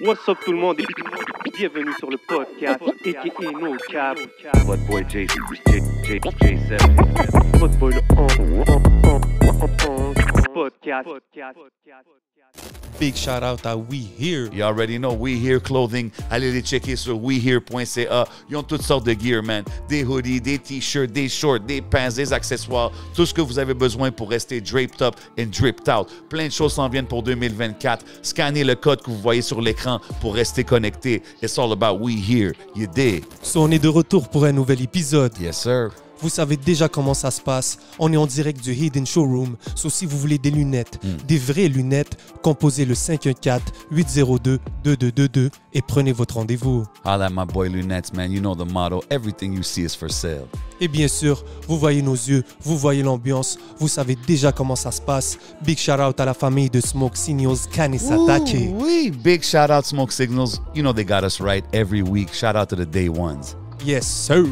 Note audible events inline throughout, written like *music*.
What's up tout le monde et bienvenue sur le podcast et No Cap. Votre boy J7. Votre boy le podcast big shout out à We Here. You already know We Here Clothing. Allez les checker sur wehear.ca. Ils ont toutes sortes de gear, man. Des hoodies, des t-shirts, des shorts, des pants, des accessoires. Tout ce que vous avez besoin pour rester draped up and dripped out. Plein de choses s'en viennent pour 2024. Scannez le code que vous voyez sur l'écran pour rester connecté. It's all about We Here. You did. So, on est de retour pour un nouvel épisode. Yes, sir. Vous savez déjà comment ça se passe. On est en direct du Hidden Showroom. So, si vous voulez des lunettes, hmm. des vraies lunettes, composez le 514-802-2222 et prenez votre rendez-vous. Holla my boy lunettes, man. You know the motto. Everything you see is for sale. Et bien sûr, vous voyez nos yeux, vous voyez l'ambiance, vous savez déjà comment ça se passe. Big shout out à la famille de Smoke Signals Kanisatake. Oui, big shout out Smoke Signals. You know they got us right every week. Shout out to the day ones. Yes, sir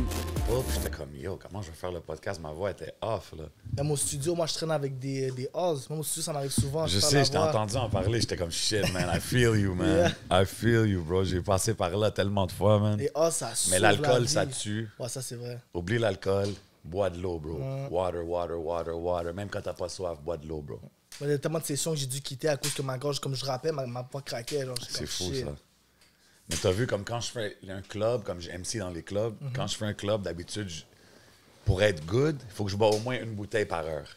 yo, comment je vais faire le podcast? Ma voix était off, là. Même au studio, moi, je traîne avec des, des Oz. Même au studio, ça m'arrive souvent. Je, sais, je t'ai entendu en parler. J'étais comme, shit, man, I *laughs* feel you, man. I feel you, bro. J'ai passé par là tellement de fois, man. Les Oz, oh, ça Mais l'alcool, ça tue. Ouais, ça, c'est vrai. Oublie l'alcool, bois de l'eau, bro. Water, water, water, water. Même quand t'as pas soif, bois de l'eau, bro. Il y a tellement de sessions que j'ai dû quitter à cause que ma gorge, comme je rappelle, ma, voix craquait. C'est fou, ça. Mais t'as vu, comme quand je fais un club, comme j'ai MC dans les clubs, mhm. quand je fais un club, d'habitude, pour être good, il faut que je bois au moins une bouteille par heure.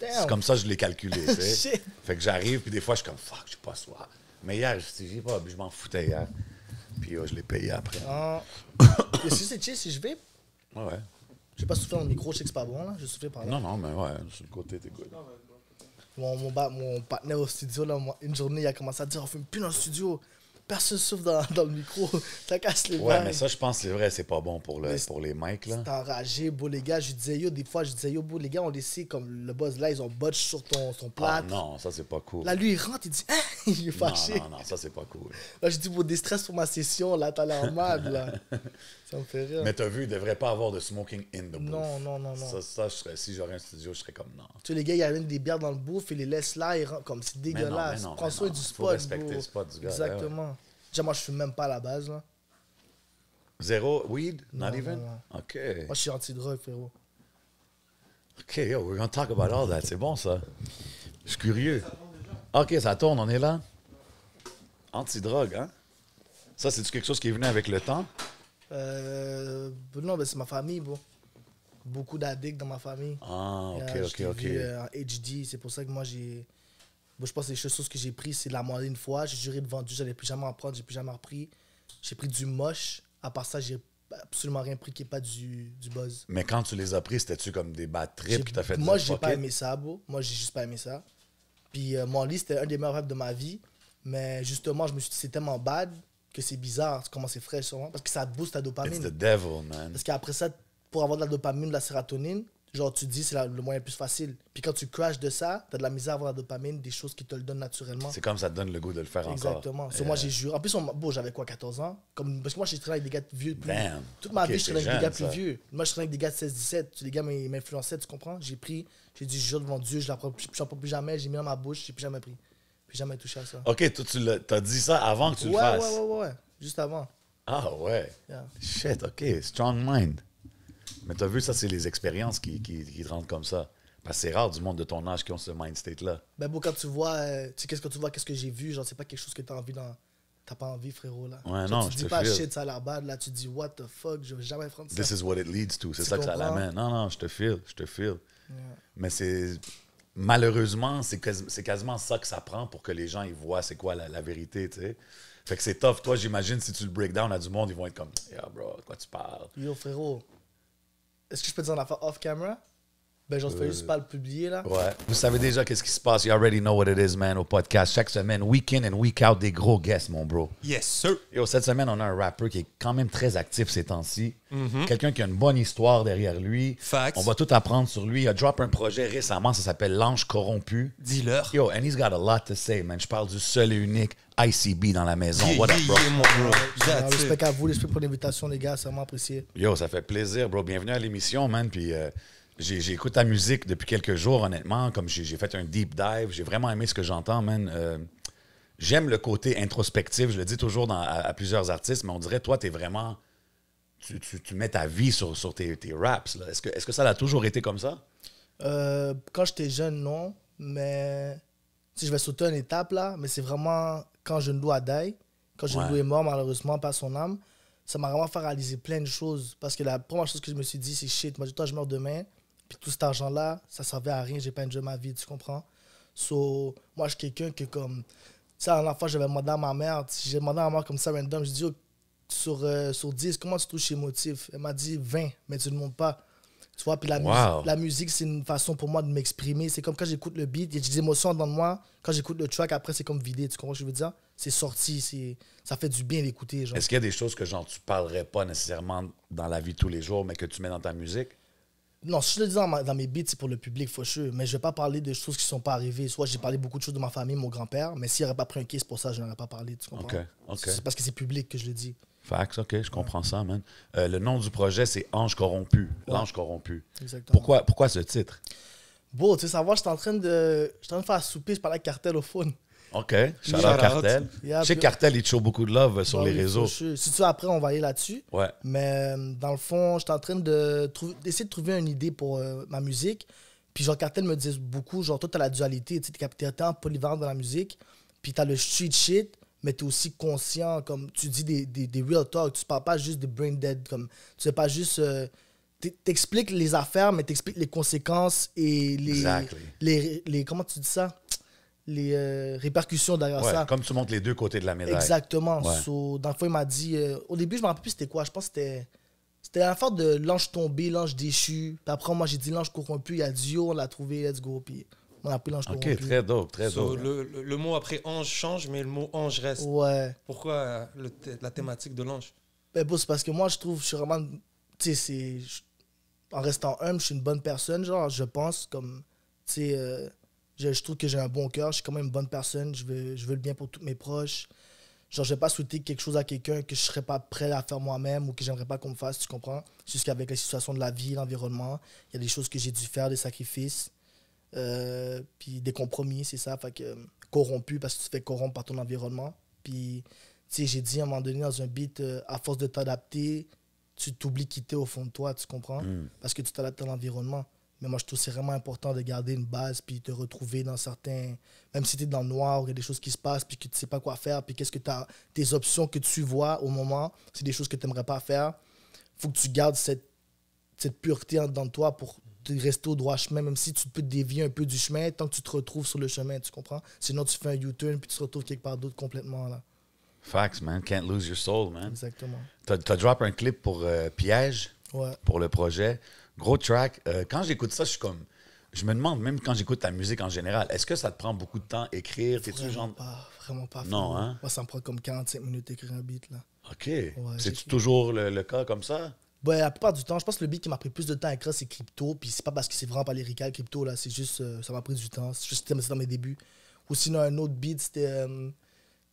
C'est comme ça que je l'ai calculé. *laughs* fait que j'arrive, puis des fois, je suis comme fuck, je suis pas soif ». Mais hier, je pas, je m'en foutais hier. Puis oh, je l'ai payé après. Ah. *coughs* si c'est chill, si je vais. Ouais, ouais. vais pas soufflé dans le micro, je sais que c'est pas bon, là. je soufflé par Non, non, mais ouais, sur le côté, t'es good. Mon, mon, partenaire au studio, là, moi, une journée, il a commencé à dire on une plus dans le studio personne souffle dans, le micro, *laughs* ça casse les Ouais, mais ça, je pense c'est vrai, c'est pas bon pour, le, pour les mics. là. C'est enragé, beau les gars. Je disais, yo, des fois, je disais, yo, beau les gars, on les sait comme le boss là, ils ont botch sur ton, ton ah, plat non, ça, c'est pas cool. Là, lui, il rentre, il dit, hein, *laughs* il est fâché. non, non, non, ça, c'est pas cool. Là, je dis, beau, stress pour ma session, là, t'as l'air mal, là. *laughs* ça me fait rire. Mais t'as vu, il devrait pas avoir de smoking in the booth. Non, non, non, non. Ça, ça, je serais- si j'aurais un studio, je serais comme non. Tu sais, les gars, ils amènent des bières dans le bouffe et les laissent là, ils rentrent comme c'est dégueulasse. non, Prends soin du spot, du ben Exactement. Déjà, moi, je suis même pas à la base. Zéro weed? Not non, even? Non, OK. Moi, je suis anti-drogue, frérot. OK, yo, we're going to talk about all that. C'est bon, ça. Je suis curieux. OK, ça tourne, on est là. Anti-drogue, hein? Ça, cest quelque chose qui est venu avec le temps? Euh, non, mais c'est ma famille, bon. Beaucoup d'addicts dans ma famille. Ah, OK, OK, OK. Vu, euh, HD, c'est pour ça que moi, j'ai je pense que les choses que j'ai pris, c'est la moitié une fois. J'ai juré de vendu, j'allais plus jamais en prendre, j'ai plus jamais repris. J'ai pris du moche. À part ça, j'ai absolument rien pris qui n'est pas du, du, buzz. Mais quand tu les as pris, c'était-tu comme des bad trips qui t'a fait Moi, j'ai pas aimé ça, bro. Moi, j'ai juste pas aimé ça. Puis euh, mon lit, c'était un des meilleurs rêves de ma vie. Mais justement, je me suis dit, c'est tellement bad que c'est bizarre comment c'est frais, sûrement. Parce que ça booste la dopamine. It's the devil, man. Parce qu'après ça, pour avoir de la dopamine, de la sérotonine, genre tu dis c'est le moyen le plus facile. Puis quand tu crashes de ça, t'as de la misère à avoir la dopamine, des choses qui te le donnent naturellement. C'est comme ça te donne le goût de le faire encore. Exactement. Moi j'ai euh, juré. En plus, on, bon, j'avais quoi, 14 ans comme, Parce que moi j'ai traîné avec des gars vieux. Plus, Toute ma vie, je traînais avec des gars plus vieux. Moi je traînais avec des gars de 16-17. Les gars m'influençaient, tu comprends J'ai pris, j'ai dit, je jure devant Dieu, je l'apprends prends plus jamais, j'ai mis dans ma bouche, j'ai plus jamais pris. Plus jamais touché à ça. Ok, toi tu as dit ça avant que tu le fasses. Ouais, ouais, ouais, ouais. Juste avant. Ah ouais. Shit, ok. Strong mind. Mais t'as vu, ça, c'est les expériences qui, qui, qui te rendent comme ça. Parce que c'est rare du monde de ton âge qui ont ce mind state-là. Ben, bon, quand tu vois, euh, tu sais, qu'est-ce que tu vois, qu'est-ce que j'ai vu, genre, c'est pas quelque chose que tu as envie dans. T'as pas envie, frérot, là. Ouais, non, tu je dis pas shit, ça l'air bad, là, tu dis what the fuck, je vais jamais prendre ça. This is what it leads to, c'est ça que ça l'amène. Non, non, je te file, je te file. Mais c'est. Malheureusement, c'est quasiment ça que ça prend pour que les gens ils voient c'est quoi la, vérité, tu sais. Fait que c'est tough. Toi, j'imagine, si tu le breakdown à du monde, ils vont être comme, yeah, bro, quoi tu parles? Yo, frérot, est-ce que je peux dire la affaire off camera? Ben, j'en fais juste euh, pas le publier, là. Ouais. Vous savez déjà qu'est-ce qui se passe. You already know what it is, man, au podcast. Chaque semaine, week in and week out, des gros guests, mon bro. Yes, sir. Yo, cette semaine, on a un rapper qui est quand même très actif ces temps-ci. Mm-hmm. Quelqu'un qui a une bonne histoire derrière lui. Facts. On va tout apprendre sur lui. Il a drop un projet récemment, ça s'appelle L'Ange Corrompu. Dis-leur. Yo, and he's got a lot to say, man. Je parle du seul et unique ICB dans la maison. respect à vous, respect pour l'invitation, les gars. C'est vraiment apprécié. Yo, ça fait plaisir, bro. Bienvenue à l'émission, man. Puis euh, j'écoute ta musique depuis quelques jours, honnêtement. Comme j'ai fait un deep dive, j'ai vraiment aimé ce que j'entends, man. Euh, j'aime le côté introspectif. Je le dis toujours à, plusieurs artistes, mais on dirait, toi, t'es vraiment. Tu, mets ta vie sur, tes, raps. Est-ce que, est -ce que ça a toujours été comme ça? Euh, quand j'étais jeune, non. Mais si je vais sauter une étape là, mais c'est vraiment quand je à Dai, quand je loue est mort, malheureusement, pas son âme, ça m'a vraiment fait réaliser plein de choses. Parce que la première chose que je me suis dit, c'est shit, moi, toi, je meurs demain, puis tout cet argent-là, ça servait à rien, j'ai pas de ma vie, tu comprends? So, moi, je suis quelqu'un que, comme, tu sais, dernière fois, j'avais demandé à ma mère, j'ai demandé à ma mère comme ça, random, je dis, oh, sur, euh, sur 10, comment tu touches motif Elle m'a dit 20, mais tu ne montes pas puis la, musique, c'est une façon pour moi de m'exprimer. C'est comme quand j'écoute le beat, il y a des émotions dans moi. Quand j'écoute le track, après, c'est comme vidé. Tu comprends ce que je veux dire? C'est sorti, ça fait du bien d'écouter. Est-ce qu'il y a des choses que genre, tu parlerais pas nécessairement dans la vie tous les jours, mais que tu mets dans ta musique? Non, si je le dis dans, mes beats, c'est pour le public faucheux, mais je vais pas parler de choses qui ne sont pas arrivées. Soit j'ai parlé beaucoup de choses de ma famille, mon grand-père, mais s'il n'aurait pas pris un kiss pour ça, je n'en aurais pas parlé. Tu comprends? C'est parce que c'est public que je le dis. Fax, OK, je comprends ça, man. Euh, le nom du projet, c'est Ange corrompu. L'ange corrompu. Exactement. Pourquoi, pourquoi ce titre? Bon, tu sais, savoir, je suis en train de. Je suis en train de faire souper, je parlais avec Cartel au phone. OK. Shout Cartel. Chez Cartel, il te show beaucoup de love euh, sur bah les réseaux. Si tu veux, après, on va aller là-dessus. Ouais. Mais euh, dans le fond, je suis en train de trouver, d'essayer de trouver une idée pour ma musique. Puis genre, Cartel me disait beaucoup, genre, toi, t'as la dualité, tu sais, t'es en polyvalent dans la musique. Puis t'as le street shit, mais tu es aussi conscient, comme tu dis des, real talk, tu parles pas juste des brain dead, comme tu sais pas juste. Euh, expliques les affaires, mais expliques les conséquences et les, les, Comment tu dis ça Les euh, répercussions derrière ça. Comme tu montres les deux côtés de la médaille. Exactement. il m'a dit. Euh, au début, je me rappelle plus c'était quoi. Je pense que c'était. C'était l'affaire de l'ange tombé, l'ange déchu. Puis après, moi, j'ai dit l'ange corrompu. Il a dit, on l'a trouvé, let's go. Puis on a Ok, très dope, très Le, le, mot après ange change, mais le mot ange reste. Ouais. Pourquoi euh, la thématique de l'ange ben, C'est parce que moi, je trouve, je suis vraiment. Tu sais, en restant humble, je suis une bonne personne, genre, je pense, comme. Tu sais, euh, je, je, trouve que j'ai un bon cœur, je suis quand même une bonne personne, je veux, je veux le bien pour tous mes proches. Genre, je vais pas souhaiter quelque chose à quelqu'un que je serais pas prêt à faire moi-même ou que j'aimerais pas qu'on me fasse, tu comprends? qu'avec la situation de la vie, l'environnement, il y a des choses que j'ai dû faire, des sacrifices. Euh, puis des compromis, c'est ça. Fait que euh, corrompu parce que tu te fais corrompre par ton environnement. Puis, tu sais, j'ai dit à un moment donné dans un beat, euh, à force de t'adapter, tu t'oublies qui au fond de toi, tu comprends? Mm. Parce que tu t'adaptes à l'environnement. Mais moi, je trouve que c'est vraiment important de garder une base puis te retrouver dans certains. Même si tu es dans le noir, il y a des choses qui se passent puis que tu sais pas quoi faire, puis qu'est-ce que tu as Tes options que tu vois au moment, c'est des choses que tu n'aimerais pas faire. faut que tu gardes cette, cette pureté dans toi pour rester au droit chemin, même si tu peux te dévier un peu du chemin, tant que tu te retrouves sur le chemin, tu comprends? Sinon, tu fais un U-turn puis tu te retrouves quelque part d'autre complètement. là. Facts, man. Can't lose your soul, man. Exactement. Tu as drop un clip pour euh, Piège, pour le projet. Gros track. Euh, quand j'écoute ça, je suis comme. Je me demande, même quand j'écoute ta musique en général, est-ce que ça te prend beaucoup de temps écrire Vraiment toujours Pas, vraiment pas. Non, hein? ça me prend comme 45 minutes d'écrire un beat, là. OK. C'est toujours le, cas comme ça? Ben, la plupart du temps, je pense que le beat qui m'a pris plus de temps à écrire, c'est crypto. Puis c'est pas parce que c'est vraiment pas lyrical, crypto, là. C'est juste, euh, ça m'a pris du temps. C'est juste, dans mes débuts. Ou sinon, un autre beat, c'était. Euh,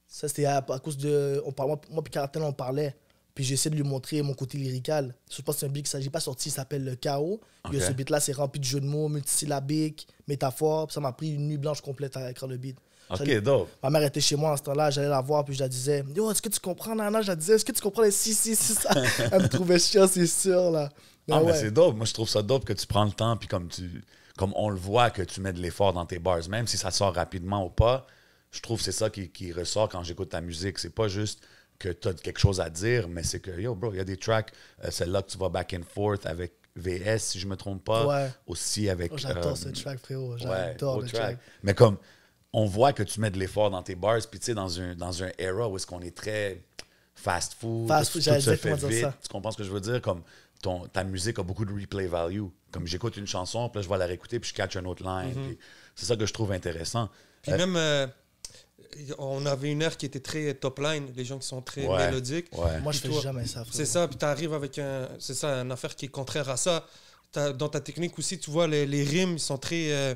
ça, c'était à, cause de. On parlait, moi, puis on parlait. Puis j'essaie de lui montrer mon côté lyrical. Je pense que c'est un beat qui s'agit pas sorti, il s'appelle Le Chaos. Euh, okay. ce beat-là, c'est rempli de jeux de mots, multisyllabiques, métaphores. Ça m'a pris une nuit blanche complète à écrire le beat. Ok, dope. Ma mère était chez moi en ce temps-là, j'allais la voir, puis je la disais, Yo, est-ce que tu comprends, Nana Je la disais, est-ce que tu comprends les si, si, si, ça *laughs* Elle me trouvait chiant, c'est sûr, là. Mais ah, ouais. mais c'est dope. Moi, je trouve ça dope que tu prends le temps, puis comme, tu, comme on le voit, que tu mets de l'effort dans tes bars, même si ça sort rapidement ou pas. Je trouve que c'est ça qui, qui ressort quand j'écoute ta musique. C'est pas juste que tu as quelque chose à dire, mais c'est que, yo, bro, il y a des tracks, euh, celle-là que tu vas back and forth avec VS, si je me trompe pas. Ouais. Aussi avec. Oh, j'adore euh, ce track, frérot. J'adore le track. Mais comme, on voit que tu mets de l'effort dans tes bars. Puis, tu sais, dans un, dans un era où est-ce qu'on est très fast food, fast food tout se fait vite. Ça. Tu comprends ce que je veux dire? Comme ton, ta musique a beaucoup de replay value. Comme j'écoute une chanson, puis là, je vais la réécouter, puis je catch un autre line. Mhm. C'est ça que je trouve intéressant. Puis euh, même... Euh, on avait une heure qui était très top line, les gens qui sont très mélodiques. Moi, je fais jamais ça. C'est ça, puis tu arrives avec un, c'est ça, une affaire qui est contraire à ça. dans ta technique aussi, tu vois, les, rimes, ils sont très. Euh,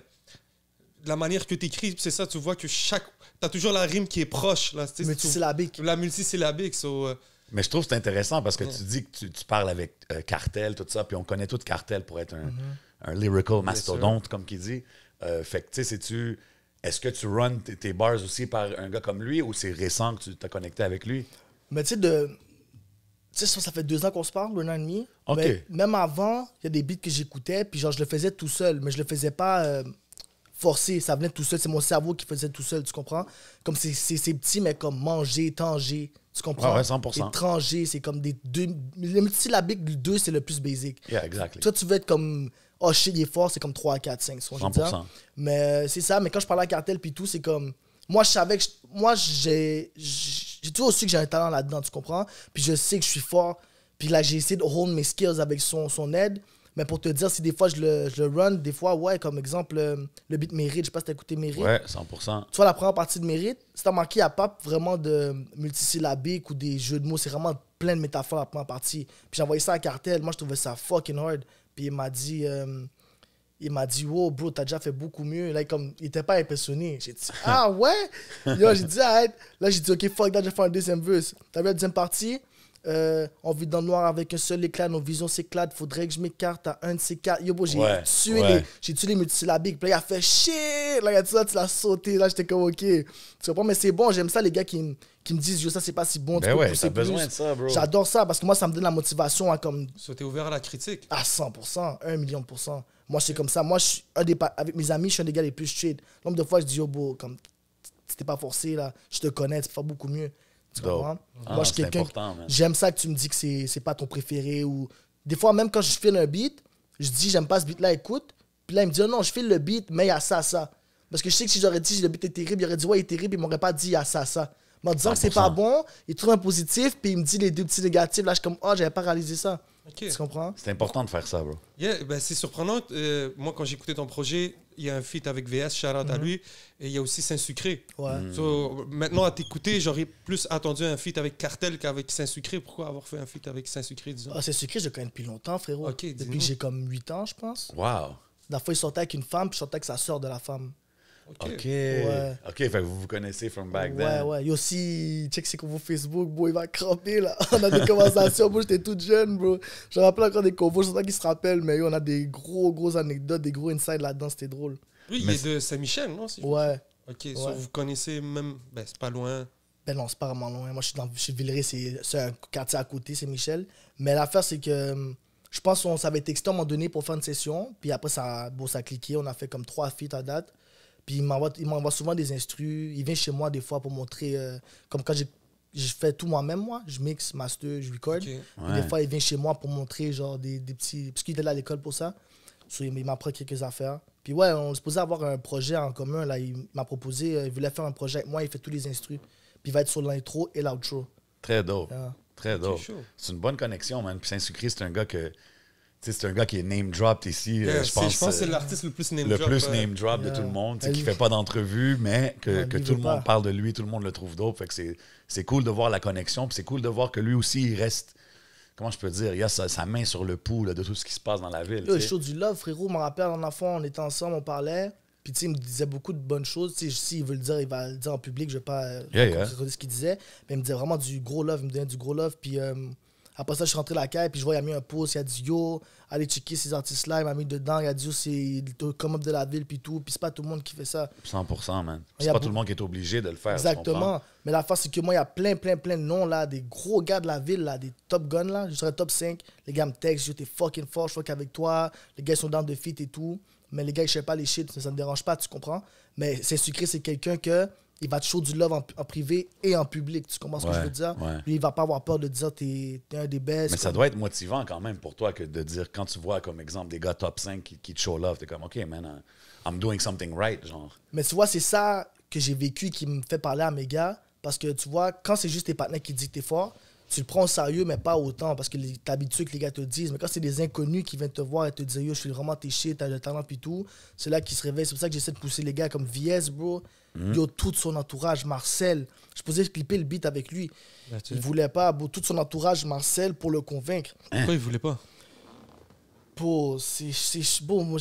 la manière que tu écris, c'est ça, tu vois que chaque. T'as as toujours la rime qui est proche. Là, multisyllabique. La multisyllabique. Euh. Mais je trouve c'est intéressant parce que tu dis que tu, parles avec euh, Cartel, tout ça, puis on connaît tout Cartel pour être un, mhm. un lyrical mastodonte, comme qui dit. Euh, fait que, tu sais, tu. Est-ce que tu runs tes bars aussi par un gars comme lui ou c'est récent que tu t'as connecté avec lui? Mais tu sais, de. Tu sais, ça fait deux ans qu'on se parle, un an et demi. même avant, il y a des beats que j'écoutais, puis genre, je le faisais tout seul, mais je le faisais pas forcé, ça venait tout seul, c'est mon cerveau qui faisait tout seul, tu comprends? Comme c'est petit, mais comme manger, tanger, tu comprends? Ah ouais, 100%. Étranger, c'est comme des deux. Le multisyllabique, le 2, c'est le plus basic. Yeah, exactly. Toi, tu veux être comme. Oh shit, il est fort, c'est comme 3, 4, 5, 100%. Mais euh, c'est ça, mais quand je parle à Cartel puis tout, c'est comme. Moi, je savais que. moi, j'ai. J'ai toujours su que j'ai un talent là-dedans, tu comprends? Puis je sais que je suis fort. Puis là, j'ai essayé de hold mes skills avec son, son aide. Mais pour te dire, si des fois je le, run, des fois, ouais, comme exemple, euh, le beat Mérite, je sais pas si t'as écouté Mérite. Ouais, 100%. Tu vois, la première partie de Mérite, c'est t'as à il a pas vraiment de multisyllabique ou des jeux de mots. C'est vraiment plein de métaphores la première partie. Puis j'ai envoyé ça à Cartel. Moi, je trouvais ça fucking hard. Puis il m'a dit. Euh, il m'a dit, wow, bro, t'as déjà fait beaucoup mieux. Là, comme, il était pas impressionné. J'ai dit, *laughs* ah ouais? j'ai dit, arrête. Là, j'ai dit, ok, fuck, là, j'ai fait un deuxième verse. T'as vu la deuxième partie? Envie euh, on vit dans le noir avec un seul éclat, nos visions s'éclatent, faudrait que je m'écarte à un de ces quatre. Yo, j'ai ouais, tué, les, tué les multisyllabiques. Puis là, il a fait shit. Là, tu l'as sauté. Là, j'étais comme, ok. Tu comprends? Mais c'est bon, j'aime ça, les gars qui, me disent, yo, ça, c'est pas si bon. Ben ouais, t'as besoin de ça, bro. J'adore ça parce que moi, ça me donne la motivation à comme. Sauter ouvert à la critique. À 100%, 1 million de cent. Moi, c'est comme ça. Moi, je suis un des. Avec mes amis, je suis un des gars les plus straight. Nombre de fois, je dis, yo, bro, comme, t'es pas forcé, là. Je te connais, tu fais beaucoup mieux. Moi, ah, je suis quelqu'un. J'aime ça que tu me dis que c'est pas ton préféré. ou Des fois, même quand je file un beat, je dis j'aime pas ce beat-là, écoute. Puis là, il me dit oh non, je file le beat, mais il y a ça, ça. Parce que je sais que si j'aurais dit le beat est terrible, il aurait dit ouais, il est terrible, il m'aurait pas dit il y a ça, ça. Mais en disant que c'est pas bon, il trouve un positif, puis il me dit les deux petits négatifs. Là, je suis comme oh, j'avais pas réalisé ça. Tu comprends? C'est important de faire ça, bro. Yeah, ben c'est surprenant. Euh, moi, quand j'écoutais ton projet, il y a un feat avec VS, Charlotte, à mhm. lui, et il y a aussi Saint-Sucré. maintenant, à t'écouter, j'aurais plus attendu un feat avec Cartel qu'avec Saint-Sucré. Pourquoi avoir fait un feat avec Saint-Sucré, disons ah, Saint-Sucré, je connais depuis longtemps, frérot. depuis que j'ai comme 8 ans, je pense. La fois, il sortait avec une femme, puis il sortait avec sa soeur de la femme. OK. OK. fait vous vous connaissez from back ouais, then. Ouais, ouais. Yo, aussi check c'est vos Facebook, il va cramper, là. *laughs* on a des conversations, Moi, j'étais toute jeune, bro. Je me rappelle encore des convos, je sais pas qui se rappelle, mais on a des gros, gros anecdotes, des gros insides là-dedans, c'était drôle. Oui, mais il est de Saint-Michel, non? ouais. OK, vous connaissez même, ben, c'est pas loin. Ben non, c'est pas vraiment loin. Moi, je suis dans chez Villeray, c'est un quartier à côté, c'est Michel. Mais l'affaire, c'est que hum, je pense qu'on s'avait texté à un donné pour faire une session. Puis après, ça, bon, ça a cliqué. On a fait comme trois feats à date. Puis il m'envoie souvent des instrus. Il vient chez moi des fois pour montrer, euh, comme quand je fais tout moi-même, moi. Je mixe, master, je record. Des fois, il vient chez moi pour montrer genre des, petits. Parce qu'il était là à l'école pour ça. il m'apprend quelques affaires. Puis ouais, on se posait avoir un projet en commun. Là, il m'a proposé, euh, il voulait faire un projet avec moi, il fait tous les instrus. Puis il va être sur l'intro et l'outro. Très dope. Ah. Très dope. C'est une bonne connexion, man. Puis Saint-Sucré, c'est un gars que c'est un gars qui est name dropped ici. Euh, je, pense, que c'est euh, l'artiste le plus name drop. Le plus euh, name de tout le monde, qui fait pas d'entrevue, mais que, tout le monde parle de lui, tout le monde le trouve dope. Fait que c'est cool de voir la connexion, c'est cool de voir que lui aussi, il reste. Comment je peux dire, il a sa, main sur le pouls de tout ce qui se passe dans la ville. Le show du Love, frérot, me rappelle, en enfant, on était ensemble, on parlait. Puis, il me disait beaucoup de bonnes choses. si s'il veut le dire, il va le dire en public. Je vais pas ce qu'il disait. Mais il me disait vraiment du gros love. Il me donnait du gros love. Puis, après ça, je suis rentré à la caille, puis je vois, il a mis un pouce, il a dit yo, allez checker ces anti-slime, il m'a mis dedans, il a dit yo, c'est le come-up de la ville, puis tout. Puis c'est pas tout le monde qui fait ça. 100%, man. C'est pas tout le monde qui est obligé de le faire. Exactement. Mais la face, c'est que moi, il y a plein, plein, plein de noms, là, des gros gars de la ville, là, des top guns, là. Je serais top 5. Les gars me textent, yo, t'es fucking fort, je crois qu'avec toi. Les gars, sont dans de fit et tout. Mais les gars, je sais pas les shit, ça, ne me dérange pas, tu comprends. Mais c'est sucré, c'est quelqu'un que il va te show du love en, privé et en public. Tu comprends ce que je veux dire? Lui, il va pas avoir peur de dire t'es es un des best. Mais ça doit être motivant quand même pour toi que de dire, quand tu vois comme exemple des gars top 5 qui, te show love, t'es comme, OK, man, I'm doing something right, genre. Mais tu vois, c'est ça que j'ai vécu qui me fait parler à mes gars. Parce que tu vois, quand c'est juste tes partenaires qui disent que t'es fort, tu le prends au sérieux, mais pas autant, parce que t'es habitué que les gars te disent. Mais quand c'est des inconnus qui viennent te voir et te disent « Yo, je suis vraiment tes t'as le talent, puis tout, c'est là qu'ils se réveillent. C'est pour ça que j'essaie de pousser les gars comme Vies, bro. Mhm. Yo, tout son entourage, Marcel. Je posais clipper le beat avec lui. il voulait pas, bro, tout son entourage, Marcel, pour le convaincre. Hein? Pourquoi il voulait pas bon c'est bon moi,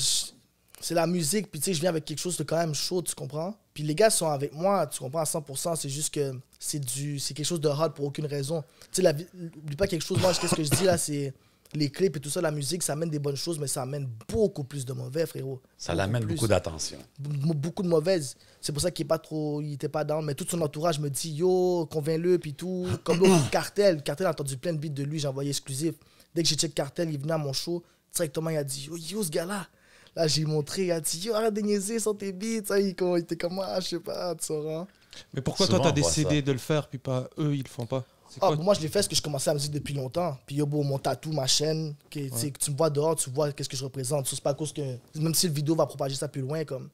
c'est la musique, puis tu sais, je viens avec quelque chose de quand même chaud, tu comprends Puis les gars sont avec moi, tu comprends, à 100%, c'est juste que c'est du c'est quelque chose de hard pour aucune raison. Tu sais, n'oublie pas quelque chose, moi, qu'est-ce que je dis là, *laughs* c'est les clips et tout ça, la musique, ça amène des bonnes choses, mais ça amène beaucoup plus de mauvais, frérot. Ça l'amène beaucoup d'attention. Beaucoup de mauvaises. C'est pour ça qu'il est pas trop, il était pas dans. Mais tout son entourage me dit, yo, convainc-le, puis tout. *coughs* Comme l'autre, Cartel. Cartel a entendu plein de beats de lui, j'ai envoyé exclusif. Dès que j'ai check Cartel, il venait à mon show, directement, il a dit, yo, yo, ce gars-là. Là, j'ai montré, il a dit, yo, arrête de niaiser sans tes beats. Hein. il, il, était comme, ah, je sais pas, tu mais pourquoi toi, t'as décidé de le faire, puis pas eux, ils le font pas ah, moi, je l'ai fait parce que je commençais à me dire depuis longtemps. Puis beau, mon tatou, ma chaîne, que, tu me vois dehors, tu vois qu'est-ce que je représente. C'est pas cause que, même si le vidéo va propager ça plus loin, comme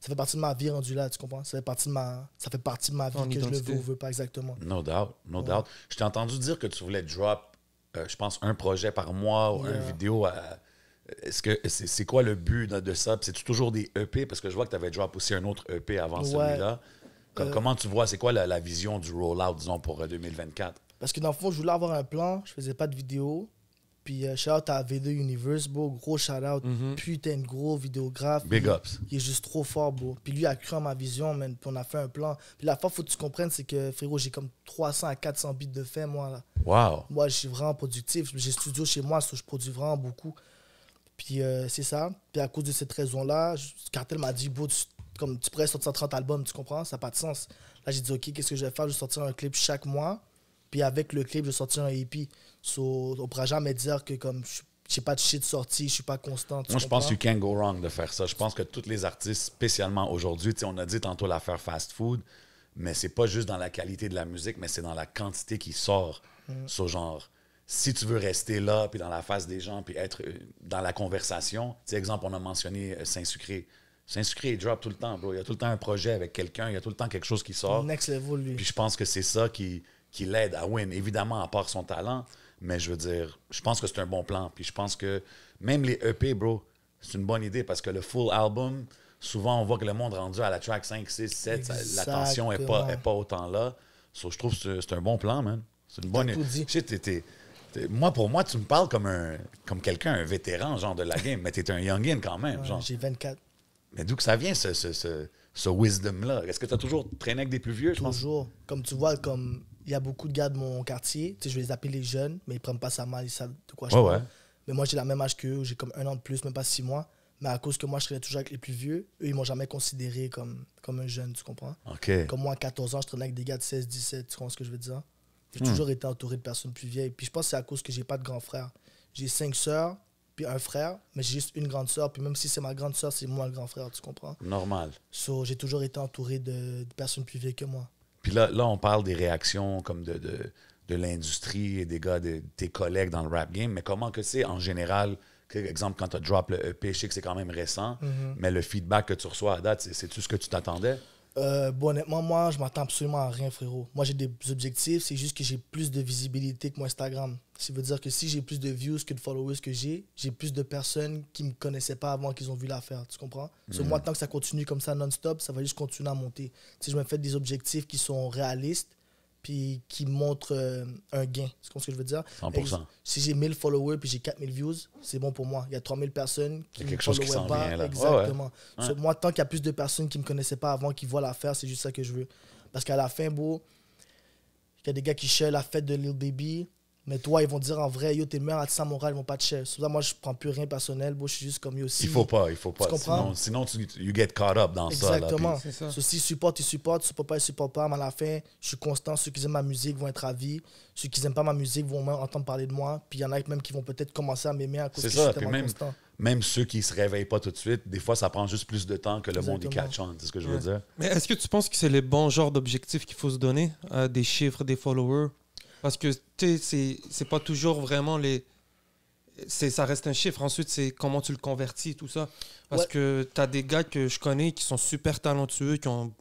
ça fait partie de ma vie rendue là, tu comprends? Ça fait partie de ma, ça fait partie de ma vie que je le veux ou veux pas exactement. No doubt, no doubt. Je t'ai entendu dire que tu voulais drop, euh, je pense, un projet par mois ou une vidéo Est-ce que c'est quoi le but de, ça? C'est toujours des EP parce que je vois que tu avais drop aussi un autre EP avant celui-là. Euh, comment tu vois, c'est quoi la, vision du rollout, disons, pour 2024? Euh, Parce que dans le fond, je voulais avoir un plan, je faisais pas de vidéo. Puis euh, shout out à V2 Universe, beau gros shout out, mm-hmm. putain de gros vidéographe. Big ups. Il est juste trop fort, bro. Puis lui a cru en ma vision, man. Puis on a fait un plan. Puis la fois, faut que tu comprennes, c'est que frérot, j'ai comme 300 à 400 bits de fait, moi. Là. Wow. Moi, je suis vraiment productif. J'ai studio chez moi, je produis vraiment beaucoup. Puis c'est ça. Puis à cause de cette raison-là, Cartel m'a dit, bro, tu comme tu pourrais sortir 30 albums, tu comprends? Ça n'a pas de sens. Là, j'ai dit, OK, qu'est-ce que je vais faire? Je vais sortir un clip chaque mois. Puis avec le clip, je vais sortir un EP. So, on ne pourra jamais dire que comme je j'ai pas de shit sorti, je ne suis pas constant. Moi, je pense que tu peux go wrong de faire ça. Je pense que tous les artistes, spécialement aujourd'hui, on a dit tantôt l'affaire fast food, mais c'est pas juste dans la qualité de la musique, mais c'est dans la quantité qui sort. Ce mm. genre, si tu veux rester là, puis dans la face des gens, puis être euh, dans la conversation, exemple, on a mentionné euh, Saint-Sucré saint et drop tout le temps, bro. Il y a tout le temps un projet avec quelqu'un, il y a tout le temps quelque chose qui sort. Next level, lui. Puis je pense que c'est ça qui, qui l'aide à win. Évidemment, à part son talent, mais je veux dire, je pense que c'est un bon plan. Puis je pense que même les EP, bro, c'est une bonne idée parce que le full album, souvent on voit que le monde rendu à la track 5, 6, 7, l'attention n'est pas, pas autant là. So, je trouve que c'est un bon plan, man. C'est une bonne. idée. moi, pour moi, tu me parles comme, un, comme quelqu'un, un vétéran, genre de la game, mais t'es un youngin quand même. genre. J'ai 24. Mais d'où que ça vient, ce, ce, ce, wisdom-là? Est-ce que tu as toujours traîné avec des plus vieux? Toujours. Pense? Comme tu vois, comme il y a beaucoup de gars de mon quartier, tu sais, je vais les appeler les jeunes, mais ils prennent pas ça mal, ils savent de quoi je parle. Mais moi, j'ai la même âge qu'eux, j'ai comme un an de plus, même pas six mois. Mais à cause que moi, je traînais toujours avec les plus vieux, eux, ils m'ont jamais considéré comme, comme un jeune, tu comprends? Okay. Comme moi, à 14 ans, je traînais avec des gars de 16, 17, tu comprends ce que je veux dire? J'ai hmm. toujours été entouré de personnes plus vieilles. Puis je pense que c'est à cause que j'ai pas de grands frères. J'ai cinq sœurs, puis un frère, mais j'ai juste une grande sœur. Puis même si c'est ma grande sœur, c'est moi le grand frère, tu comprends? Normal. So, j'ai toujours été entouré de, personnes plus vieilles que moi. Puis là, là on parle des réactions comme de, l'industrie et des gars, de, tes collègues dans le rap game, mais comment que c'est en général? Exemple, quand tu as drop le EP, je que c'est quand même récent, mhm. mais le feedback que tu reçois à date, cest tout ce que tu t'attendais? Euh, bon, honnêtement, moi, je m'attends absolument à rien, frérot. Moi, j'ai des objectifs, c'est juste que j'ai plus de visibilité que mon Instagram. Ça veut dire que si j'ai plus de views que de followers que j'ai, j'ai plus de personnes qui ne me connaissaient pas avant qu'ils ont vu l'affaire. Tu comprends? sur mm-hmm. moi, tant que ça continue comme ça non-stop, ça va juste continuer à monter. Si je me fais des objectifs qui sont réalistes, puis qui montrent euh, un gain. c'est ce que je veux dire? 100%. si j'ai 1000 followers puis j'ai 4000 views, c'est bon pour moi. Il y a 3000 personnes qui ne followaient pas. Vient, là. Exactement. moi, tant qu'il y a plus de personnes qui ne me connaissaient pas avant qui voient l'affaire, c'est juste ça que je veux. Parce qu'à la fin, beau, il y a des gars qui chèlent la fête de Lil Baby mais toi, ils vont dire en vrai, yo, t'es meilleur à Samouraï, ils vont pas te chercher. moi, je prends plus rien personnel, Bon, je suis juste comme yo aussi. Il faut pas, il faut pas. Tu Sinon, tu you get caught up dans Exactement. ça. Ceux-ci supportent, ils supportent. Ceux pas, ils supportent pas. Mais à la fin, je suis constant. Ceux qui aiment ma musique vont être vie Ceux qui aiment pas ma musique vont même entendre parler de moi. Puis il y en a même qui vont peut-être commencer à m'aimer à cause de ça. je suis même, Même ceux qui se réveillent pas tout de suite, des fois, ça prend juste plus de temps que le monde y catch C'est ce que je veux dire. Mais est-ce que tu penses que c'est le bon genre d'objectif qu'il faut se donner? des chiffres, des followers? Parce que tu c'est pas toujours vraiment les. Ça reste un chiffre. Ensuite, c'est comment tu le convertis, et tout ça. Parce que tu as des gars que je connais qui sont super talentueux, qui ont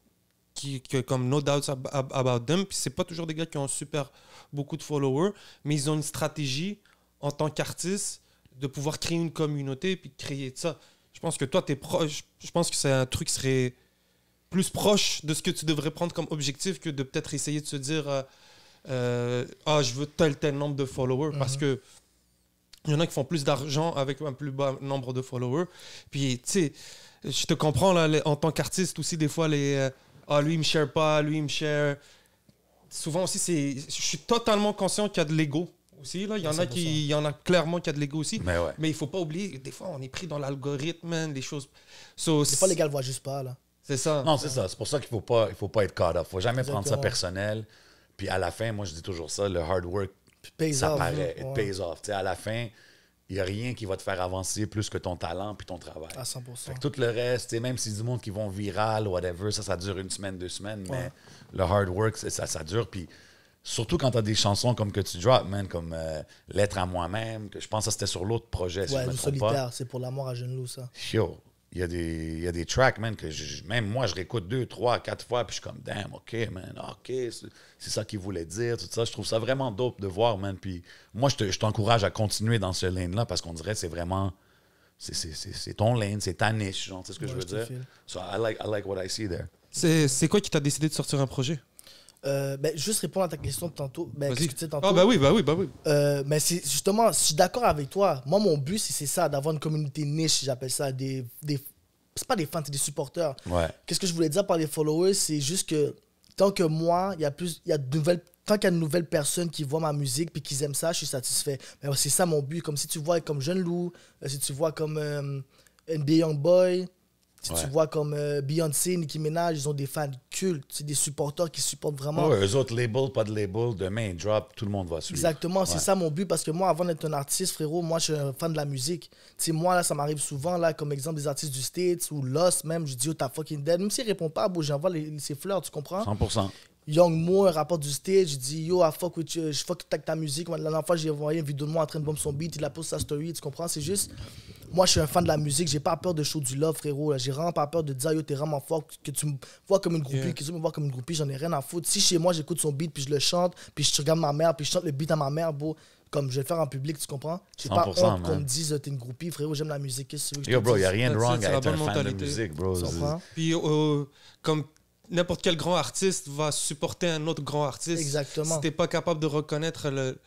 qui, comme no doubt about them. Puis c'est pas toujours des gars qui ont super beaucoup de followers, mais ils ont une stratégie en tant qu'artiste de pouvoir créer une communauté et puis créer ça. Je pense que toi, t'es proche. Je pense que c'est un truc qui serait plus proche de ce que tu devrais prendre comme objectif que de peut-être essayer de se dire euh, euh, ah, je veux tel, tel nombre de followers, parce mhm. que il y en a qui font plus d'argent avec un plus bas nombre de followers. Puis, tu sais, je te comprends, là, en tant qu'artiste aussi, des fois, les euh, ah, lui, il me share pas, lui, il me share. Souvent aussi, c'est. Je suis totalement conscient qu'il y a de l'ego aussi. Là. Il y en a qui. y en a clairement qui a de l'ego aussi. Mais, ouais. mais il faut pas oublier, des fois, on est pris dans l'algorithme, les choses. C'est pas fois, les gars le voient juste pas, là. C'est ça. Non, c'est ça. C'est pour ça qu'il faut pas, il faut pas être caught up. Faut jamais prendre ça personnel. Puis à la fin, moi, je dis toujours ça, le hard work, ça paraît, pays off. à la fin, il n'y a rien qui va te faire avancer plus que ton talent puis ton travail. À 100 Tout le reste, même si du monde qui vont viral, whatever, ça, ça dure une semaine, deux semaines, mais le hard work, ça, ça dure. Puis surtout quand tu as des chansons comme que tu drop, man, comme euh, L'être Lettre à moi-même, que je pense que c'était sur l'autre projet, ouais, solitaire, c'est pour l'amour à Jeune Loup, ça il y, a des, y a des tracks, man, que même moi, je réécoute deux, trois, quatre fois, puis je suis comme, damn, OK, man, OK, c'est ça qu'il voulait dire, tout ça. Je trouve ça vraiment dope de voir, man. Puis moi, je t'encourage à continuer dans ce lane-là parce qu'on dirait que c'est vraiment. C'est ton lane, c'est ta niche, genre, tu sais ce que je veux dire? So I like, I like what I see there. C'est quoi qui t'a décidé de sortir un projet? Euh, ben, juste répondre à ta question de tantôt. Ben, que tu sais tantôt? Ah, ben oui, bah oui, bah oui. mais euh, c'est justement, je suis d'accord avec toi. Moi, mon but, c'est ça, d'avoir une communauté niche, j'appelle ça. Des, des, c'est pas des fans, c'est des supporters. Ouais. Qu'est-ce que je voulais dire par les followers? C'est juste que tant que moi, il y a plus, il y a de nouvelles tant qu'il y a de nouvelles personnes qui voient ma musique puis qu'ils aiment ça, je suis satisfait. Mais c'est ça mon but. Comme si tu vois comme Jeune Loup, euh, si tu vois comme euh, NBA Young Boy, si Tu vois comme euh, Beyoncé, Nicki Minaj, ils ont des fans cultes, c'est des supporters qui supportent vraiment. Ouais, eux autres, label, pas de label, demain, drop, tout le monde va suivre. Exactement, c'est ça mon but parce que moi, avant d'être un artiste, frérot, moi, je suis un fan de la musique. sais moi, là, ça m'arrive souvent, là, comme exemple, des artistes du States ou Lost, même, je dis, oh, t'as fucking dead. Même s'il répond pas, bon, j'envoie ses fleurs, tu comprends 100%. Young Mo, un rapport du States, je dis « Yo, I fuck with you, je fuck ta musique. La dernière fois, j'ai envoyé une vidéo de moi en train de bomber son beat, il a posté sa story, tu comprends C'est juste, moi, je suis un fan de la musique. J'ai pas peur de show du love, frérot. J'ai vraiment pas peur de dire, yo, t'es vraiment fort, que tu me vois comme une groupie, qu'ils que tu me vois comme une groupie. J'en ai rien à foutre. Si chez moi, j'écoute son beat, puis je le chante, puis je regarde ma mère, puis je chante le beat à ma mère, beau comme je vais le faire en public, tu comprends? J'ai pas honte qu'on me dise t'es une groupie, frérot, j'aime la musique. Yo, bro, y a rien de wrong à être un fan de musique, bro. Puis, euh, comme n'importe quel grand artiste va supporter un autre grand artiste. Exactement. Si t'es pas capable de reconnaître le,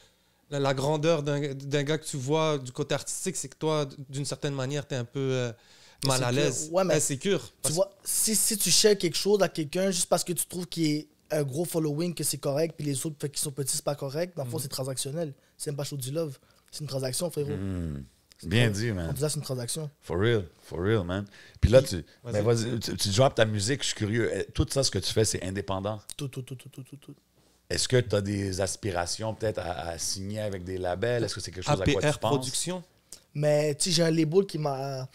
la, grandeur d'un gars que tu vois du côté artistique, c'est que toi, d'une certaine manière, t'es un peu euh, mal à l'aise, ouais, insécure. Eh, tu vois, si, tu cherches quelque chose à quelqu'un juste parce que tu trouves qu'il est un gros following, que c'est correct, puis les autres qui sont petits, c'est pas correct, dans le fond, mm. c'est transactionnel. C'est même pas chaud du love. C'est une transaction, frérot. Mm. Bien dit, man. c'est une transaction. For real, for real, man. Puis là, tu, tu, tu ta musique, je suis curieux. Eh, tout ça, ce que tu fais, c'est indépendant. tout, tout, tout, tout, tout. tout. Est-ce que tu as des aspirations peut-être à, signer avec des labels? Est-ce que c'est quelque chose à quoi tu penses? Production? Mais tu sais, j'ai un label qui m'a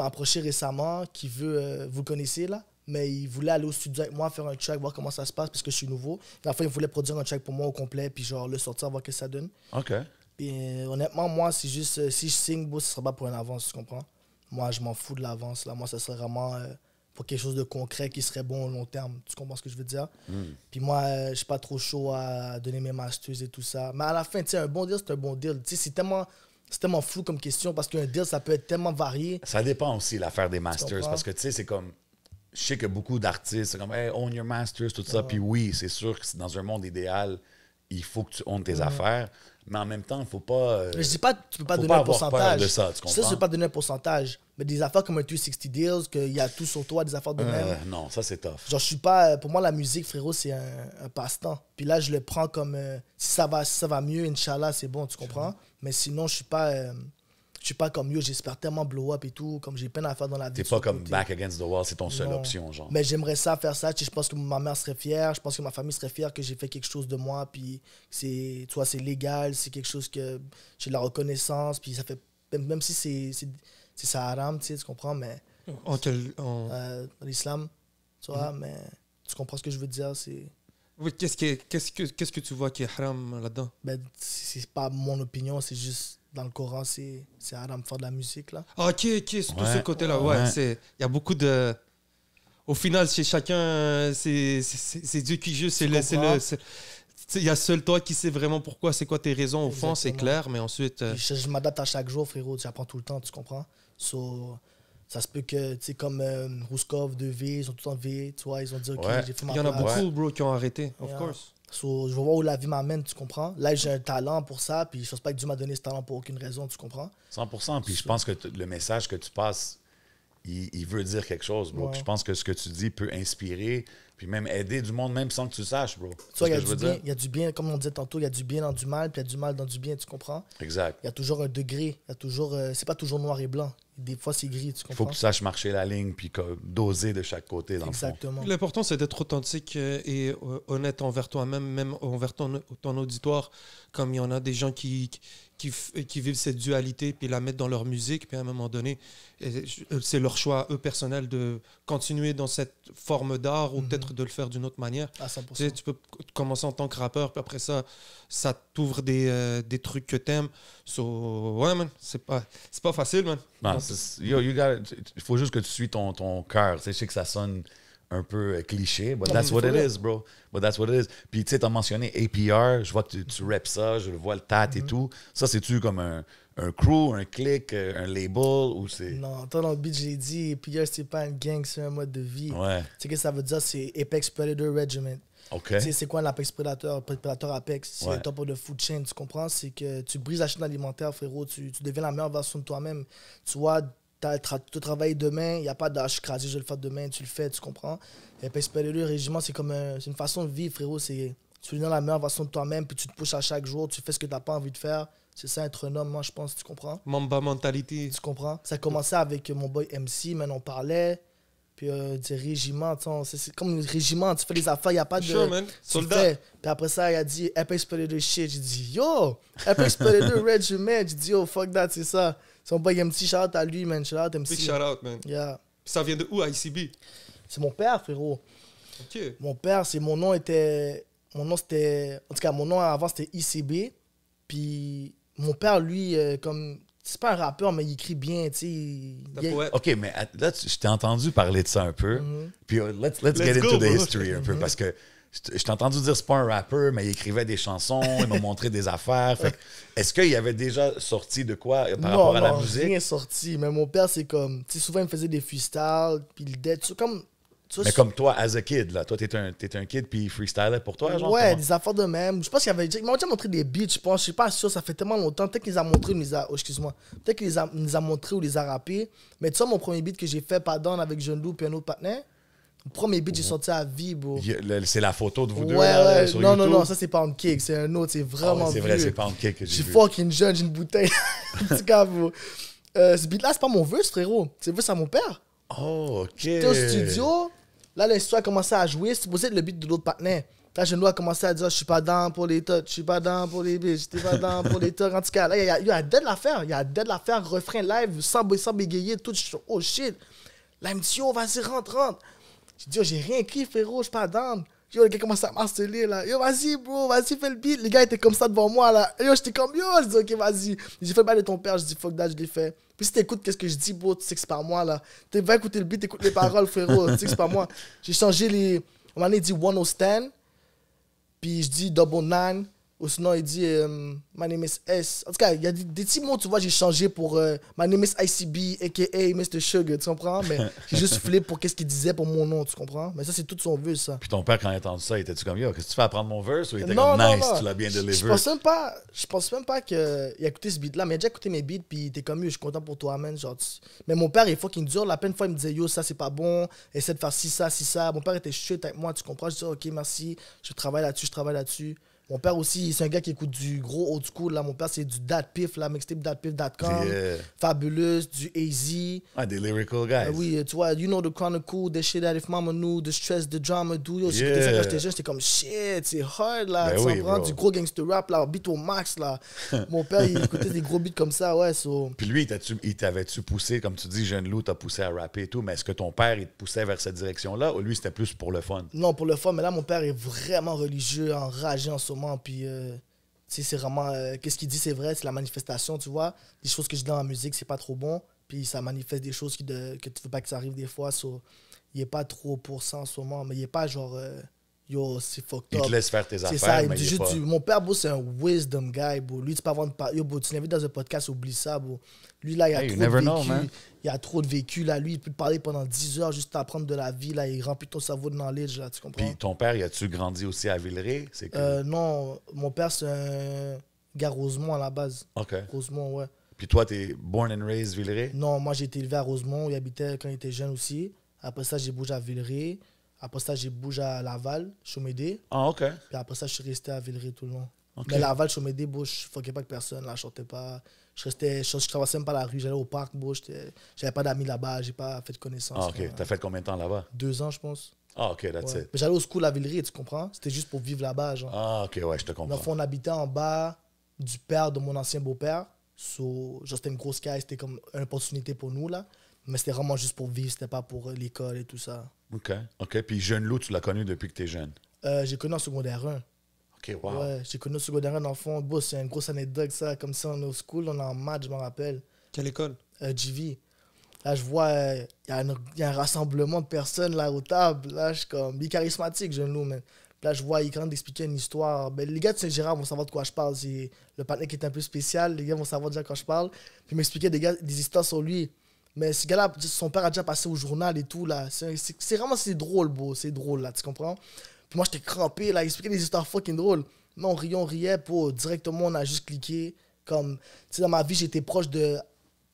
approché récemment, qui veut, euh, vous connaissez là, mais il voulait aller au studio avec moi, faire un track, voir comment ça se passe, parce que je suis nouveau. Enfin, il voulait produire un track pour moi au complet, puis genre le sortir, voir ce que ça donne. OK. Et euh, honnêtement, moi, c'est juste, euh, si je signe, beau, ce sera pas pour une avance, tu comprends? Moi, je m'en fous de l'avance, là. Moi, ce serait vraiment pour quelque chose de concret qui serait bon au long terme. Tu comprends ce que je veux dire? Hmm. Puis moi, je euh, je suis pas trop chaud à donner mes masters et tout ça. Mais à la fin, tu un bon deal, c'est un bon deal. c'est tellement c'est tellement flou comme question parce qu'un deal, ça peut être tellement varié. Ça dépend aussi l'affaire des masters parce que tu sais, c'est comme. Je sais que beaucoup d'artistes, c'est comme hey, own your masters, tout ça. Ah Puis oui, c'est sûr que dans un monde idéal, il faut que tu ownes tes ah affaires. Mais en même temps, il ne faut pas. Je euh, ne je dis pas, tu ne peux pas donner un pourcentage. ça, tu comprends? peux pas donner un pourcentage. Mais des affaires comme un 360 Deals, qu'il y a tout sur toi, des affaires de euh, même. Non, ça, c'est tough. Genre, je suis pas. Euh, pour moi, la musique, frérot, c'est un, passe-temps. Puis là, je le prends comme. si, ça va, ça va mieux, Inch'Allah, c'est bon, tu comprends? Mhm. Mais sinon, je ne suis pas. Je suis pas comme yo, j'espère tellement blow up et tout, comme j'ai peine à faire dans la vie. T'es pas comme back against the wall, c'est ton seule option, genre. Mais j'aimerais ça, faire ça. Tu sais, je pense que ma mère serait fière, je pense que ma famille serait fière que j'ai fait quelque chose de moi, puis c'est, toi c'est légal, c'est quelque chose que j'ai de la reconnaissance, puis ça fait, même si c'est, c'est, ça haram, tu sais, tu comprends, mais. En En euh, l'islam, tu vois, mhm. mais tu comprends ce que je veux dire, c'est. Oui, qu'est-ce que, qu'est-ce que, qu'est-ce que tu vois qui est haram là-dedans? Ben, c'est pas mon opinion, c'est juste dans le Coran, c'est Adam faire de la musique. Là. Ah, ok, ok, sur ce côté-là. Ouais, Il y a beaucoup de. Au final, chez chacun, c'est Dieu qui joue. c'est le. Il y a seul toi qui sais vraiment pourquoi, c'est quoi tes raisons au fond, c'est clair, mais ensuite. Euh, je, m'adapte à chaque jour, frérot, j'apprends tout le temps, tu comprends? So, ça se peut que, tu sais, comme euh, Rouskov, 2V, ils ont tout enlevé, tu vois, ils ont dit, OK, j'ai fait ma Il y en a beaucoup, bro, qui ont arrêté, of course je vais voir où la vie m'amène, tu comprends? Là, j'ai un talent pour ça, puis je pense pas que Dieu m'a donné ce talent pour aucune raison, tu comprends? 100 puis je pense que le message que tu passes, il, veut dire quelque chose, je pense que ce que tu dis peut inspirer puis même aider du monde, même sans que tu saches, bro. il y, a du bien, comme on disait tantôt, il y a du bien dans du mal, puis il y a du mal dans du bien, tu comprends? Exact. Il y a toujours un degré, il y a toujours. Euh, c'est pas toujours noir et blanc. Des fois, c'est gris, tu comprends? Il faut que tu saches marcher la ligne, puis doser de chaque côté, dans Exactement. L'important, c'est d'être authentique euh, et euh, honnête envers toi-même, même envers ton, ton auditoire, comme il y en a des gens qui qui, vivent cette dualité, puis la mettent dans leur musique, puis à un moment donné, euh, c'est leur choix, eux, personnel, de continuer dans cette forme d'art ou mhm. peut-être de le faire d'une autre manière. tu, sais, tu, peux commencer en tant que rappeur, puis après ça, ça t'ouvre des, euh, des, trucs que t'aimes. ouais, man, c'est pas, c'est pas facile, man. il ben, faut juste que tu suis ton, ton cœur. Tu sais, je sais que ça sonne un peu euh, cliché, but that's what it is, bro. But that's what it is. Puis tu sais, t'as mentionné APR, je vois que tu, tu reps ça, je le vois le tat et mm-hmm. tout. Ça, c'est-tu comme un, un, crew, un click, euh, un label ou c'est. Non, toi dans le beat, j'ai dit APR, c'est pas une gang, c'est un mode de vie. Ouais. Tu sais que ça veut dire, c'est Apex Predator Regiment. OK. Tu c'est quoi apex Predator, Predator Apex C'est ouais. le top de food chain, tu comprends C'est que tu brises la chaîne alimentaire, frérot, tu, tu deviens la meilleure version de toi-même. Tu vois, tu travailles demain, il n'y a pas d'âge crasé, je vais le faire demain, tu le fais, tu comprends. Et puis, le régiment, c'est comme une façon de vivre, frérot. C'est, tu es dans la meilleure façon de toi-même, puis tu te pousses à chaque jour, tu fais ce que tu n'as pas envie de faire. C'est ça, être un homme, moi, je pense, tu comprends. Mamba mentalité. Tu comprends. Ça a commencé avec mon boy MC, maintenant on parlait. Puis euh, des régiments, c'est comme le régiment, tu fais les affaires, il n'y a pas de. Soldat. Puis après ça, il a dit Epic 2 shit. J'ai dit Yo, Epic 2 de *laughs* Regiment. J'ai dit Yo, fuck that, c'est ça. Son un petit shout out à lui, man. Shout out MC. Big shout out, man. Yeah. ça vient de où, ICB C'est mon père, frérot. Ok. Mon père, c'est mon nom était. Mon nom, c'était. En tout cas, mon nom avant, c'était ICB. Puis mon père, lui, euh, comme. C'est pas un rappeur, mais il écrit bien, tu sais. OK, mais là, je t'ai entendu parler de ça un peu. Mhm. Puis euh, let's, let's, get into the history un peu, mhm. parce que je t'ai entendu dire c'est pas un rappeur, mais il écrivait des chansons, il m'a montré des affaires. est-ce qu'il avait déjà sorti de quoi euh, par rapport à la musique? Non, Rien sorti, mais mon père, c'est comme. Tu sais, souvent, il me faisait des freestyles, puis il dead. Comme, mais comme toi, as a kid, là. Toi, t'étais un, un kid, puis il freestylait pour toi, genre? Ouais, des affaires de même. Je pense qu'il avait. Il m'a déjà montré des beats, je pense. Je suis pas sûr, ça fait tellement longtemps. Peut-être qu'il les a montrés, oh, excuse-moi. Peut-être qu'il les a, montré ou les a rappés. Mais tu sais, mon premier beat que j'ai fait, Pardon, avec John Lou et un autre partenaire premier beat, j'ai sorti à vie, bro. C'est la photo de vous deux ouais, Sur non, YouTube? Non, non, ça c'est un Cake. C'est un autre, c'est ah vraiment. Ah c'est vrai, c'est un Cake que j'ai. Je suis fucking jeune, j'ai une bouteille. *laughs* en tout cas, bro. Euh, ce beat-là, c'est pas mon vœu, frérot. C'est c'est à mon père. Oh, ok. J'étais au studio. Là, l'histoire a commencé à jouer. C'est supposé le beat de l'autre partenaire. Là, je dois commencer à dire, je suis pas dans pour les tots, je suis pas dans pour les bitches, je suis pas dans pour les tots. En tout cas, là, il y a, y a dead l'affaire, il y a dead l'affaire, refrain live, sans, sans bégayer, tout, oh shit. Là, il me dit, vas-y, j'ai dit, oh, j'ai rien écrit, frérot, je pas d'âme. Yo, le gars commence à marceler là. Yo, vas-y, bro, vas-y, fais le beat. Les gars étaient comme ça devant moi là. Yo, j'étais comme, yo, je dis, ok, vas-y. J'ai fait pas de ton père, je dis, fuck that, je l'ai fait. Puis si t'écoutes qu'est-ce que je dis, bro, tu sais que c'est pas moi là. T'es va écouter le beat, t'écoutes les paroles, frérot, tu sais que c'est pas moi. J'ai changé les. On m'a dit one oh Puis je dis double nine. Ou sinon, il dit euh, My name is S. En tout cas, il y a des, petits mots, tu vois, j'ai changé pour euh, My name is ICB, aka Mr. Sugar, tu comprends? Mais *laughs* j'ai juste flip pour qu'est-ce qu'il disait pour mon nom, tu comprends? Mais ça, c'est tout son vœu, ça. Puis ton père, quand il a entendu ça, il était-tu comme Yo, qu'est-ce que tu fais à prendre mon verse? Ou il était comme Nice, tu l'as bien delivered Je pense même pas, je pense même pas qu'il a écouté ce beat-là, mais il a déjà écouté mes beats, puis il était comme Yo, je suis content pour toi, man. Genre, Mais mon père, il faut qu'il me dure. La peine fois, il me disait Yo, ça, c'est pas bon, essaie de faire ci, ça, ci, ça. Mon père était chute avec moi, tu comprends? Je dis Ok, merci, je travaille là-dessus, je travaille là-dessus. Mon père aussi, c'est un gars qui écoute du gros old school. Là. Mon père, c'est du piff la mixtape datpif.com. Yeah. Fabulous, du AZ. Ah, des lyrical guys. Ah oui, tu vois, you know the chronicle, the shit that if mama knew, the stress, the drama, do. Yo, ça quand j'étais jeune, j'étais comme shit, c'est hard là. Ben tu Du gros gangster rap, là, beat au max là. *laughs* Mon père, il écoutait des gros beats comme ça, ouais. Puis lui, il t'avait-tu poussé, comme tu dis, jeune loup, t'as poussé à rapper et tout, mais est-ce que ton père, il te poussait vers cette direction-là ou lui, c'était plus pour le fun? Non, pour le fun, mais là, mon père est vraiment religieux, enragé en puis, euh, c'est vraiment. Euh, qu'est-ce qu'il dit, c'est vrai, c'est la manifestation, tu vois. Des choses que je dis dans la musique, c'est pas trop bon. Puis, ça manifeste des choses que tu veux pas que ça arrive des fois. Il il a pas trop pour ça en ce moment, mais il a pas genre. Euh, yo, c'est fucked up. Il te laisse faire tes affaires. mais pas... mon père, c'est un wisdom guy, Lui, tu peux avoir Yo, tu l'invites dans un podcast, oublie ça, Lui, là, il a trop de vécu. il a trop de vécu, là. Lui, il peut parler pendant 10 heures juste apprendre de la vie, là. Il remplit ton cerveau de knowledge, là, tu comprends? Puis ton père, il a-tu grandi aussi à Villeray? Que... Euh, non, mon père, c'est un gars Rosemont à la base. OK. Rosemont, ouais. Puis toi, t'es born and raised Villeray? Non, moi, j'ai été élevé à Rosemont. Il habitait quand il était jeune aussi. Après ça, j'ai bougé à Villeray. Après ça, j'ai bougé à Laval, Chomédé. Ah, ok. Puis après ça, je suis resté à Villeray tout le long. Okay. Mais Laval, Chomédé, je ne fuckais pas que personne, là, je chantais pas. Je restais, je, traversais même pas la rue, j'allais au parc, Je j'avais pas d'amis là-bas, j'ai pas fait de connaissances. Ah, ok. T'as fait combien de temps là-bas Deux ans, je pense. Ah, ok, that's it. Mais j'allais au school à Villeray, tu comprends C'était juste pour vivre là-bas, genre. Ah, ok, ouais, je te comprends. Donc, on habitait en bas du père de mon ancien beau-père. So, c'était une grosse caisse, c'était comme une opportunité pour nous, là. Mais c'était vraiment juste pour vivre, c'était pas pour euh, l'école et tout ça. OK. OK. Puis Jeune Lou, tu l'as connu depuis que tu es jeune? Euh, j'ai connu en secondaire 1. OK, wow. Ouais, j'ai connu en secondaire 1 enfant. Bon, c'est une grosse anecdote, ça. Comme ça, on est au school, on est en maths, je m'en rappelle. Quelle école? Euh, JV. Là, je vois, il euh, y, a un rassemblement de personnes là au table. Là, je suis comme, il est charismatique, Jeune Lou, là, je vois, il est en train d'expliquer une histoire. Ben, les gars de Saint-Gérard vont savoir de quoi je parle. C'est le panneau qui est un peu spécial. Les gars vont savoir déjà quand je parle. Puis m'expliquer des, des histoires sur lui. Mais ce gars-là, son père a déjà passé au journal et tout, là. C'est vraiment, c'est drôle, beau. C'est drôle, là, tu comprends? Puis moi, j'étais crampé, là. Il expliquait des histoires fucking drôles. Mais on riait, on riait, pour directement, on a juste cliqué. Comme, tu sais, dans ma vie, j'étais proche de,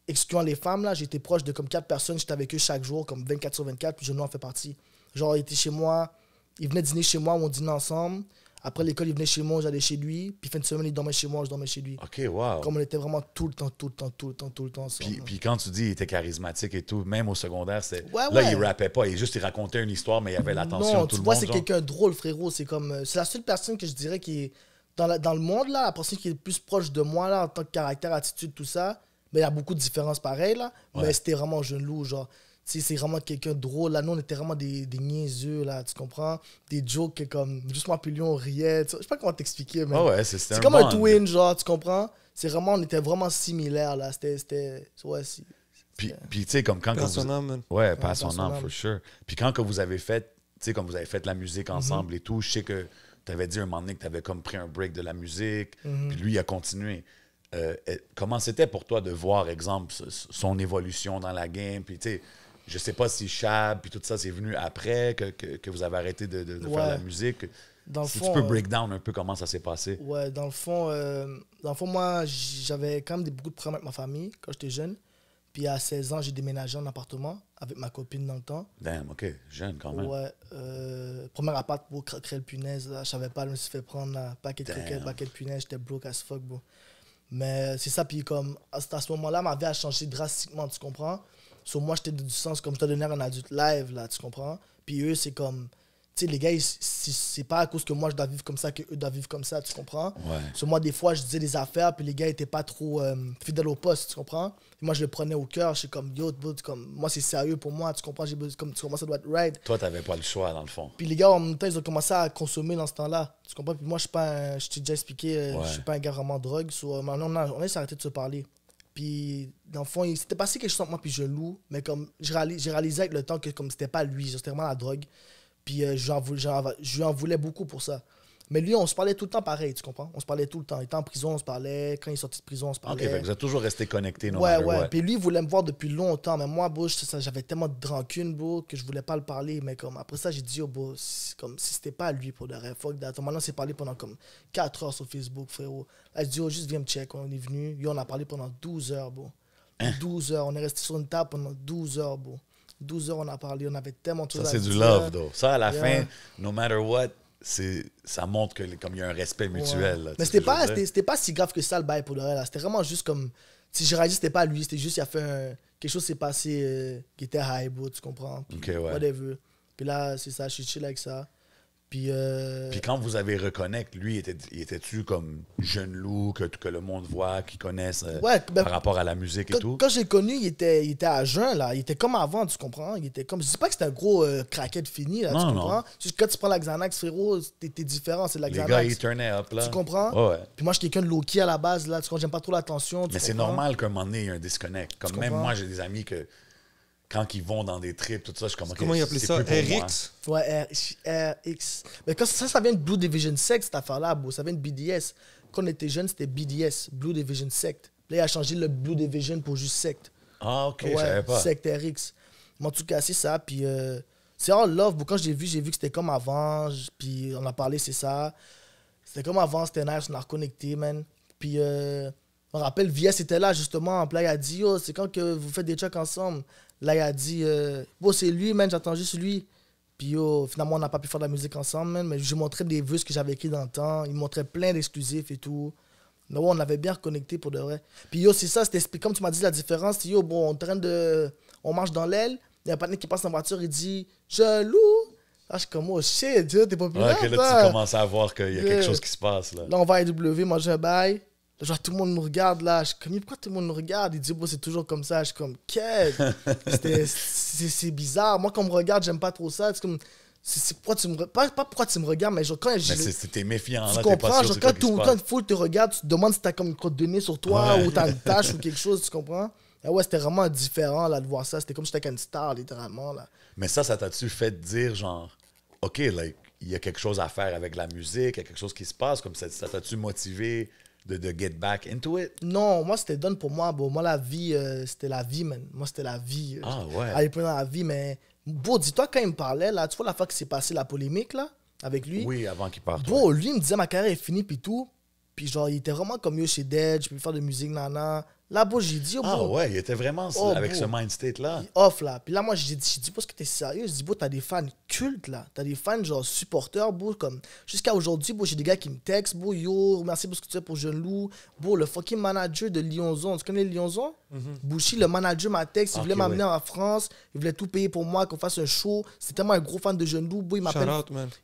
excluant les femmes, là, j'étais proche de comme quatre personnes. J'étais avec eux chaque jour, comme 24 sur 24. Puis je n'en fais partie. Genre, ils étaient chez moi. Ils venaient dîner chez moi, on dînait ensemble. Après l'école, il venait chez moi, j'allais chez lui. Puis fin de semaine, il dormait chez moi, je dormais chez lui. OK, wow. Comme on était vraiment tout le temps, tout le temps, tout le temps, tout le temps ensemble. Puis, puis quand tu dis qu'il était charismatique et tout, même au secondaire, c'est ouais, là, il rappait pas. Il juste, il racontait une histoire, mais il avait l'attention tout le monde. Non, Tu vois, c'est quelqu'un drôle, frérot. C'est comme. Euh, c'est la seule personne que je dirais qui est. Dans, dans le monde, là, la personne qui est le plus proche de moi, là, en tant que caractère, attitude, tout ça. Mais il y a beaucoup de différences pareilles, là. Mais c'était vraiment jeune loup, genre c'est vraiment quelqu'un drôle. Là, nous, on était vraiment des, des niaiseux, là, tu comprends? Des jokes comme, juste moi, puis lui, on riait. Je sais pas comment t'expliquer, mais. Ah c'est comme un twin, genre, tu comprends? C'est vraiment, on était vraiment similaires, là. C'était. Ouais, si. Puis, puis tu sais, comme quand. Pas son âme, Ouais, pas son âme, for sure. Puis quand que vous avez fait, tu sais, comme vous avez fait la musique mhm. ensemble et tout, je sais que tu avais dit un moment donné que t'avais comme pris un break de la musique, mhm. puis lui, il a continué. Euh, eh, comment c'était pour toi de voir, exemple, son évolution dans la game, puis tu sais je sais pas si Chab puis tout ça, c'est venu après que, que, vous avez arrêté de, de, faire la musique. si tu peux euh, break down un peu comment ça s'est passé. Ouais, dans le fond, euh, dans le fond moi, j'avais quand même beaucoup de problèmes avec ma famille quand j'étais jeune. Puis à 16 ans, j'ai déménagé en appartement avec ma copine dans le temps. Damn, ok, jeune quand même. Ouais, euh, premier appart pour créer le punaise. Là, je savais pas, je me suis fait prendre un paquet de un paquet de punaise, j'étais broke as fuck, Mais euh, c'est ça, puis comme à ce moment-là, ma vie a changé drastiquement, tu comprends? Sur moi, j'étais du sens comme je t'ai donné un adulte live, là, tu comprends? Puis eux, c'est comme. Tu sais, les gars, c'est pas à cause que moi, je dois vivre comme ça qu'eux doivent vivre comme ça, tu comprends? Sur moi, des fois, je disais des affaires, puis les gars étaient pas trop euh, fidèles au poste, tu comprends? Et moi, je le prenais au cœur, je suis comme, yo, comme, moi, c'est sérieux pour moi, tu comprends? Comme, tu comprends, ça doit être right. Toi, t'avais pas le choix, dans le fond. Puis les gars, en même temps, ils ont commencé à consommer dans ce temps-là, tu comprends? Puis moi, je suis pas, je t'ai déjà expliqué, euh, je suis pas un gars vraiment drogue, so, euh, maintenant, on, a, on de se parler. Puis, dans le fond, il s'était passé quelque chose entre moi, puis je loue. Mais comme, j'ai réalisé, avec le temps que comme c'était pas lui, c'était vraiment la drogue. Puis, euh, je lui en voulais beaucoup pour ça. Mais lui, on se parlait tout le temps pareil, tu comprends? On se parlait tout le temps. Il était en prison, on se parlait. Quand il est sorti de prison, on se parlait. OK, fait vous avez toujours resté connecté, non? Ouais, ouais. Puis lui, il voulait me voir depuis longtemps. Mais moi, j'avais tellement de rancune, que je voulais pas le parler. Mais comme après ça, j'ai dit, oh, bro, comme si c'était pas lui pour de vrai. Fuck Maintenant, on s'est parlé pendant comme 4 heures sur Facebook, frérot. Là, j'ai dit, oh, juste viens me check. On est venu. Et on a parlé pendant 12 heures, bro. 12 hein? heures. On est resté sur une table pendant 12 heures, bro. 12 heures, on a parlé. On avait tellement de choses Ça, c'est du love, though. Ça, à la fin, no matter what, ça montre que comme il y a un respect mutuel. mais c'était pas, pas si grave que ça le bail pour le C'était vraiment juste comme. Si j'ai réalisé, c'était pas lui, c'était juste il a fait un, quelque chose s'est passé euh, qui était high, bro, tu comprends. ok, ouais. Whatever. Puis là, c'est ça, je suis chill avec ça. Euh, Puis, quand vous avez reconnect, lui, était, était-tu comme jeune loup que, que le monde voit, qu'il connaissent euh, ben, par rapport à la musique et tout? Quand j'ai connu, il était, était à jeun, là. Il était comme avant, tu comprends? Il était comme... Je dis pas que c'était un gros craquet euh, craquette fini, là, tu comprends? quand tu prends la Xanax, frérot, t'es, différent, c'est de la Xanax. Les gars, ils up, là. Tu comprends? ouais. Puis moi, je suis quelqu'un de low-key à la base, là. J'aime pas trop l'attention, Mais c'est normal qu'à un moment donné, il y ait un disconnect. Comme même moi, j'ai des amis que quand ils vont dans des trips, tout ça, je suis comme, okay, Comment ils appelaient ça RX Ouais, RX. Mais quand ça, ça vient de Blue Division Sect, cette affaire-là, ça vient de BDS. Quand on était jeune, c'était BDS, Blue Division Sect. Là, il a changé le Blue Division pour juste Sect. Ah, ok, je savais pas. Sect RX. Mais en tout cas, c'est ça. Puis euh, c'est en love. Quand j'ai vu, j'ai vu que c'était comme avant. Puis on a parlé, c'est ça. C'était comme avant, c'était nice, on a reconnecté, man. Puis. Euh, on rappelle, VS était là justement. Puis là, il a dit c'est quand que vous faites des trucs ensemble Là, il a dit, euh, c'est lui, man, j'attends juste lui. Puis finalement, on n'a pas pu faire de la musique ensemble, mais je lui montrais des ce que j'avais écrit dans le temps. Il montrait plein d'exclusifs et tout. on avait bien reconnecté pour de vrai. Puis c'est ça, c'était comme tu m'as dit la différence. bon, on de. On marche dans l'aile, il y a un panier qui passe en voiture, il dit, je loue. Ah, je suis comme, oh shit, t'es populaire. que là, tu commences à voir qu'il y a quelque chose qui se passe. Là, on va à IW, manger un bail. Genre, tout le monde me regarde là. Je suis comme, pourquoi tout le monde me regarde Il dit, bon, c'est toujours comme ça. Je suis comme, qu'est-ce *laughs* C'est bizarre. Moi, quand on me regarde, j'aime pas trop ça. C'est comme, c'est pourquoi tu me pas, pourquoi tu me regardes mais genre quand c'était méfiant tu là, comprends pas genre quand tout foule te regarde tu te demandes si t'as comme une côte de nez sur toi ou t'as une *laughs* tache ou quelque chose tu comprends ah ouais c'était vraiment différent là de voir ça c'était comme si t'étais une star littéralement là mais ça ça t'a-tu fait dire genre ok like il y a quelque chose à faire avec la musique, il y a quelque chose qui se passe, comme ça, ça t'a-tu motivé de, get back into it? Non, moi, c'était done pour moi. Bon, moi, la vie, euh, c'était la vie, man. Moi, c'était la vie. Euh, ah ouais? Aller la vie, mais... Bon, dis-toi, quand il me parlait, là, tu vois la fois que s'est passé la polémique, là, avec lui? Oui, avant qu'il parte. Bon, lui, il me disait, ma carrière est finie, puis tout. Puis genre, il était vraiment comme, yo, chez Dead, je peux faire de musique, nana. Là-bas, j'ai dit. Oh, ah ouais, il était vraiment oh, avec ce mind state-là. Off, là. Puis là, moi, j'ai dit, dit, parce que t'es sérieux. Je dis, bro, t'as des fans cultes, là. T'as des fans, genre, supporters, bou Comme, jusqu'à aujourd'hui, bro, j'ai des gars qui me textent, bro, yo, merci pour ce que tu fais pour Jeune Loup. le fucking manager de Lyonzon. Tu connais Lyonzon? Mm Bouchy, le manager m'a texté. Il voulait m'amener en France. Il voulait tout payer pour moi, qu'on fasse un show. C'est tellement un gros fan de Jeune Loup, Il m'appelle.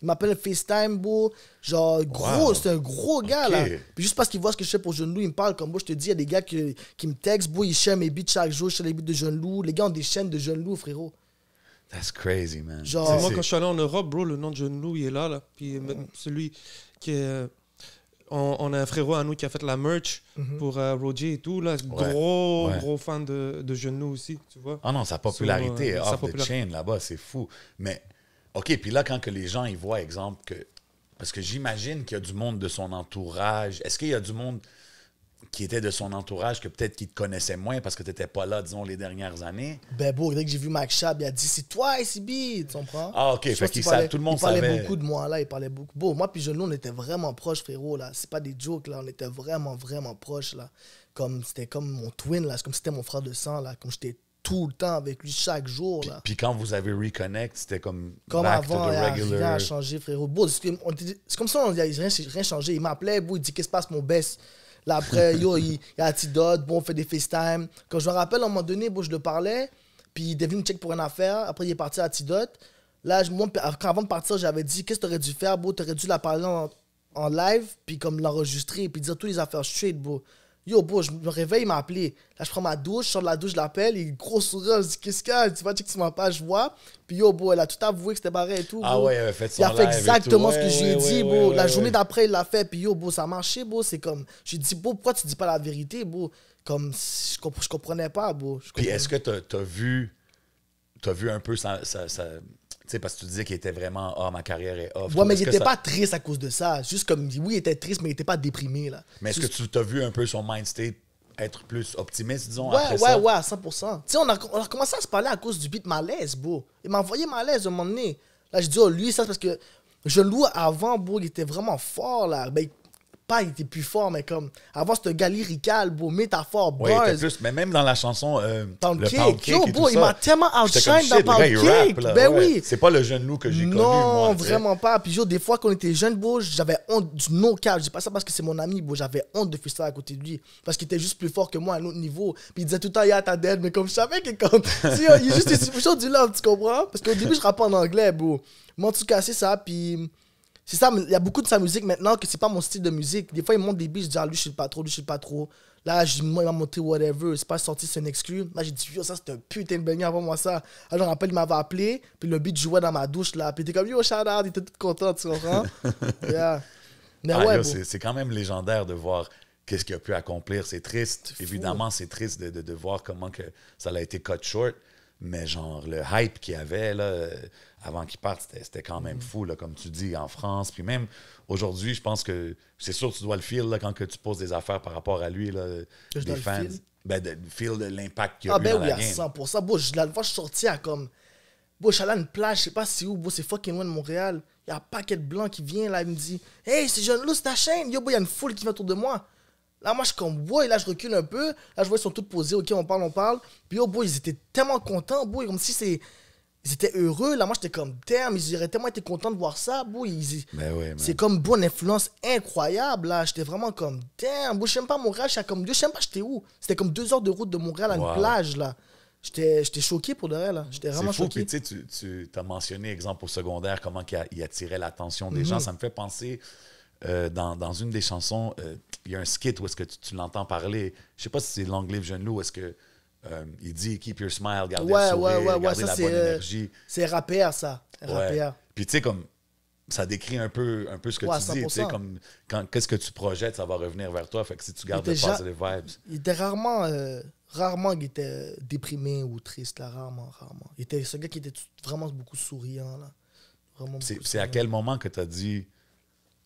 Il m'appelle FaceTime, bro. Genre, gros, c'est un gros gars, là. Puis juste parce qu'il voit ce que je fais pour Jeune il me parle comme, moi je te dis, il y a des gars qui qui me texte boy, ils et mes chaque jour, je les bits de Jeune Loup. Les gars ont des chaînes de Jeune Loup, frérot. That's crazy, man. Genre, moi, quand je suis allé en Europe, bro, le nom de Jeune Loup, il est là, là. Puis euh, mm. celui qui est. Euh, on, on, a un frérot à nous qui a fait la merch mm-hmm. pour euh, Roger et tout. Là. gros, gros fan de, de loups aussi, tu vois. Ah non, sa popularité est off the chain là-bas, c'est fou. Mais, OK, puis là, quand que les gens, ils voient, exemple, que... Parce que j'imagine qu'il y a du monde de son entourage. Est-ce qu'il y a du monde qui était de son entourage, que peut-être qu'il te connaissait moins parce que tu n'étais pas là, disons, les dernières années. Ben, beau, dès que j'ai vu Max Chab, il a dit C'est toi, Sibi, tu comprends Ah, ok, qu'il savait, tout le monde il parlait beaucoup de moi, là, il parlait beaucoup. Bon, moi, puis je, nous, on était vraiment proches, frérot, là. C'est pas des jokes, là, on était vraiment, vraiment proches, là. Comme c'était comme mon twin, là, c'est comme c'était mon frère de sang, là, comme j'étais tout le temps avec lui chaque jour. là. puis quand vous avez reconnect, c'était comme. Comme avant, to rien a changé, frérot. C'est comme ça, on, rien, rien changé. Il m'appelait, il dit Qu'est-ce qui se passe, mon best Là, après, yo, il y a bon, on fait des FaceTime. Quand je me rappelle, à un moment donné, je le parlais, puis il devait me check pour une affaire. Après, il est parti à Tidot. Là, avant de partir, j'avais dit, qu'est-ce que t'aurais dû faire, beau T'aurais dû la parler en, live, puis comme l'enregistrer, puis dire toutes les affaires straight, bro. Yo, bro, je me réveille, il m'a appelé. Là, je prends ma douche, je sors de la douche, je l'appelle, il gros sourire, je dis, qu'est-ce qu'il y a Tu vois, tu que tu m'as pas, je vois. Puis yo, bro, elle a tout avoué que c'était barré et tout. Ah ouais, elle avait fait son Il a fait exactement ce que j'ai je lui ai dit, ouais, la journée d'après, il l'a fait, puis yo, bro, ça a marché, C'est comme, je lui ai dit, bro, pourquoi tu dis pas la vérité, bro Comme, je, comprenais pas, bro. puis est-ce que t'as as vu, t'as vu un peu ça sais, parce que tu disais qu'il était vraiment ah, ma carrière est off. Ouais, mais il était pas triste à cause de ça. Juste comme, oui, il était triste, mais il était pas déprimé, là. Mais est-ce que tu t'as vu un peu son mindset être plus optimiste, disons, après ouais, ça? Ouais, ouais, à 100%. Tu sais, on a, on commencé à se parler à cause du beat malaise, beau. Il m'a envoyé malaise à un moment donné. Là, je dis, oh, lui, ça, parce que je loue avant, beau. il était vraiment fort, là. Ben, pas il était plus fort, mais comme avoir cette galérical, beau, métaphore, buzz. Ouais, plus, mais même dans la chanson euh, le Pound Cake. il m'a tellement outshined dans Pound Cake. ben oui. C'est pas le jeune loup que j'ai connu. Non, vraiment pas. Puis, yo, des fois, quand on était jeune, beau j'avais honte du nom cap Je dis pas ça parce que c'est mon ami, beau J'avais honte de ça à côté de lui. Parce qu'il était juste plus fort que moi à un autre niveau. Puis, il disait tout le temps, a ta dead. Mais comme je savais que comme. *laughs* il est juste une du love, tu comprends? Parce qu'au début, je rappe en anglais, beau Moi, en tout cas, c'est ça. Puis c'est ça, il y a beaucoup de sa musique maintenant que c'est pas mon style de musique. Des fois, il monte des beats, je dis, ah, lui, je suis pas trop, lui, je suis pas trop. Là, je, moi, il m'a monté whatever, c'est pas sorti, c'est un exclu. Là, j'ai dit, yo, ça, c'était un putain de banger avant moi, ça. Alors, je rappelle, il m'avait appelé, puis le beat jouait dans ma douche, là. Puis il était comme, yo, shout out, il était tout content, tu comprends? *laughs* Ah, c'est quand même légendaire de voir qu'est-ce qu'il a pu accomplir. C'est triste. Évidemment, c'est triste de, de, de, voir comment que ça a été cut short, mais genre, le hype qu'il y avait, là avant qu'il parte, c'était quand même mm. fou, comme tu dis, en France. Puis même aujourd'hui, je pense que c'est sûr que tu dois le feel quand que tu poses des affaires par rapport à lui, là, je des fans. Le ben, feel. de, l'impact qu'il a ah, eu ben la game. Ah ben oui, à 100%. Bon, je, la fois, je sorti à comme... Bon, je suis allé à une plage, je sais pas si où, c'est fucking loin de Montréal. Il y a un paquet de blancs qui vient là, il me dit Hey, c'est jeune loup, c'est ta chaîne. Yo, il y a une foule qui vient autour de moi. Là, moi, je suis comme, boy, là, je recule un peu. Là, je vois, ils sont tous posés, ok, on parle, on parle. Puis, oh, boy, ils étaient tellement contents, boy, comme si c'est ils étaient heureux. Là, moi, j'étais comme, damn, ils auraient tellement été contents de voir ça. Ben ouais, c'est comme bonne influence incroyable. Là, j'étais vraiment comme, damn, je n'aime pas Montréal. J'étais comme, je sais pas, j'étais où. C'était comme deux heures de route de Montréal à une plage, là. J'étais choqué pour de vrai, là. J'étais vraiment fou, choqué. tu tu as mentionné, exemple, au secondaire, comment il, attirait l'attention des gens. Mhm. Ça me fait penser. Euh, dans, dans, une des chansons, euh, il y a un skit où est-ce que tu, l'entends parler. Je sais pas si c'est l'anglais Live Jeune Loup, est-ce que euh, il dit Keep your smile, gardez le sourire, ouais, ça, la bonne euh, énergie. C'est rappeur, ça. Rappeur. Puis tu sais, comme ça décrit un peu, un peu ce que tu dis. Tu sais, comme qu'est-ce que tu projettes, ça va revenir vers toi. Fait que si tu gardes le les vibes. Il était rarement, euh, rarement il était déprimé ou triste, là, rarement, rarement. Il était ce gars qui était vraiment beaucoup souriant, là. C'est à quel moment que tu as dit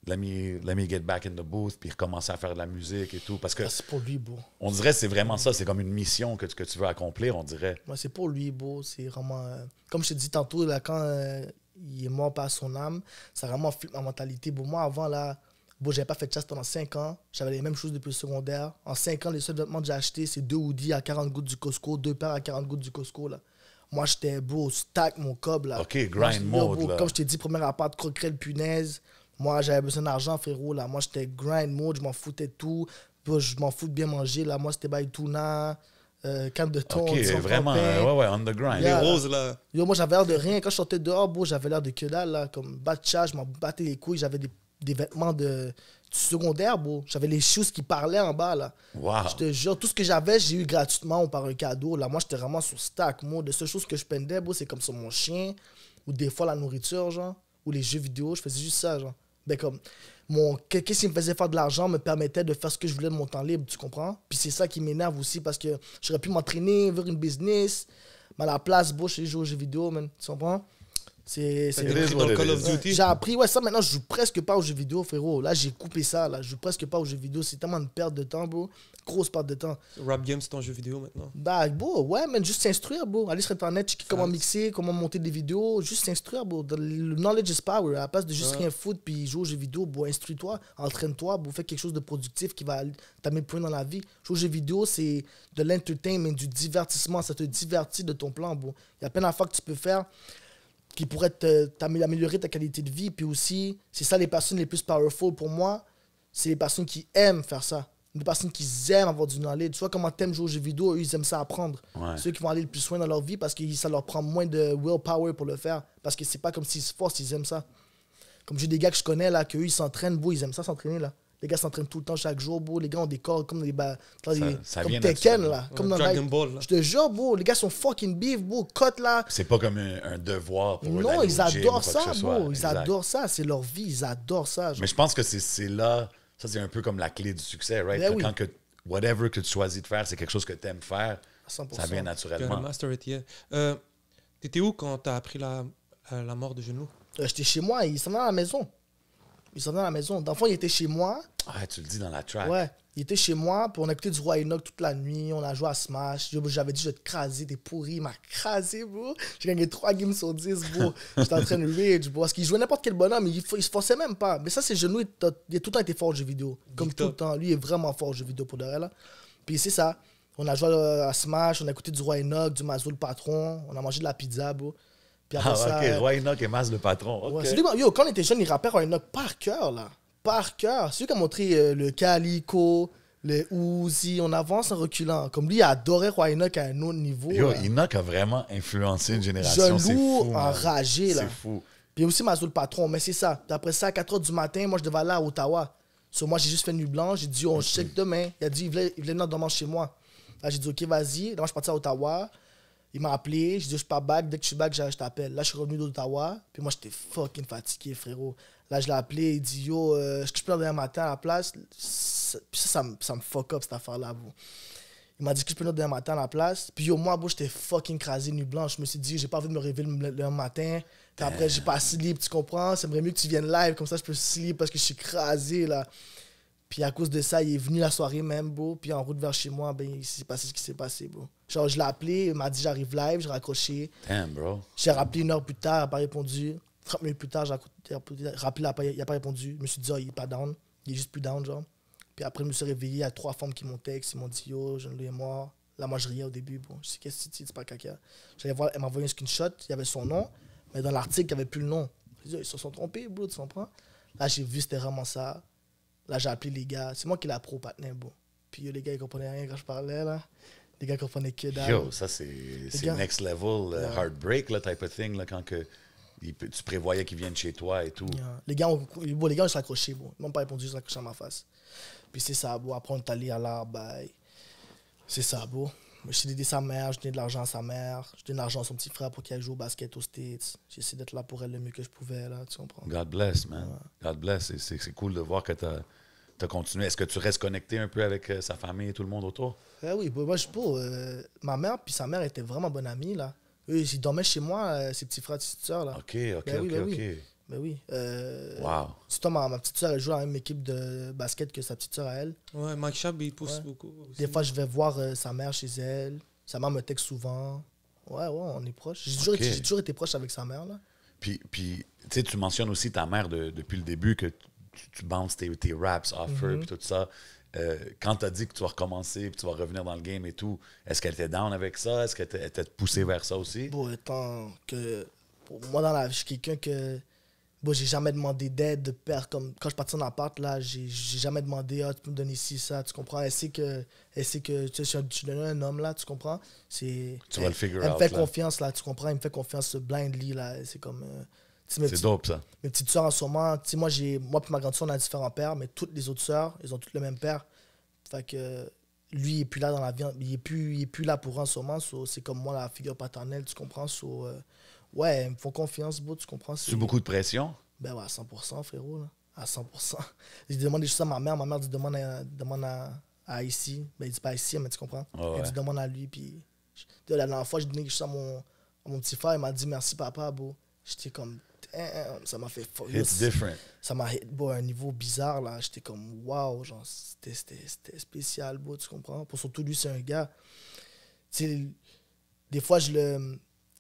me Get Back in the Booth, puis recommencer à faire de la musique et tout. Parce que. Ah, c'est pour lui, beau. On dirait c'est vraiment ça. C'est comme une mission que, que tu veux accomplir, on dirait. moi c'est pour lui, beau. C'est vraiment. Euh, comme je te dis tantôt, là, quand euh, il est mort par son âme, ça vraiment flippé ma mentalité. Bon, moi, avant, là. beau j'avais pas fait de chasse pendant 5 ans. J'avais les mêmes choses depuis le secondaire. En 5 ans, les seuls vêtements que j'ai achetés, c'est deux hoodies à 40 gouttes du Costco, deux paires à 40 gouttes du Costco. Là. Moi, j'étais beau, stack mon cob. Là. OK, grind mode. Comme je t'ai dit, premier appart, croquerelle, punaise. Moi, j'avais besoin d'argent, frérot. Là, moi, j'étais grind mode, je m'en foutais de tout. Je m'en fous bien manger. Là, moi, c'était by tuna, euh, de thon. Ok, vraiment, ouais, ouais, on the grind. les roses, là. moi, j'avais l'air de rien. Quand je sortais dehors, j'avais l'air de que dalle, là. Comme batcha, je m'en battais les couilles. J'avais des, vêtements de, secondaire, J'avais les choses qui parlaient en bas, là. Je te jure, tout ce que j'avais, j'ai eu gratuitement ou par un cadeau. Là, moi, j'étais vraiment sur stack, Les De seules choses que je pendais, c'est comme sur mon chien ou des fois la nourriture, genre, ou les jeux vidéo. Je faisais juste ça, genre. D'accord. Ben, comme mon qu'est-ce qui me faisait faire de l'argent me permettait de faire ce que je voulais de mon temps libre tu comprends puis c'est ça qui m'énerve aussi parce que j'aurais pu m'entraîner vers une business mais à la place bouche et jouer aux jeux vidéo tu comprends c'est J'ai appris, ouais, ça maintenant, je joue presque pas aux jeux vidéo, frérot. Là, j'ai coupé ça, là, je joue presque pas aux jeux vidéo. C'est tellement une perte de temps, bro. Grosse perte de temps. Rap games c'est ton jeu vidéo maintenant. Bah, bro, ouais, mais juste s'instruire, bro. Aller sur internet, comment mixer, comment monter des vidéos. Juste s'instruire, bro. Le knowledge is power. À la place de juste rien foutre puis jouer aux jeux vidéo, bon instruis-toi, entraîne-toi, bro. Fais quelque chose de productif qui va t'amener plus dans la vie. Jouer aux jeux vidéo, c'est de l'entertainment, du divertissement. Ça te divertit de ton plan, bro. Il y a plein d'affaires que tu peux faire qui pourrait t'améliorer ta qualité de vie. Puis aussi, c'est ça les personnes les plus powerful pour moi, c'est les personnes qui aiment faire ça. Des personnes qui aiment avoir du knowledge. Tu vois comment t'aimes jouer aux jeux vidéo, eux, ils aiment ça apprendre. Ceux qui vont aller le plus loin dans leur vie parce que ça leur prend moins de willpower pour le faire. Parce que c'est pas comme s'ils se forcent, ils aiment ça. Comme j'ai des gars que je connais là, qu'eux, ils s'entraînent, ils aiment ça s'entraîner là. Les gars s'entraînent tout le temps, chaque jour, Les gars ont des corps comme des. Bah, des comme Tekken, là. Comme dans Dragon Ball, Je te jure, Les gars sont fucking beef, bro. là. C'est pas comme un, devoir pour eux. Non, ils adorent ça, Ils adorent ça. C'est leur vie. Ils adorent ça. Mais je pense que c'est là. Ça, c'est un peu comme la clé du succès, right? Ben quand que whatever que tu choisis de faire, c'est quelque chose que tu aimes faire, ça vient naturellement. Euh, t'étais où quand t'as appris la, la mort de genou? Euh, j'étais chez moi, ils sont dans la maison ils sont dans la maison. d'enfant il était chez moi. Ah, tu le dis dans la track. Ouais. Il était chez moi, puis on a écouté du Roy Enoch toute la nuit, on a joué à Smash. J'avais dit, je vais te craser, t'es pourri, il m'a crasé, bro. J'ai gagné 3 games sur 10, bro. *laughs* J'étais en train de rage, bro. Parce qu'il jouait n'importe quel bonhomme, il, il se forçait même pas. Mais ça, c'est genoux, il, a tout le temps été fort au jeu vidéo. Comme tout le temps. Lui, il est vraiment fort au jeu vidéo pour de vrai, là. Puis c'est ça. On a joué euh, à Smash, on a écouté du Roy Enoch, du Mazou le patron, on a mangé de la pizza, bro ah, OK. Euh, Roy Enoch et Maz le patron. ok. yo, quand on était jeune, ils rappaient Roy Enoch par cœur, là. Par cœur. C'est lui qui a montré euh, le Calico, le ouzi, On avance en reculant. Comme lui, il adorait Roy Enoch à un autre niveau. Yo, Enoch a vraiment influencé une génération. c'est fou, enragé, là. C'est fou. Puis aussi Mazou le patron, mais c'est ça. D'après ça, à 4 h du matin, moi, je devais aller à Ottawa. So, moi, j'ai juste fait nuit blanche. J'ai dit, on okay. check demain. Il a dit, il voulait, il voulait venir dormir chez moi. Là, j'ai dit, OK, vas-y. Là, je suis parti à Ottawa. Il m'a appelé, je dis je suis pas back, dès que je suis back, je t'appelle. Là, je suis revenu d'Ottawa, puis moi, j'étais fucking fatigué, frérot. Là, je l'ai appelé, il dit yo, est-ce euh, que je peux venir demain matin à la place. Ça, ça, ça, me fuck up cette affaire-là, vous Il m'a dit que je peux venir demain matin à la place. Puis yo, moi, bro, j'étais fucking crasé, nuit blanche. Je me suis dit, j'ai pas envie de me réveiller le, matin. Puis après, j'ai pas libre, tu comprends? J'aimerais mieux que tu viennes live, comme ça, je peux libre, parce que je suis crasé, là. Puis à cause de ça, il est venu la soirée même, beau Puis en route vers chez moi, ben, il s'est passé ce qui s'est passé, beau Genre, je l'ai appelé, il m'a dit j'arrive live, je raccroché. Damn, bro. J'ai rappelé une heure plus tard, il n'a pas répondu. 30 minutes plus tard, j'ai rappelé, il n'a pas répondu. Je me suis dit, oh, il n'est pas down. Il est juste plus down, genre. Puis après, je me suis réveillé, il y a trois femmes qui m'ont texté, ils m'ont dit, yo, je lui ai mort. Là, moi, je riais au début, bon, je sais qu'est-ce que c'est, c'est pas caca. J'allais voir, elle m'a envoyé un screenshot, il y avait son nom, mais dans l'article, il n'y avait plus le nom. Oh, ils se sont trompés, bro, tu comprends? Là, j'ai vu, c'était vraiment ça. Là, j'ai appelé les gars. C'est moi qui l'a pro, bon. Puis les gars, ils comprenaient rien quand je parlais, là. Les gars comprenaient que dalle. Yo, ça, c'est next level, euh, heartbreak, là, type of thing, là, quand que tu prévoyais qu'ils viennent chez toi et tout. Les gars, les gars, ils se raccrochaient, bon. Ils m'ont pas répondu, ils se accrochés à ma face. Puis c'est ça, bon. Après, on est allé à l'arbre, c'est ça, bon. J'ai aidé sa mère, j'ai donné de l'argent à sa mère, j'ai donné de l'argent à son petit frère pour qu'elle joue au basket aux States. J'ai essayé d'être là pour elle le mieux que je pouvais, là, tu comprends? God bless, man. God bless. C'est cool de voir que tu as continuer Est-ce que tu restes connecté un peu avec euh, sa famille et tout le monde autour? Eh oui, bah, moi, je pas. Euh, ma mère puis sa mère était vraiment bonne amie là. ils dormaient chez moi, euh, ses petits frères et petites sœurs, là. OK, OK, OK, oui. wow. ma, petite soeur elle joue dans la même équipe de basket que sa petite soeur. à elle. Ouais, Mike il pousse beaucoup. Aussi. Des fois, je vais voir sa mère chez elle. Sa mère me texte souvent. Ouais, ouais, on est proche. J'ai toujours, été proche avec sa mère, là. Puis, puis tu mentionnes aussi ta mère depuis le début que tu, tes, tes raps off mhm. tout ça. Euh, quand tu as dit que tu vas recommencer puis tu vas revenir dans le game et tout, est-ce qu'elle était down avec ça? Est-ce qu'elle était poussé vers ça aussi? Bon, tant que. moi, dans la vie, je suis quelqu'un que. Bon, j'ai jamais demandé d'aide, de père. Comme quand je partais en appart, là, j'ai jamais demandé, ah, tu peux me donner ci, ça, tu comprends? Elle sait que, que tu sais, tu donnes un homme, là, tu comprends? Tu vas le figure elle, me fait confiance, là, tu comprends? Elle me fait confiance blindly, là. C'est comme. Euh, c'est dope, ça. Mes petites soeurs en ce moment, moi, j'ai, moi et ma grande soeur, on a différents pères, mais toutes les autres soeurs, elles ont toutes le même père. Fait que lui, il n'est plus là dans la vie, il est plus, plus là pour moment. c'est comme moi, la figure paternelle, tu comprends. Euh, ouais, ils me font confiance, beau, tu comprends. C'est beaucoup de pression? Ben ouais, à 100%, frérot. À 100%. *laughs* J'ai demandé juste à ma mère. Ma mère dit demande à, demande à, ici. Ben, il dit pas ici, mais tu comprends. Ah Elle dit demande à lui. Puis, de la dernière fois, j'ai donné juste à mon, à mon petit frère. Il m'a dit merci, papa, beau. J'étais comme eh, eh, ça m'a fait. Ça m'a hit, un niveau bizarre, là. J'étais comme, waouh, genre, c'était spécial, tu comprends? Pour surtout, lui, c'est un gars. Tu des fois, je le.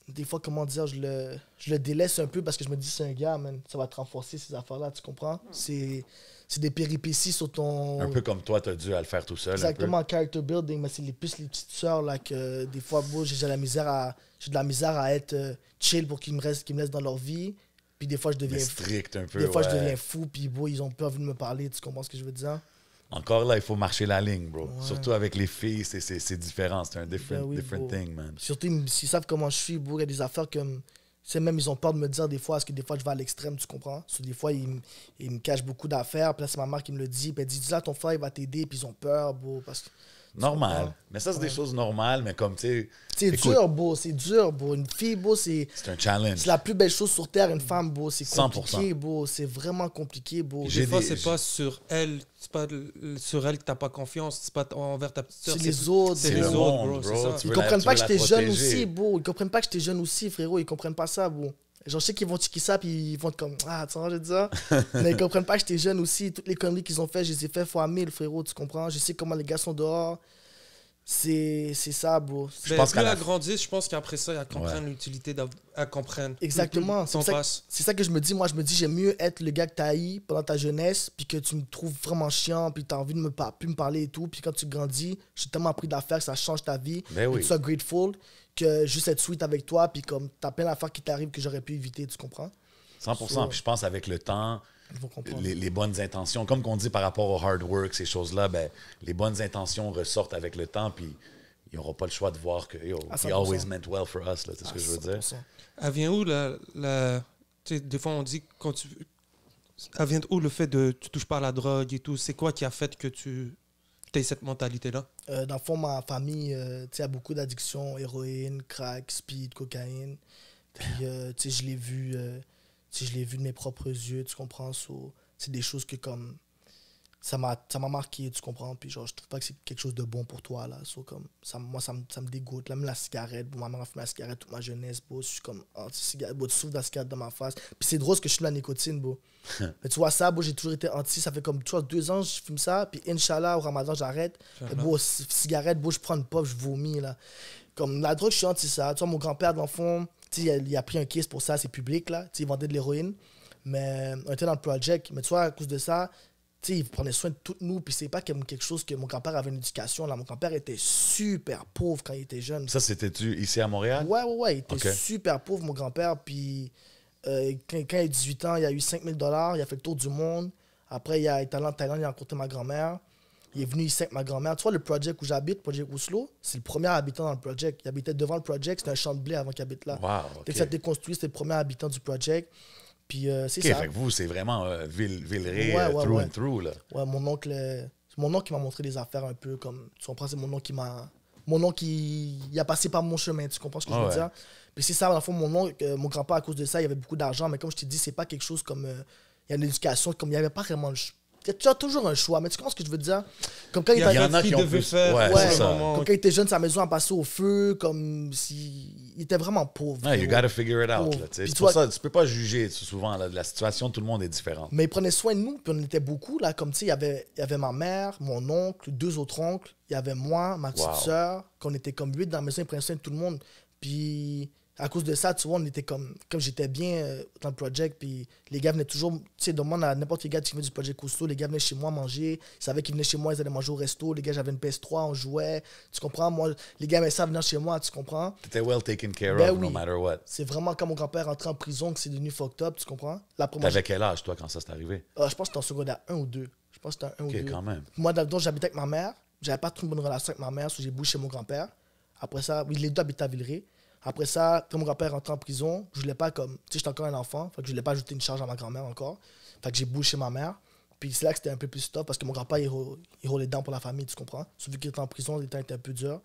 Des fois, comment dire, je le, je le délaisse un peu parce que je me dis, c'est un gars, ça va te renforcer ces affaires-là, tu comprends? Hmm. C'est c'est des péripéties sur ton. Un peu comme toi, tu as dû à le faire tout seul. Exactement, character building, mais c'est les plus les petites soeurs, là que des fois, j'ai de la misère à, j'ai de la misère à être euh, chill pour qu'ils me restent, qu'ils me laissent dans leur vie. Puis des fois, je deviens strict fou. un peu. Des fois, je deviens fou. Puis, ils ont peur de me parler. Tu comprends ce que je veux dire? Encore là, il faut marcher la ligne, bro. Surtout avec les filles, c'est différent. C'est un ben different, different thing, man. Surtout s'ils savent comment je suis, bro. Il y a des affaires comme. C'est même, ils ont peur de me dire des fois, est-ce que des fois je vais à l'extrême, tu comprends? que des fois, ils, ils, me cachent beaucoup d'affaires. Puis là, c'est ma mère qui me le dit. Puis elle dit, dis là, ton frère, il va t'aider. Puis ils ont peur, bro. Parce que Normal. Mais ça, c'est des choses normales, mais comme, tu sais. C'est dur, beau. C'est dur, beau. Une fille, beau, c'est. C'est un challenge. C'est la plus belle chose sur Terre, une femme, beau. C'est compliqué, beau. C'est vraiment compliqué, beau. Des fois, c'est pas sur elle, c'est pas sur elle que t'as pas confiance, c'est pas envers ta petite soeur. C'est les autres. C'est les autres, bro. Ils comprennent pas que j'étais jeune aussi, beau. Ils comprennent pas que j'étais jeune aussi, frérot. Ils comprennent pas ça, beau. Genre, je sais qu'ils vont checker ça, puis ils vont être comme Ah, tu je dis *laughs* ça. Mais ils comprennent pas que j'étais jeune aussi. Toutes les conneries qu'ils ont fait, je les ai fait fois 1000, frérot, tu comprends? Je sais comment les gars sont dehors. C'est ça, bro. Je pense qu'elle la... grandissent je pense qu'après ça, ils comprennent comprendre l'utilité à comprendre. Exactement. C'est ça, que je me dis. Moi, je me dis, j'aime mieux être le gars que t'as eu pendant ta jeunesse, puis que tu me trouves vraiment chiant, puis as envie de me pas plus me parler et tout. Puis quand tu grandis, j'ai tellement appris d'affaires que ça change ta vie. Ben tu sois grateful que juste être suite avec toi, puis comme t'as plein d'affaires qui t'arrivent que j'aurais pu éviter, tu comprends? 100 Puis je pense avec le temps, les, bonnes intentions, comme qu'on dit par rapport au hard work, ces choses-là, ben, les bonnes intentions ressortent avec le temps, puis ils aura pas le choix de voir que yo, always meant well for us, c'est ce que je veux dire. Elle vient où la. la des fois, on dit quand tu. Elle vient où le fait de tu touches pas à la drogue et tout C'est quoi qui a fait que tu tu cette mentalité-là euh, Dans le fond, ma famille, euh, a beaucoup d'addictions, héroïne, crack, speed, cocaïne. Puis, euh, je l'ai vu, je l'ai vu de mes propres yeux, tu comprends C'est des choses que, comme, ça m'a ça m'a marqué tu comprends puis genre je trouve pas que c'est quelque chose de bon pour toi là comme ça moi ça me ça me dégoûte là même la cigarette bon, ma mère a fumé la cigarette toute ma jeunesse beau je suis comme oh, ah, cigarette tu souffres de la cigarette dans ma face puis c'est drôle que je suis la nicotine beau *laughs* mais tu vois ça beau j'ai toujours été anti ça fait comme tu deux ans je fume ça puis inchallah au ramadan j'arrête cigarette beau je prends une pop je vomis là comme la drogue je suis anti ça tu mon grand père d'enfant tu il il a pris un kiss pour ça c'est public là tu il vendait de l'héroïne mais euh, on était dans le project mais tu vois à cause de ça T'sais, il prenait soin de toutes nous. Puis c'est pas comme quelque chose que mon grand-père avait une éducation. Là, mon grand-père était super pauvre quand il était jeune. Ça, cétait ici à Montréal? Ouais, ouais, ouais. Il était super pauvre, mon grand-père. Puis euh, quand, il a 18 ans, il a eu 5000 dollars. Il a fait le tour du monde. Après, il a allé en Thaïlande, il a rencontré ma grand-mère. Il est venu ici avec ma grand-mère. Tu vois, le project où j'habite, Project Ouslo, c'est le premier habitant dans le project. Il habitait devant le project. C'était un champ de blé avant qu'il habite là. Wow, okay. ça a construit, c'était le premier habitant du project. Puis euh, c'est ça. que vous, c'est vraiment euh, euh through and through. Là. Ouais, mon oncle, euh, c'est mon oncle qui m'a montré des affaires un peu comme. Tu comprends, c'est mon oncle qui m'a. Mon oncle, il, a passé par mon chemin, tu comprends ce que je veux dire? mais c'est ça, dans le fond, mon oncle, mon grand-père, à cause de ça, il avait beaucoup d'argent, mais comme je t'ai dit, c'est pas quelque chose comme. il y a une éducation comme il n'y avait pas vraiment tu as toujours un choix, mais tu comprends ce que je veux dire? Comme quand il, y, en a qui ça. comme quand il était jeune, sa maison a passé au feu, comme si. Il était vraiment pauvre. you gotta figure it out. C'est ça, tu peux pas juger souvent. la situation, tout le monde est différent. Mais il prenait soin de nous, puis on était beaucoup. là Comme tu sais, il y avait, il y avait ma mère, mon oncle, deux autres oncles, il y avait moi, ma petite soeur, qu'on était comme huit dans la maison, il de tout le monde. Puis à cause de ça, tu vois, on était comme, comme j'étais bien euh, dans le project, puis les gars venaient toujours, tu sais, demande à n'importe quel gars qui venait du projet Cousteau, les gars venaient chez moi manger, ils savaient qu'ils venaient chez moi, ils allaient manger au resto, les gars, j'avais une PS3, on jouait, tu comprends, moi, les gars aimaient ça venir chez moi, tu comprends. T'étais well taken care ben of, no matter what. C'est vraiment quand mon grand-père rentré en prison que c'est devenu fucked up, tu comprends. T'avais quel âge, toi, quand ça s'est arrivé? Euh, je pense que c'était en secondaire 1 ou 2. Je pense que c'était en 1 ou 2. quand même. Moi, donc, j'habitais avec ma mère, j'avais pas trop une bonne relation avec ma mère, so j'ai bouché chez mon grand-père. Après ça, les deux habitaient à Villeray. Après ça, quand mon grand-père est rentré en prison, je voulais pas comme. Tu sais, j'étais encore un enfant, fait que je voulais pas ajouter une charge à ma grand-mère encore. Fait que j'ai bouché ma mère. Puis c'est là que c'était un peu plus top parce que mon grand-père, il, il roulait dents pour la famille, tu comprends? Sauf qu'il était en prison, les temps étaient un peu durs.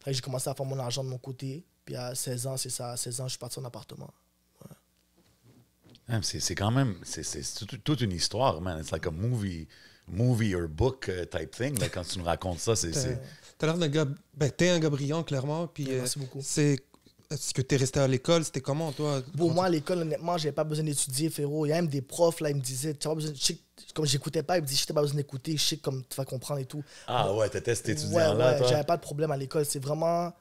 Fait que j'ai commencé à faire mon argent de mon côté. Puis à 16 ans, c'est ça, à 16 ans, je suis parti en appartement. C'est quand même. C'est toute une histoire, man. C'est like a movie movie or book euh, type thing. quand tu nous racontes ça, c'est. T'as l'air d'un gars. Ben, t'es un gars brillant, clairement. Puis, euh, Merci beaucoup. Est-ce que tu es resté à l'école C'était comment, toi Pour moi, à l'école, honnêtement, j'avais pas besoin d'étudier, Féro. Il y a même des profs, là, ils me disaient, tu pas besoin de... Comme j'écoutais pas, ils me disaient, je pas besoin d'écouter, je comme tu vas comprendre et tout. Ah ouais, t'étais étudiant-là, ouais, ouais, J'avais pas de problème à l'école. C'est vraiment.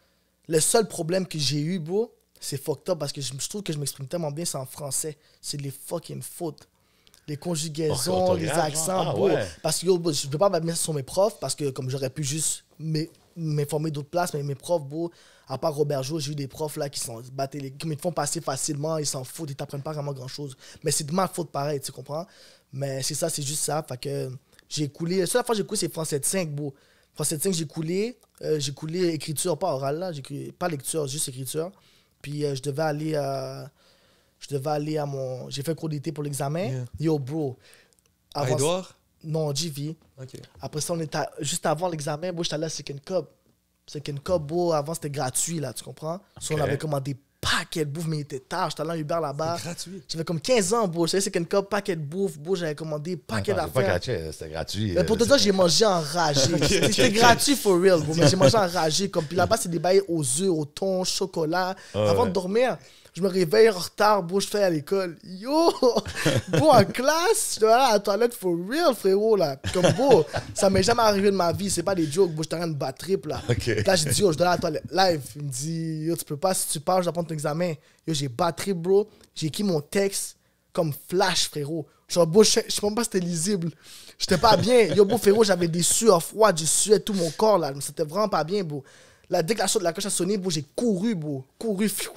Le seul problème que j'ai eu, beau c'est fucked up parce que je, trouve que je m'exprime tellement bien, c'est en français. C'est les fucking fautes. Les conjugaisons, les accents, ah beau Parce que je ne peux pas mettre sur mes profs parce que comme j'aurais pu juste m'informer d'autres places, mais mes profs, beau à part Robert Jo, j'ai eu des profs là qui sont battaient les, qui me font passer facilement, ils s'en foutent, ils t'apprennent pas vraiment grand chose. Mais c'est de ma faute pareil, tu comprends? Mais c'est ça, c'est juste ça. Fait que j'ai coulé. La seule fois que j'ai coulé, c'est Français 5, beau. Français 5, j'ai coulé. Euh, j'ai coulé écriture, pas orale là, j'ai pas lecture, juste écriture. Puis euh, je devais aller à. Je devais aller à mon. J'ai fait cours d'été pour l'examen. Yo, bro. Avant... À Edouard? Non, JV. Après ça, on était juste avant l'examen, moi, j'étais allé à Second Cup. C'est qu'une avant, c'était gratuit, là, tu comprends? on avait commandé paquet de bouffe, mais il était tard. suis allé à Uber là-bas. gratuit. J'avais comme 15 ans, bro. C'est second cup, paquet de bouffe, J'avais commandé paquet d'affaires. c'était gratuit. Mais pour te euh, dire, j'ai mangé enragé. *laughs* c'était gratuit for real, bro. Mais j'ai mangé *laughs* enragé. Comme, puis là-bas, c'est des bails aux œufs, au thon, au chocolat. Ah, avant de dormir, je me réveille en retard, beau, je fais à l'école. Yo! Beau, *laughs* en classe, je dois aller à la toilette for real, frérot, là. Comme beau, ça m'est jamais arrivé de ma vie, c'est pas des jokes, beau, je suis en de battre là. Là, je dis, je dois aller à la toilette live. Il me dit, yo, tu peux pas, si tu pars, je dois prendre ton examen. Yo, j'ai batterie bro. J'ai écrit mon texte comme flash, frérot. Je sais même pas si c'était lisible. J'étais pas bien. Yo, beau, frérot, j'avais des sueurs froides, je suais tout mon corps, là. C'était vraiment pas bien, beau. la dès que la, la cloche a sonné, j'ai couru, beau. Couru, fiou.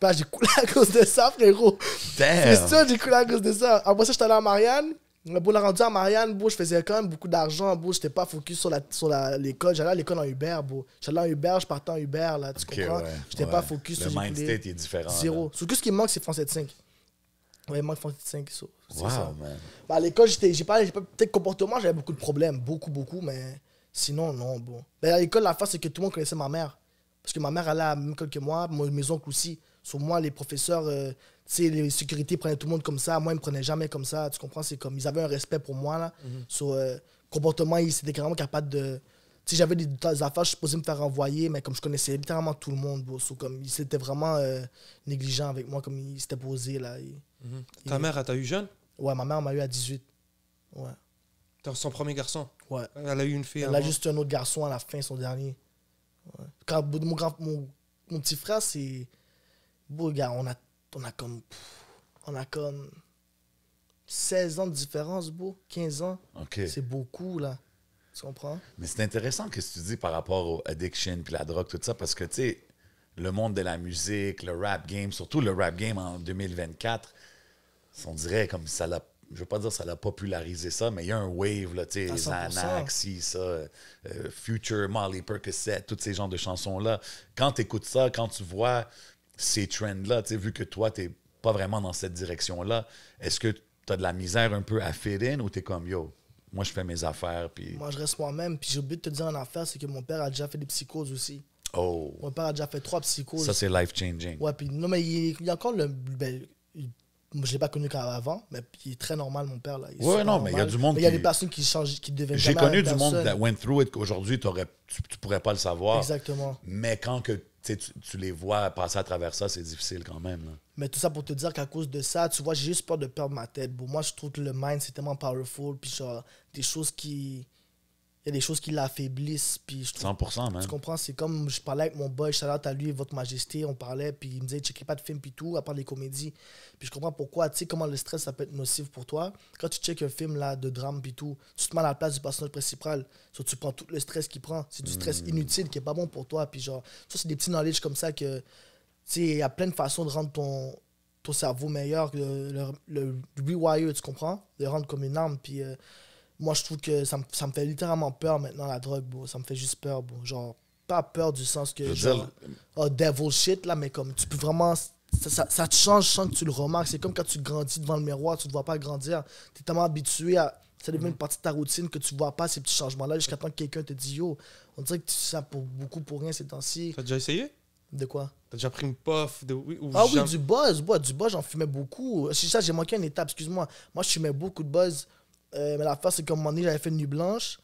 Bah, j'ai coulé à cause de ça, frérot. C'est ça, j'ai coulé à cause de ça. Après ah, ça, j'étais allé à Marianne. Bon, la rendu à Marianne, je faisais quand même beaucoup d'argent, Je j'étais pas focus sur, la, sur la, l'école. J'allais à l'école en Uber, J'allais en Uber, je partais en Uber, là, tu comprends? j'étais pas focus Le sur Le mindset est différent. Zéro. Sur ce qui me manque, c'est français de 5. Ouais, il manque français de 5. C'est ça. man. Bah, à l'école, j'étais, j'ai pas, peut-être comportement, j'avais beaucoup de problèmes, beaucoup, beaucoup, mais sinon, non, bon. Mais à l'école, la face, c'est que tout le monde connaissait ma mère. Parce que ma mère allait à la même école que moi, mes oncles aussi. Sur moi, les professeurs, euh, tu sais, les sécurités prenaient tout le monde comme ça. Moi, ils me prenaient jamais comme ça. Tu comprends? C'est comme, ils avaient un respect pour moi, là. Mhm. Sur euh, comportement, ils étaient carrément capables de. Tu sais, j'avais des, affaires, je suis supposé me faire renvoyer, mais comme je connaissais littéralement tout le monde, comme, ils étaient vraiment euh, négligents avec moi, comme ils s'étaient posés, là. Mhm. Ta mère, elle t'a eu jeune? Ouais, ma mère m'a eu à 18. Ouais. son premier garçon? Ouais. Elle a eu une fille. Elle a juste un autre garçon à la fin, son dernier. Quand, mon, mon petit frère, c'est Bon, gars, on a, on a comme. on a comme. 16 ans de différence, beau. 15 ans. C'est beaucoup, là. Tu comprends? Mais c'est intéressant que ce que tu dis par rapport au addiction puis la drogue, tout ça, parce que, tu sais, le monde de la musique, le rap game, surtout le rap game en 2024, on dirait comme ça l'a. Je veux pas dire ça l'a popularisé ça, mais il y a un wave, là, tu sais, ça, euh, Future, Molly Percocet, tous ces genres de chansons-là. Quand tu écoutes ça, quand tu vois ces trends-là, tu vu que toi, tu n'es pas vraiment dans cette direction-là, est-ce que tu as de la misère un peu à fit in ou tu es comme yo? Moi, je fais mes affaires. puis... Moi, je reste moi-même. Puis j'ai oublié de te dire en affaire, c'est que mon père a déjà fait des psychoses aussi. Oh. Mon père a déjà fait trois psychoses. Ça, c'est life-changing. Ouais, puis non, mais il, y a encore le. Ben, je ne l'ai pas connu avant, mais il est très normal, mon père. Là. ouais, non, mais il y a du monde. il y a des personnes qui changent, qui deviennent J'ai connu du monde qui went through it qu'aujourd'hui, tu ne pourrais pas le savoir. Exactement. Mais quand que tu, les vois passer à travers ça, c'est difficile quand même. Mais tout ça pour te dire qu'à cause de ça, tu vois, j'ai juste peur de perdre ma tête. Bon, moi, je trouve que le mind, c'est tellement powerful. Puis genre, des choses qui, il y a des choses qui l'affaiblissent. Puis 100%, Tu comprends? C'est comme je parlais avec mon boy, je à lui, Votre Majesté, on parlait, puis il me disait, checkez pas de film, puis tout, à part les comédies. Puis je comprends pourquoi, tu sais, comment le stress, ça peut être nocif pour toi. Quand tu checkes un film là, de drame, puis tout, tu te mets à la place du personnage principal. tu prends tout le stress qu'il prend. C'est du stress hmm. inutile qui est pas bon pour toi. Puis genre, ça, c'est des petits knowledge comme ça que, tu sais, y a plein de façons de rendre ton, ton cerveau meilleur, le, le, rewire, tu comprends? De le rendre comme une arme. Puis. Euh, moi, je trouve que ça me, ça me fait littéralement peur maintenant, la drogue, bro. Ça me fait juste peur, bro. Genre, pas peur du sens que, oh, devil shit, là, mais comme, tu peux vraiment... Ça, te change sans que tu le remarques. C'est comme quand tu grandis devant le miroir, tu ne te vois pas grandir. Tu es tellement habitué à... Ça devient une mm. partie de ta routine que tu vois pas ces petits changements-là jusqu'à temps que quelqu'un te dit « Yo, on dirait que tu ça pour beaucoup pour rien ces temps-ci. » T'as déjà essayé? De quoi T'as déjà pris une puff ah oui, du buzz, bois du buzz, j'en fumais beaucoup. C'est ça, j'ai manqué une étape, excuse-moi. Moi, je fumais beaucoup de buzz euh, mais la face, c'est qu'à un moment donné, j'avais fait une nuit blanche.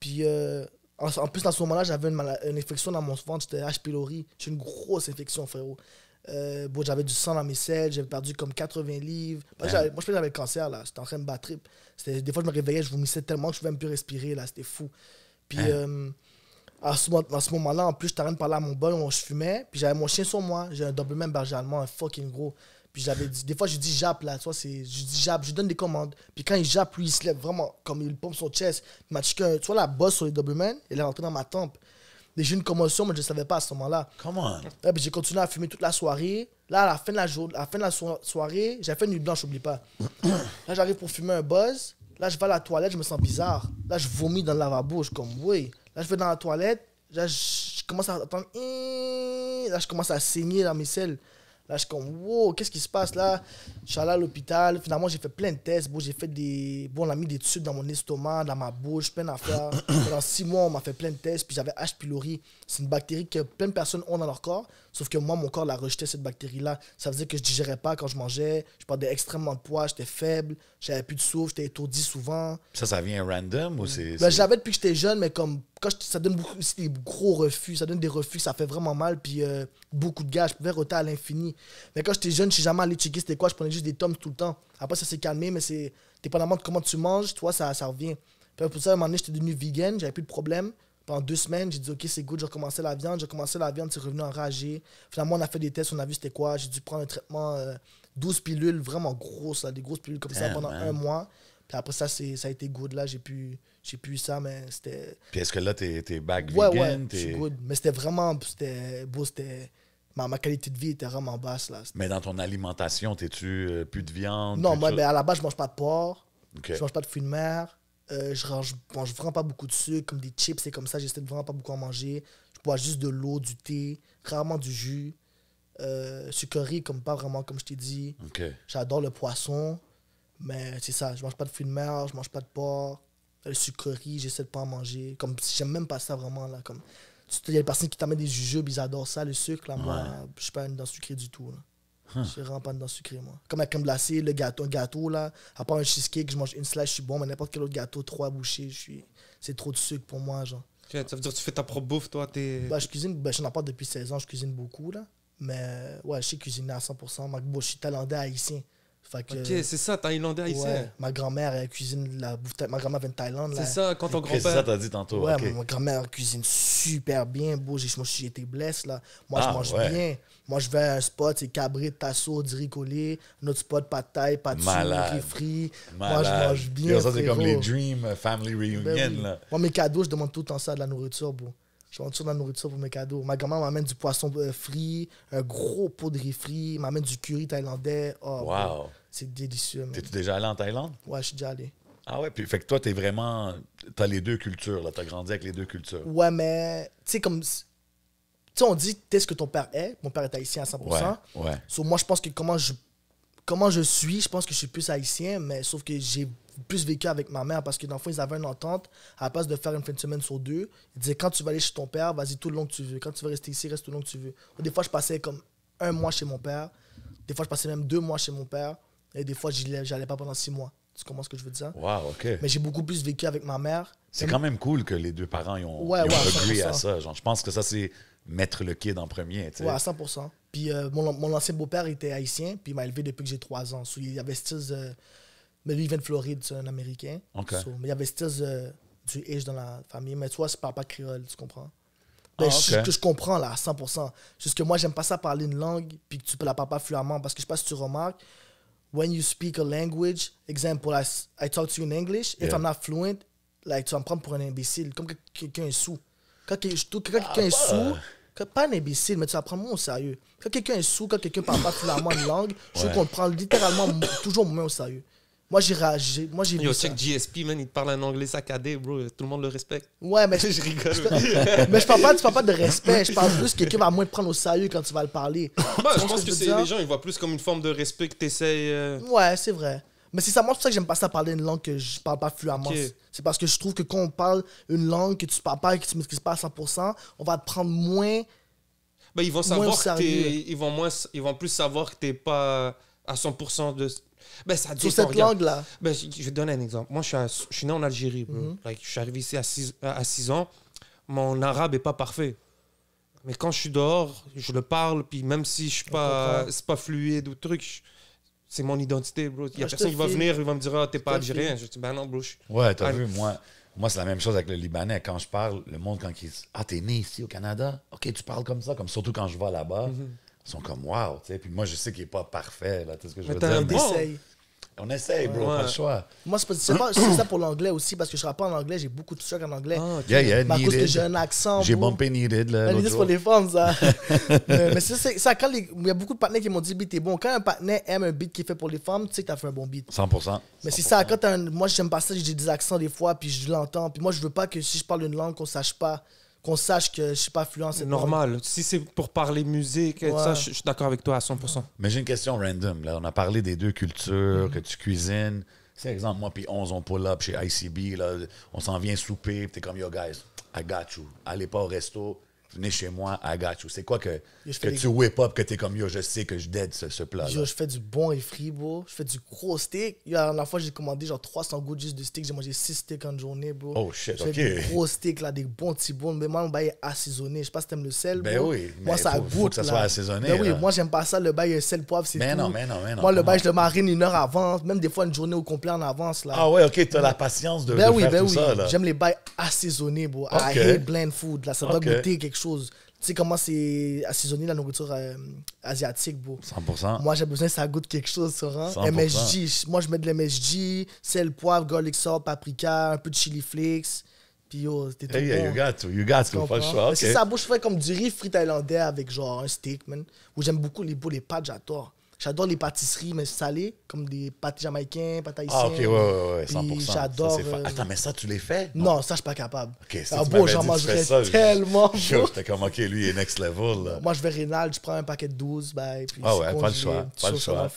Puis euh, en, plus, à ce moment-là, j'avais une, infection dans mon ventre, c'était H. pylori. J'ai une grosse infection, frérot. Euh, bon, j'avais du sang dans mes selles, j'avais perdu comme 80 livres. Moi, je pensais que j'avais le cancer, là. J'étais en train de battre. Des fois, je me réveillais, je vomissais tellement que je pouvais même plus respirer, là. C'était fou. Puis à ce, moment-là, en plus, j'étais en train de parler à mon bol, je fumais. Puis j'avais mon chien sur moi. J'ai un même berger allemand, un fucking gros. Puis j'avais dit, des fois, je dis jappe là, soit c'est, je dis jappe, je donne des commandes. Puis quand il jappe, lui, il se lève vraiment, comme il pompe son chest. Ma tu vois la bosse sur les double men elle est rentrée dans ma tempe. J'ai j'ai une commotion, mais je ne savais pas à ce moment-là. Comment J'ai continué à fumer toute la soirée. Là, à la fin de la, jour, à la, fin de la soirée, j'avais fait une nuit blanche, n'oublie pas. *coughs* là, j'arrive pour fumer un buzz. Là, je vais à la toilette, je me sens bizarre. Là, je vomis dans le lavabo, je suis comme, oui. Là, je vais dans la toilette, là, je commence à attendre. Là, je commence à saigner dans mes selles. Là, je suis comme, wow, qu'est-ce qui se passe là? Je suis allé à l'hôpital. Finalement, j'ai fait plein de tests. Bon, j'ai fait des. on a mis des tubes dans mon estomac, dans ma bouche, plein d'affaires. *coughs* Pendant six mois, on m'a fait plein de tests. Puis j'avais H. pylori. C'est une bactérie que plein de personnes ont dans leur corps. Sauf que moi, mon corps la rejeté cette bactérie-là. Ça faisait que je digérais pas quand je mangeais. Je perdais extrêmement de poids, j'étais faible, j'avais plus de souffle, j'étais étourdi souvent. Ça, ça vient random ou c'est. Ben, j'avais depuis que j'étais jeune, mais comme. Quand ça donne beaucoup, des gros refus, ça donne des refus, ça fait vraiment mal. Puis euh, beaucoup de gars, je pouvais roter à l'infini. Mais quand j'étais jeune, je suis jamais allé checker c'était quoi, je prenais juste des tomes tout le temps. Après, ça s'est calmé, mais c'est. Dépendamment de comment tu manges, toi, ça, ça revient. Puis pour ça, à un moment donné, j'étais devenu vegan, j'avais plus de problème. Pendant deux semaines, j'ai dit, OK, c'est good, j'ai recommencé la viande. J'ai commencé la viande, c'est revenu enragé. Finalement, on a fait des tests, on a vu c'était quoi. J'ai dû prendre un traitement, 12 euh, pilules vraiment grosses, des grosses pilules comme ça pendant un mois. Puis après ça, ça a été good. Là, j'ai pu, j'ai pu ça, mais c'était. Puis est-ce que là, t'es, es back vegan? Ouais, je good. Mais c'était vraiment, c'était beau, c'était. Ma, qualité de vie était vraiment basse, là. Mais dans ton alimentation, t'es-tu euh, plus de viande? Non, moi, ben, à la base, je mange pas de porc. Je mange pas de fruits de mer. Euh, je mange, mange vraiment pas beaucoup de sucre, comme des chips, c'est comme ça, j'essaie de vraiment pas beaucoup à manger. Je bois juste de l'eau, du thé, rarement du jus. Euh, sucrerie, comme pas vraiment, comme je t'ai dit. J'adore le poisson, mais c'est ça, je mange pas de fruits de mer, je mange pas de porc. Le euh, sucrerie, j'essaie de pas en manger. Comme j'aime même pas ça vraiment là. Comme il y a des personnes qui t'amènent des jujubes, ils adorent ça, le sucre. Là, Moi, je suis pas dans le sucré du tout. Je suis pas dans sucré, moi. Comme avec un glacé, le gâteau, un gâteau, là. À part un cheesecake, je mange une slice, je suis bon, mais n'importe quel autre gâteau, trois bouchées, je suis. C'est trop de sucre pour moi, genre. Ça veut dire que tu fais ta propre bouffe, toi, t'es. Bah, je cuisine, je n'en parle depuis 16 ans, je cuisine beaucoup, là. Mais ouais, je sais cuisiner à 100%. je suis talenté haïtien ok, c'est ça, thaïlandais ici. ma grand-mère, elle cuisine la bouffe. Ma grand-mère vient de Thaïlande. C'est ça, quand ton grand-père. C'est ça, t'as dit tantôt. Ouais, ma grand-mère cuisine super bien. Beau, moi, j'ai été blessé, là. Moi, je ah, mange bien. Moi, je vais à un spot, c'est cabré, tasso, diricolé. Notre spot, pas de taille, pas de frit. Moi, je mange bien. Et ça, c'est comme les Dream Family Reunion, ben là. Moi, mes cadeaux, je demande tout le temps ça de la nourriture, bro. Je rentre la nourriture pour mes cadeaux. Ma grand-mère m'amène du poisson euh, frit, un gros pot de riz frit, m'amène du curry thaïlandais. Oh, c'est délicieux. T'es-tu déjà allé en Thaïlande? Ouais, je suis déjà allé. Ah ouais, puis fait que toi, t'es vraiment. T'as les deux cultures, là. T'as grandi avec les deux cultures. Ouais, mais. Tu sais, comme. Tu sais, on dit, t'es ce que ton père est. Mon père est haïtien à 100%. Ouais. ouais. moi, je pense que comment je. Comment je suis, je pense que je suis plus haïtien, mais sauf que j'ai plus vécu avec ma mère parce que dans ils avaient une entente. À la place de faire une fin de semaine sur deux, ils disaient quand tu vas aller chez ton père, vas-y tout le long que tu veux. Quand tu veux rester ici, reste tout le long que tu veux. Des fois, je passais comme un mois chez mon père. Des fois, je passais même deux mois chez mon père. Et des fois, j'allais pas pendant six mois. Tu comprends ce que je veux dire? Wow, OK. Mais j'ai beaucoup plus vécu avec ma mère. C'est quand même cool que les deux parents aient ont, ouais, à ça. Genre, je pense que ça, c'est mettre le kid en premier. Oui, à 100 Puis euh, mon, mon, ancien beau-père était haïtien, puis il m'a élevé depuis que j'ai trois ans. il y avait mais lui, il vient de Floride, c'est un Américain. mais il y avait still euh, du ish dans la famille. Mais toi, c'est papa créole, tu comprends? Ah, ben, je, comprends là, à 100%. Juste que moi, j'aime pas ça parler une langue, puis que tu peux la papa fluemment. Parce que je sais pas si tu remarques, when you speak a language, example, I, I talk to you in English, if I'm not fluent, like, tu vas me prendre pour un imbécile, comme quelqu'un est sous. Quand ah, quelqu'un est sous, euh. pas un imbécile, mais tu vas prendre au sérieux. Quand quelqu'un est sous, quand quelqu'un parle pas fluemment une langue, je comprends littéralement toujours moins au sérieux. Moi, j'ai réagi. Moi, j'ai vu. Yo, check GSP, man, il te parle un anglais saccadé, bro. Tout le monde le respecte. Ouais, mais. *laughs* je rigole. mais je parle, pas, pas de respect. Je parle plus que quelqu'un va moins te prendre au sérieux quand tu vas le parler. Bah, je pense que, c'est les gens, ils voient plus comme une forme de respect que t'essayes. Euh. Ouais, c'est vrai. Mais c'est ça, moi, c'est pour ça que j'aime pas ça parler une langue que je parle pas fluemment. C'est parce que je trouve que quand on parle une langue que tu parles pas et que tu maîtrises pas à 100%, on va te prendre moins. Ben, ils vont savoir ils vont moins ils vont plus savoir que t'es pas à 100% de c'est ben, cette langue-là. Ben, je, vais te donner un exemple. Moi, je suis, né en Algérie. Mhm. like, je suis arrivé ici à 6 ans. Mon arabe n'est pas parfait. Mais quand je suis dehors, je le parle. Puis même si je n'est pas, c'est pas fluide ou truc, c'est mon identité, bro. Il y a ah, personne qui va venir, il va me dire, ah, Tu n'es pas algérien. Je dis, ben non, bro. Ouais, t'as vu, moi. Moi, c'est la même chose avec le Libanais. Quand je parle, le monde, quand ils disent Ah, t'es né ici au Canada, ok, tu parles comme ça, comme surtout quand je vais là-bas. Mhm sont comme wow, tu sais. Puis moi, je sais qu'il n'est pas parfait, là, tu ce que je veux dire. on essaye, bro, pas le choix. Moi, *clears throat* c'est ça pour l'anglais aussi, parce que je ne pas en anglais, j'ai beaucoup de trucs en anglais. Oh, okay. mais cause que j'ai un accent. J'ai bumpé Needed, là. Needed, c'est pour les femmes, ça. *laughs* mais, c'est ça, quand il y a beaucoup de partenaires qui m'ont dit, beat, est bon. Quand un partenaire aime un beat qui est fait pour les femmes, tu sais que tu as fait un bon beat. 100%. Mais c'est ça, quand moi, j'aime pas ça, j'ai des accents des fois, puis je l'entends. Puis moi, je veux pas que si je parle une langue, qu'on sache pas qu'on sache que je suis pas fluent. C'est normal. Si c'est pour parler musique, ça, je, suis d'accord avec toi à 100%. Mais j'ai une question random. Là. On a parlé des deux cultures, mm. que tu cuisines. C'est exemple, moi puis 11, on pull up chez ICB. On s'en vient souper. T'es comme, yo guys, I got you. Allez pas au resto venez chez moi, à got C'est quoi que, que tu whip up, que t'es comme yo, je sais que je dead ce, ce plat. Yo, je fais du bon et frit, bro. Je fais du gros steak. Yo, la dernière fois, j'ai commandé genre 300 gouttes juste de steak. J'ai mangé 6 steaks en journée, bro. Oh shit, je ok. Des gros steaks, là, des bons petits bons. Mais moi, le bail est assaisonné. Je sais pas si t'aimes le sel. Ben oui, moi, ça faut, goûte. Faut que ça là. soit assaisonné. Ben oui, moi, j'aime pas ça. Le bail, sel, poivre, c'est tout. Mais non, mais non, mais non. Moi, le bail, je le marine une heure avant, même des fois une journée au complet en avance, là. Ah ouais, ok, t'as la patience de, ben de oui, faire ben tout oui. ça, là. J'aime les bails assaisonnés, bro. I hate bland food, là. Ça doit goûter quelque tu sais comment c'est assaisonner la nourriture euh, asiatique, beau. 100%. Moi, j'ai besoin que ça goûte quelque chose, sur hein? MSG. Moi, je mets de l'MSG, sel, poivre, garlic salt, paprika, un peu de chili flakes. Puis yo, t'es hey, yeah, bon. you got to, you got to, C'est ça, bouche je comme du riz frit thaïlandais avec genre un steak, man. Où j'aime beaucoup les, les pâtes, j'adore. J'adore les pâtisseries, mais salées, comme des pâtes jamaïcaines, pâtes haïtiennes. Ah, ok, ouais, ouais, ouais 100%. J'adore. Euh, Attends, mais ça, tu les fais? Non, ça, je suis pas capable. Ok, ça, ah, bon j'en mangerais tellement. *laughs* J'étais comme, ok, lui, il est next level. Moi, je vais rénal, je prends un paquet de 12, ben, puis Ah ouais, pas le choix. Pas le choix.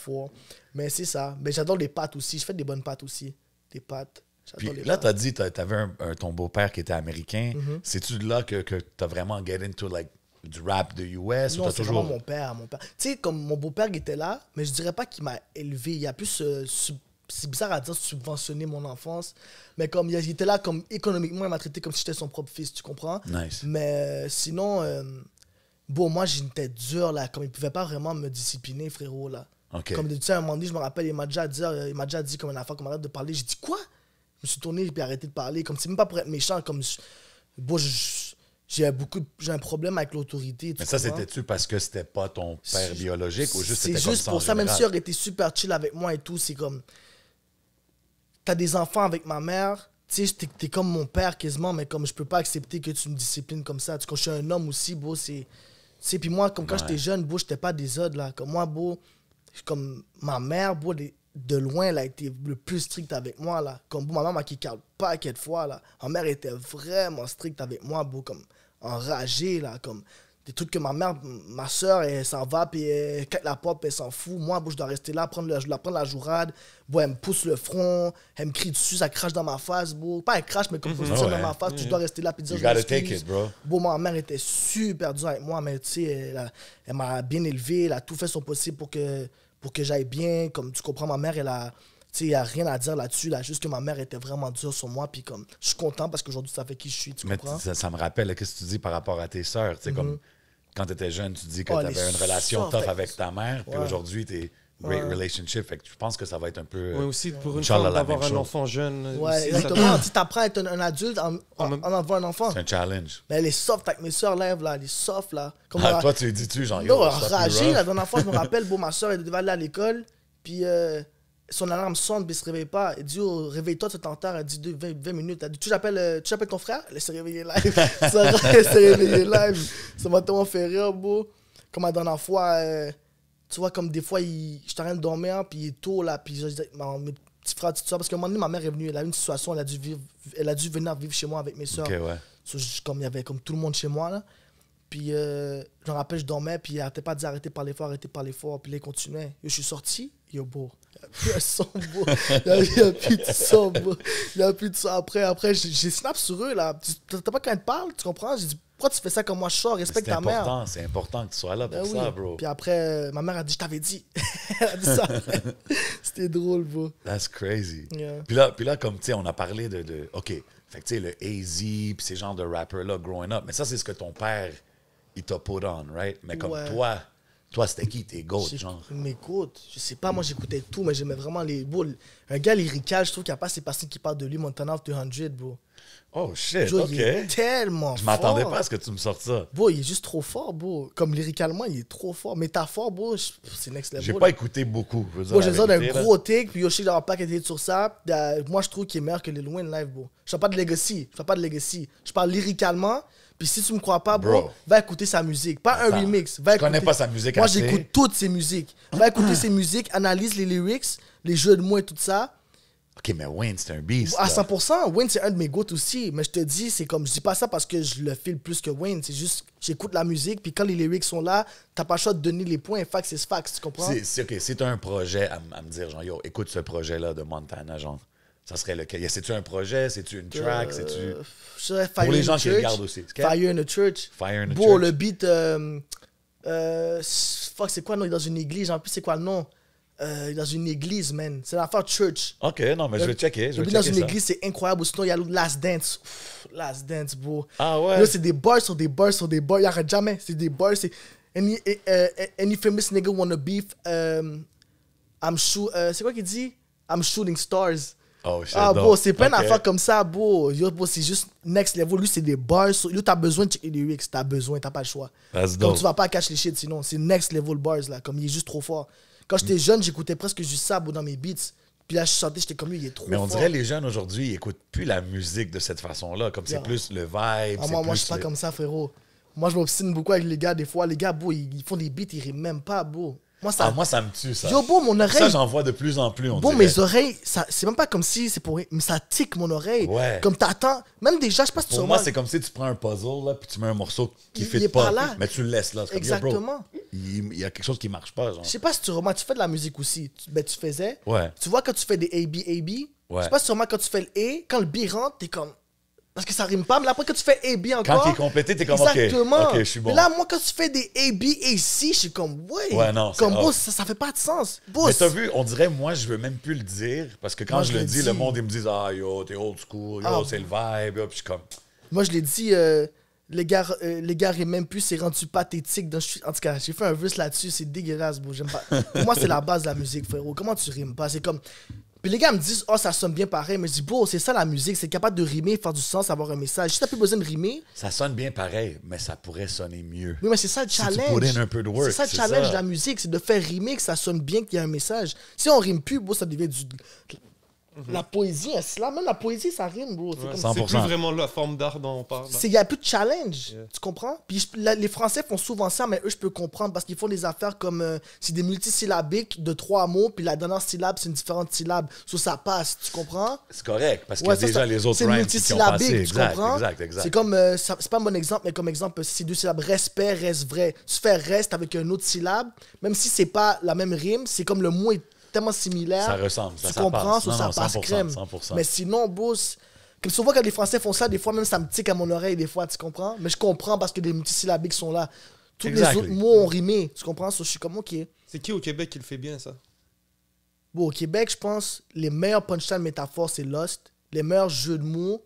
Mais c'est ça. Mais j'adore les pâtes aussi. Je fais des bonnes pâtes aussi. Des pâtes. Puis là, tu as dit, tu avais un, ton beau-père qui était américain. Mm-hmm. C'est-tu là que, que tu as vraiment get into like du rap de US toujours mon père mon père tu sais comme mon beau-père était là mais je dirais pas qu'il m'a élevé il y a plus euh, se... c'est bizarre à dire subventionner mon enfance mais comme il était là comme économiquement il m'a traité comme si j'étais son propre fils tu comprends nice. mais euh, sinon euh, bon moi j'ai une tête là comme il pouvait pas vraiment me discipliner frérot là OK. comme tu sais un moment donné je me rappelle il m'a déjà dit il m'a déjà dit comme une affaire comme arrête de parler j'ai dit quoi je me suis tourné et puis arrêté de parler comme c'est même pas pour être méchant comme bon, je j'ai beaucoup j'ai un problème avec l'autorité. Mais ça, c'était-tu parce que c'était pas ton père biologique ou juste c'était C'est juste pour ça, même si elle était super chill avec moi et tout, c'est comme. T'as des enfants avec ma mère, tu sais, t'es, comme mon père quasiment, mais comme je peux pas accepter que tu me disciplines comme ça. Tu quand je suis un homme aussi, beau, c'est. c'est puis moi, comme quand j'étais jeune, beau, j'étais pas des autres là. Comme moi, beau, comme ma mère, beau, de, loin, elle a été le plus stricte avec moi, là. Comme ma maman m'a qui parle pas fois, là. Ma mère était vraiment stricte avec moi, beau, comme enragé, là, comme des trucs que ma mère, ma soeur, elle s'en va, puis elle la porte, puis elle s'en fout. Moi, je dois rester là, prendre, je prendre la jourade. Bon, elle me pousse le front, elle me crie dessus, ça crache dans ma face. Bon. Pas elle crache, mais comme ça mm-hmm. oh, dans ma face, tu dois mm-hmm. rester là, puis dire you je gotta take it, bro. Bon, ma mère était super dure avec moi, mais tu sais, elle, m'a bien élevé, elle a tout fait son possible pour que, pour que j'aille bien. Comme tu comprends, ma mère, elle a il n'y a rien à dire là-dessus. Là, juste que ma mère était vraiment dure sur moi. Puis comme, je suis content parce qu'aujourd'hui, ça fait qui je suis. Tu mais comprends? Ça, me rappelle, qu'est-ce que tu dis par rapport à tes sœurs? comme mhm. quand tu étais jeune, tu dis que oh, tu avais une relation tough avec ta mère. Puis aujourd'hui, tu es great relationship. Fait que je pense que ça va être un peu. Oui, aussi pour une femme d'avoir un enfant jeune. Euh, ouais, exactement. Tu t'apprends à être un, adulte en, en, un enfant. C'est un challenge. Mais elle est soft avec mes soeurs lèvent. là. Elle est soft, là. Ah, toi, tu dis-tu, genre. Non, ragé, la dernière fois, je me rappelle, beau, ma soeur, elle devait aller à l'école. Puis. Euh son alarme sonne, mais il se réveille pas. Il dit, oh, réveille-toi, tu t'entends. Elle dit, 20, 20 minutes. Elle dit, euh, tu t'appelles ton frère? Elle s'est réveillée live. Il *laughs* s'est live. Ça m'a tellement fait rire, beau. Comme la dernière fois, euh, tu vois, comme des fois, il, je train de dormir, puis il est tôt, là, puis je disais, mes petits frères, tu parce qu'à un moment donné, ma mère est venue, elle a eu une situation, elle a dû, vivre, elle a dû venir vivre chez moi avec mes soeurs. ouais. comme il y avait comme tout le monde chez moi, là. Puis, euh, je me rappelle, je dormais, puis elle n'arrêtait pas de dire arrêtez par l'effort, arrêtez par l'effort. Puis là, il continuait. je suis sorti, il beau. Il n'y a plus de son beau. Il a, plus de son beau. Il n'y a plus de son. Après, après j'ai snap sur eux, là. T'as pas quand ils te parlent, tu comprends? J'ai dit, pourquoi tu fais ça comme moi je sors? Respecte ta mère. C'est important que tu sois là pour ben ça, bro. Puis après, ma mère a dit, je t'avais dit. *laughs* a dit ça. *laughs* C'était drôle, bro. That's crazy. Puis, là, puis là, comme, tu sais, on a parlé de, de... OK, fait que, tu sais, le AZ, puis ces genres de rappers-là, growing up. Mais ça, c'est ce que ton père, il t'a put on, right? Mais comme toi toi, c'était qui tes goats, genre? Mes goats, je sais pas, moi j'écoutais tout, mais j'aimais vraiment les Un gars lyrical, je trouve qu'il n'y a pas ces personnes qui parlent de lui, Montana 200, bro. Oh shit, ok. Il est tellement Je m'attendais pas à ce que tu me sortes ça. Bro, il est juste trop fort, bro. Comme lyricalement, il est trop fort. Métaphore, bro, c'est next level. J'ai pas écouté beaucoup. Je veux dire, d'un gros take, puis Yoshi j'aurais pas été sur ça. Euh, moi, je trouve qu'il est meilleur que les Wayne live, bro. Je parle pas de legacy. Je parle pas de legacy. Je parle lyricalement. Puis si tu me crois pas, bro, va écouter sa musique. Pas un remix. Va écouter... connais pas sa musique. Moi, j'écoute toutes ses musiques. Va écouter *clears throat* ses musiques, analyse les lyrics, les jeux de mots et tout ça. OK, mais Wayne, c'est un beast. À 100%, Wayne, c'est un de mes goûts aussi. Mais je te dis, c'est comme, je dis pas ça parce que je le file plus que Wayne. C'est juste, j'écoute la musique, puis quand les lyrics sont là, t'as pas le choix de donner les points. Fax, c'est fax, tu comprends? C'est, OK, c'est un projet à, me dire, genre, yo, écoute ce projet-là de Montana, genre. Ça serait cas. C'est-tu un projet? C'est-tu une track? Euh, c'est-tu... Pour les gens qui regardent aussi. Fire in a Church. Fire in the Pour le beat... Euh, euh, fuck, c'est quoi le Il est dans une église. En plus, c'est quoi le nom? est dans une église, man. C'est l'affaire church. Ok, non, mais je vais checker. Je le dans une église, c'est incroyable. Sinon, il y a Last Dance. last Dance, bro. Ah ouais? Là, c'est des bars sur des bars sur des bars. Il arrête jamais. C'est des bars. Eh, eh, any, famous nigga wanna beef. Um, c'est quoi qu'il dit? I'm shooting stars. Oh, ah, bro, c'est pas okay. affaire comme ça, bro. c'est juste next level. Lui, c'est des bars. Lui, t'as besoin de checker les lyrics. T'as besoin, t'as pas le choix. Donc tu vas pas cacher les shit sinon. C'est next level bars, là. Comme il est juste trop fort. Quand j'étais mm. jeune, j'écoutais presque juste ça, bro, dans mes beats. Puis là, je chantais, j'étais comme lui, il est trop fort. Mais on dirait les jeunes aujourd'hui, ils écoutent plus la musique de cette façon-là. Comme c'est plus le vibe. Ah, moi, moi je suis pas comme ça, frérot. Moi, je m'obstine beaucoup avec les gars. Des fois, les gars, bro, ils, font des beats, ils riment même pas, bro. Moi, ça, ah, moi, ça me tue, ça. Yo, bon, mon oreille. Ça, j'en vois de plus en plus. bon, mes oreilles, ça, c'est même pas comme si c'est pour. Mais ça tique mon oreille. Ouais. Comme t'attends. Même déjà, je passe sur Pour moi, c'est comme si tu prends un puzzle, là, puis tu mets un morceau qui fait pas. là. Mais tu le laisses, là. Exactement. il, y a quelque chose qui marche pas, genre. Je sais pas si tu remarques, tu fais de la musique aussi. Tu, ben, tu faisais. Ouais. Tu vois, quand tu fais des A, B, A, B. Je sais pas sûrement quand tu fais le A, quand le B rentre, t'es comme. Parce que ça rime pas, mais après que tu fais AB encore. Quand il es complété, t'es comme Exactement. ok, je suis bon. Mais là, moi, quand tu fais des AB et C, je suis comme, ouais. ouais non, comme, ça, ça fait pas de sens. Mais t'as vu, on dirait, moi, je veux même plus le dire, parce que quand je, le dis, le monde, ils me disent, ah, yo, t'es old school, yo, ah. c'est le vibe, puis je suis comme. Moi, je l'ai dit, euh, les gars, euh, les même plus, c'est rendu pathétique. Donc, je, en tout cas, j'ai fait un verse là-dessus, c'est dégueulasse, bro. J'aime pas. moi, c'est la base de la musique, frérot. Comment tu rimes pas? C'est comme. Puis les gars me disent, oh, ça sonne bien pareil. Mais je dis, bon, c'est ça la musique, c'est capable de rimer, faire du sens, avoir un message. Si t'as plus besoin de rimer. Ça sonne bien pareil, mais ça pourrait sonner mieux. Oui, mais c'est ça le challenge. c'est ça le challenge de la musique, c'est de faire rimer, que ça sonne bien, qu'il y a un message. Si on rime plus, bon, ça devient du. La poésie, c'est même la poésie, ça rime, bro. C'est plus vraiment la forme d'art dont on parle. Il n'y a plus de challenge, tu comprends? Puis les Français font souvent ça, mais eux, je peux comprendre parce qu'ils font des affaires comme. Euh, c'est des multisyllabiques de trois mots, puis la dernière syllabe, c'est une différente syllabe. Ça ça passe, tu comprends? C'est correct, parce qu'il y a déjà les autres rhymes qui ont passé. Tu comprends? C'est comme. Euh, c'est pas un bon exemple, mais comme exemple, si euh, c'est deux syllabes, respect, reste vrai. Tu fais reste avec une autre syllabe, même si c'est pas la même rime, c'est comme le mot est tellement similaire. Ça ressemble. Ça, tu ça comprends, ça passe crème. Mais sinon, boss. souvent, quand les Français font ça, des fois, même ça me tique à mon oreille, des fois, tu comprends? Mais je comprends parce que les multisyllabiques sont là. Tous les autres mots ont rimé, tu comprends? je suis comme, OK. C'est qui au Québec qui le fait bien, ça? Bon, au Québec, je pense, les meilleurs punchlines métaphores, c'est Lost. Les meilleurs jeux de mots,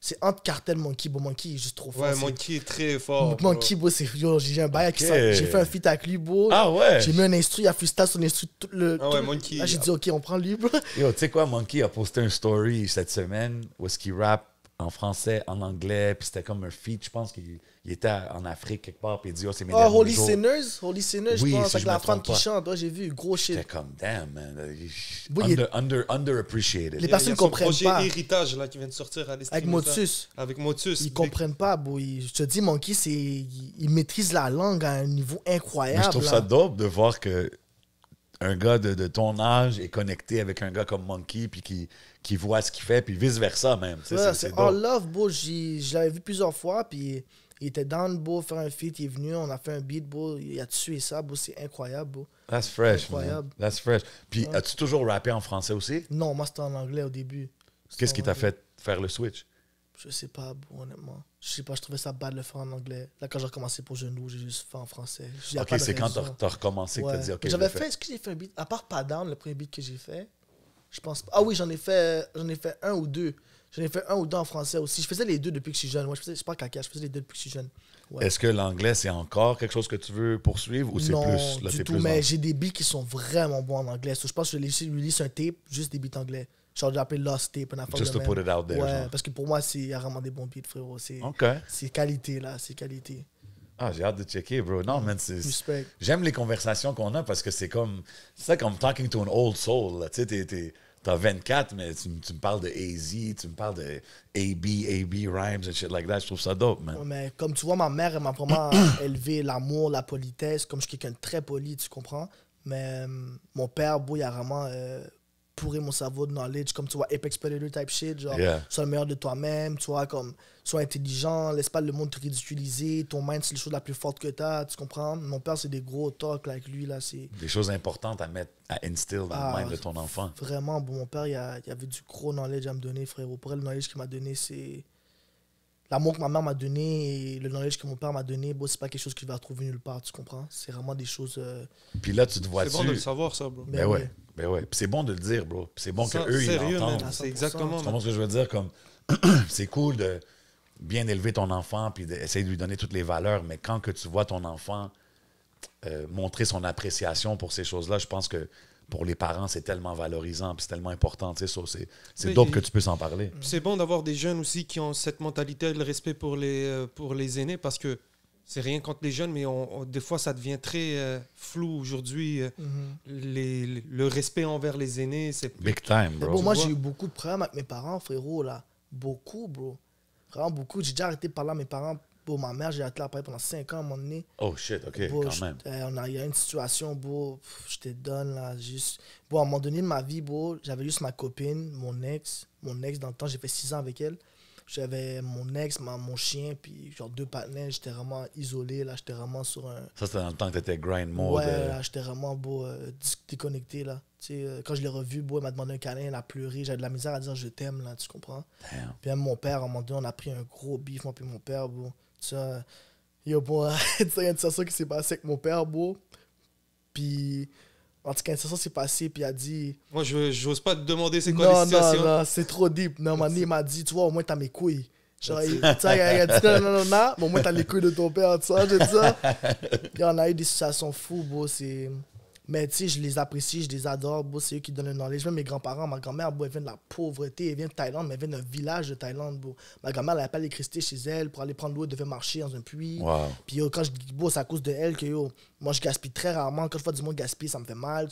c'est entre cartel Monkey Bo. Monkey est juste trop fort. Ouais, Monkey est très fort. Monkey Bo, c'est. J'ai un bail qui J'ai fait un feat avec lui, Bo. Ah ouais. J'ai mis un instru, il a fait son instru. Tout le, ah ouais, Monkey. Là, ah, j'ai ah. dit, OK, on prend lui, *laughs* bro. Yo, tu sais quoi, Monkey a posté un story cette semaine où est-ce qu'il rappe en français, en anglais, puis c'était comme un feat. Je pense qu'il il était en Afrique quelque part, puis il dit, oh, c'est mes oh, Holy jours. Sinners? Holy Sinners, je pense, avec la femme qui chante. Ah, j'ai vu, gros shit. C'était comme, damn, man. under, under, underappreciated. Les personnes ne comprennent pas. héritage, là, qui vient de sortir à Avec Motus. Avec Motus. Ils ne comprennent pas, boy. Je te dis, Monkey, c'est... il maîtrise la langue à un niveau incroyable. je trouve ça dope de voir que un gars de, de, ton âge est connecté avec un gars comme Monkey, puis qui, qui voit ce qu'il fait, puis vice-versa même. Ouais, c'est en love, bro. Je l'avais vu plusieurs fois, puis il était down, beau, faire un feat, il est venu, on a fait un beat, il a tué ça, beau, c'est incroyable, beau. That's fresh, incroyable. man. That's fresh. Puis, as-tu toujours rappé en français aussi? Non, moi, c'était en anglais au début. Qu'est-ce qui t'a fait faire le switch? Je sais pas, honnêtement. Je sais pas, je trouvais ça bad de le faire en anglais. Là, quand j'ai recommencé pour Genou, j'ai juste fait en français. ok, c'est quand t'as recommencé ouais. que t'as dit, ok, J'avais fait, est-ce que j'ai fait un beat? À part Padan, le premier beat que j'ai fait, je pense. Ah oui, j'en ai j'en ai fait un ou deux. J'en ai fait un ou deux en français aussi. Je faisais les deux depuis que je suis jeune. Moi, je, faisais, je parle caca, je faisais les deux depuis que je suis jeune. Est-ce que l'anglais, c'est encore quelque chose que tu veux poursuivre ou c'est plus là, du tout, mais j'ai des beats qui sont vraiment bons en anglais. je pense que je lui un tape, juste des beats anglais. Genre, j'ai appelé Lost Tape, Just to put it out there. Ouais, parce que pour moi, c'est vraiment des bons beats, frérot. C'est qualité, là, c'est qualité. Ah, j'ai hâte de checker, bro. Non, man, c'est. J'aime les conversations qu'on a parce que c'est comme. C'est comme talking to an old soul, Tu sais, t'es T'as 24, mais tu, me parles de AZ, tu me parles de AB, AB Rhymes et shit like that. Je trouve ça dope, man. mais comme tu vois, ma mère, elle m'a vraiment *clears throat* élevé l'amour, la politesse. Comme je suis quelqu'un de très poli, tu comprends. Mais euh, mon père, bon il a vraiment euh, pourri mon cerveau de knowledge. Comme tu vois, Apex Predator type shit. Genre, sois le meilleur de toi-même. Tu vois, comme sois intelligent, laisse pas le monde te ridiculiser, ton mind, c'est les choses la plus forte que tu as, tu comprends? Mon père, c'est des gros talks avec lui, là, c'est... Des choses importantes à mettre, à instill dans le ah, mind de ton enfant. Vraiment, bon, mon père, il, y avait du gros knowledge à me donner, frérot. Pour le knowledge qu'il m'a donné, c'est... L'amour que ma mère m'a donné et le knowledge que mon père m'a donné, bon, c'est pas quelque chose qu'il va retrouver nulle part, tu comprends? C'est vraiment des choses... Euh, Puis là, tu te vois C'est bon de le savoir, ça, bro. Ben, ben ouais. Ben ouais. c'est bon de le dire, bro. C'est bon qu'eux, ils l'entendent. C'est exactement... ce que je veux dire? Comme *clears throat* c'est cool de, bien élever ton enfant, puis essayer de lui donner toutes les valeurs, mais quand que tu vois ton enfant euh, montrer son appréciation pour ces choses-là, je pense que pour les parents, c'est tellement valorisant, puis c'est tellement important, tu sais, c'est d'autres que tu peux s'en parler. Mm. C'est bon d'avoir des jeunes aussi qui ont cette mentalité, le respect pour les, euh, pour les aînés, parce que c'est rien contre les jeunes, mais des fois, ça devient très euh, flou aujourd'hui. Mm-hmm. le respect envers les aînés, c'est... Big time, bro. moi, j'ai eu beaucoup de problèmes avec mes parents, frérot, là. Beaucoup, bro. Vraiment beaucoup. J'ai déjà arrêté de parler à mes parents. Pour ma mère, j'ai arrêté de parler pendant 5 ans à un moment donné. Oh shit, ok, quand même. Euh, il y a une situation, où je te donne là, juste. Bon, à un moment donné de ma vie, bon, j'avais juste ma copine, mon ex. Mon ex, dans le temps, j'ai fait 6 ans avec elle. J'avais mon ex, ma, mon chien, puis genre deux partenaires. J'étais vraiment isolé. Là, j'étais vraiment sur un. Ça, c'était dans le temps que t'étais grind mode. Ouais, euh. là, j'étais vraiment beau, euh, déconnecté, là. Tu sais, euh, quand je l'ai revu, beau, il m'a demandé un câlin, il a pleuré. J'avais de la misère à dire je t'aime, là, tu comprends? Puis même mon père, à un moment donné, on a pris un gros bif, moi, puis mon père, beau. *laughs* Tu sais, il y a une situation qui s'est passée avec mon père, beau. Puis en tout cas, ça s'est passé, puis il a dit. Moi, je n'ose pas te demander c'est quoi les situations. situation. Non, non, c'est trop deep. Non, ma ni m'a dit, tu vois, au moins, t'as mes couilles. Genre, il, il, a dit non, non, non, non, au moins, t'as les couilles de ton père, tu vois, j'ai dit ça. Puis on a eu des situations fous, bro. C'est. Mais tu sais, je les apprécie, je les adore. c'est eux qui donnent le les Même mes grands-parents, ma grand-mère, elle vient de la pauvreté, elle vient de Thaïlande, mais elle vient d'un village de Thaïlande. Ma grand-mère, elle appelle l'électricité chez elle pour aller prendre l'eau, elle devait marcher dans un puits. Puis quand je dis, c'est à cause de elle que moi, je gaspille très rarement. Quand je vois du monde gaspiller, ça me fait mal.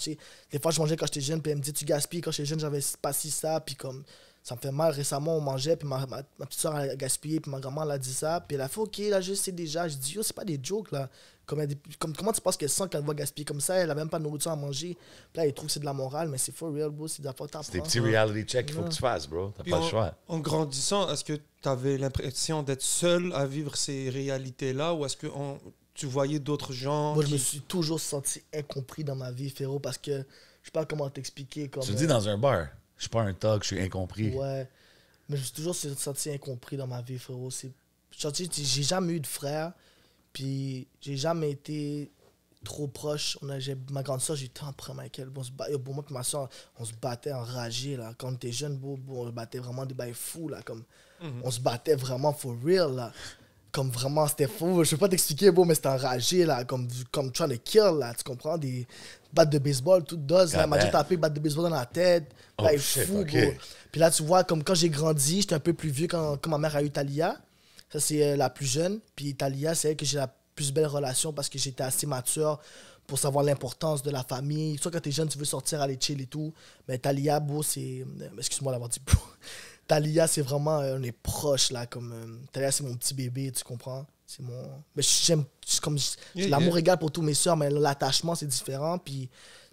Des fois, je mangeais quand j'étais jeune, puis elle me dit, tu gaspilles. Quand j'étais jeune, j'avais pas si ça. Puis comme, ça me fait mal. Récemment, on mangeait, puis ma, petite soeur a gaspillé, puis ma grand-mère l'a dit ça. Puis elle a fait, OK, là, je sais déjà. Je dis, yo, c'est pas des jokes, là. Comme comment tu penses qu'elle sent qu'elle va gaspiller comme ça Elle a même pas de nourriture à manger. là, elle trouve que c'est de la morale, mais c'est for real, bro. C'est de la faute C'est des petits reality checks qu'il faut que tu fasses, bro. T'as pas le choix. En grandissant, est-ce que tu avais l'impression d'être seul à vivre ces réalités-là ou est-ce que tu voyais d'autres gens Moi, je me suis toujours senti incompris dans ma vie, Féro, parce que je sais pas comment t'expliquer. Comme, tu dis euh, dans un bar je suis pas un thug, je suis incompris. Ouais. Mais je suis toujours senti incompris dans ma vie, frérot. J'ai jamais eu de frère, puis j'ai jamais été trop proche. On a, ma grande soeur, j'étais en avec Michael. Bon, moi et ma soeur, on se battait enragé. Là. Quand on était jeune, on se battait vraiment des bails fous. Là, comme, mhm. On se battait vraiment for real. Là. Comme vraiment, c'était fou. Je peux pas t'expliquer, bon, mais c'était enragé. Là, comme, comme trying to kill. Là. Tu comprends? batte de baseball, toute dose. elle ah, m'a déjà tapé batte de baseball dans la tête. Oh, là, il est fou, Puis là, tu vois, comme quand j'ai grandi, j'étais un peu plus vieux quand, ma mère a eu Talia. Ça, c'est euh, la plus jeune. Puis Talia, c'est elle que j'ai la plus belle relation parce que j'étais assez mature pour savoir l'importance de la famille. Soit quand t'es jeune, tu veux sortir, aller chill et tout. Mais Talia, beau, c'est. Euh, excuse-moi d'avoir dit Talia, c'est vraiment. Euh, on est proche, là. Comme, Talia, c'est mon petit bébé, tu comprends? c'est mon mais j'aime comme l'amour égal pour tous mes soeurs mais l'attachement c'est différent puis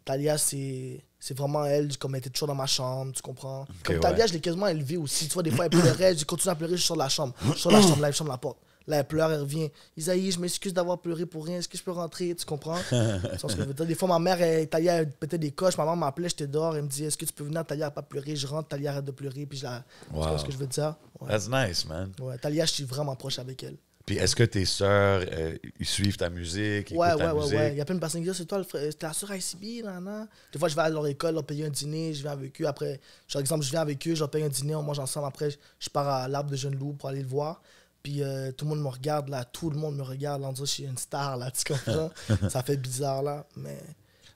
Talia c'est c'est vraiment elle comme elle était toujours dans ma chambre tu comprends comme Talia je l'ai quasiment élevée aussi tu vois des fois elle pleurait je continue à pleurer je sors de la chambre je sors de la chambre là la porte Là, elle pleure, elle revient. Isaïe, je m'excuse d'avoir pleuré pour rien. Est-ce que je peux rentrer? Tu comprends? *laughs* des fois, ma mère, elle, Talia, elle pétait des coches. Ma maman m'appelait, j'étais dehors. Elle me dit, est-ce que tu peux venir? Talia n'a pas pleurer Je rentre, Talia arrête de pleurer. Puis je la. Wow. ce que je veux dire? That's nice, man. Ouais, Talia, je suis vraiment proche avec elle. Puis est-ce que tes sœurs, euh, ils suivent ta musique? ouais, ouais, ouais, ouais. Il y a plein de personnes qui disent, c'est toi, c'est ta sœur ICB, non? » Des fois, je vais à leur école, leur payer un dîner, je viens avec eux. Après, par exemple, je viens avec eux, je leur paye un dîner, on mange ensemble. Après, je pars à l'arbre de Jeune Loup pour aller le voir. Puis euh, tout le monde me regarde là, tout le monde me regarde. Là, on dit je suis une star là, tu comprends? *laughs* ça fait bizarre là, mais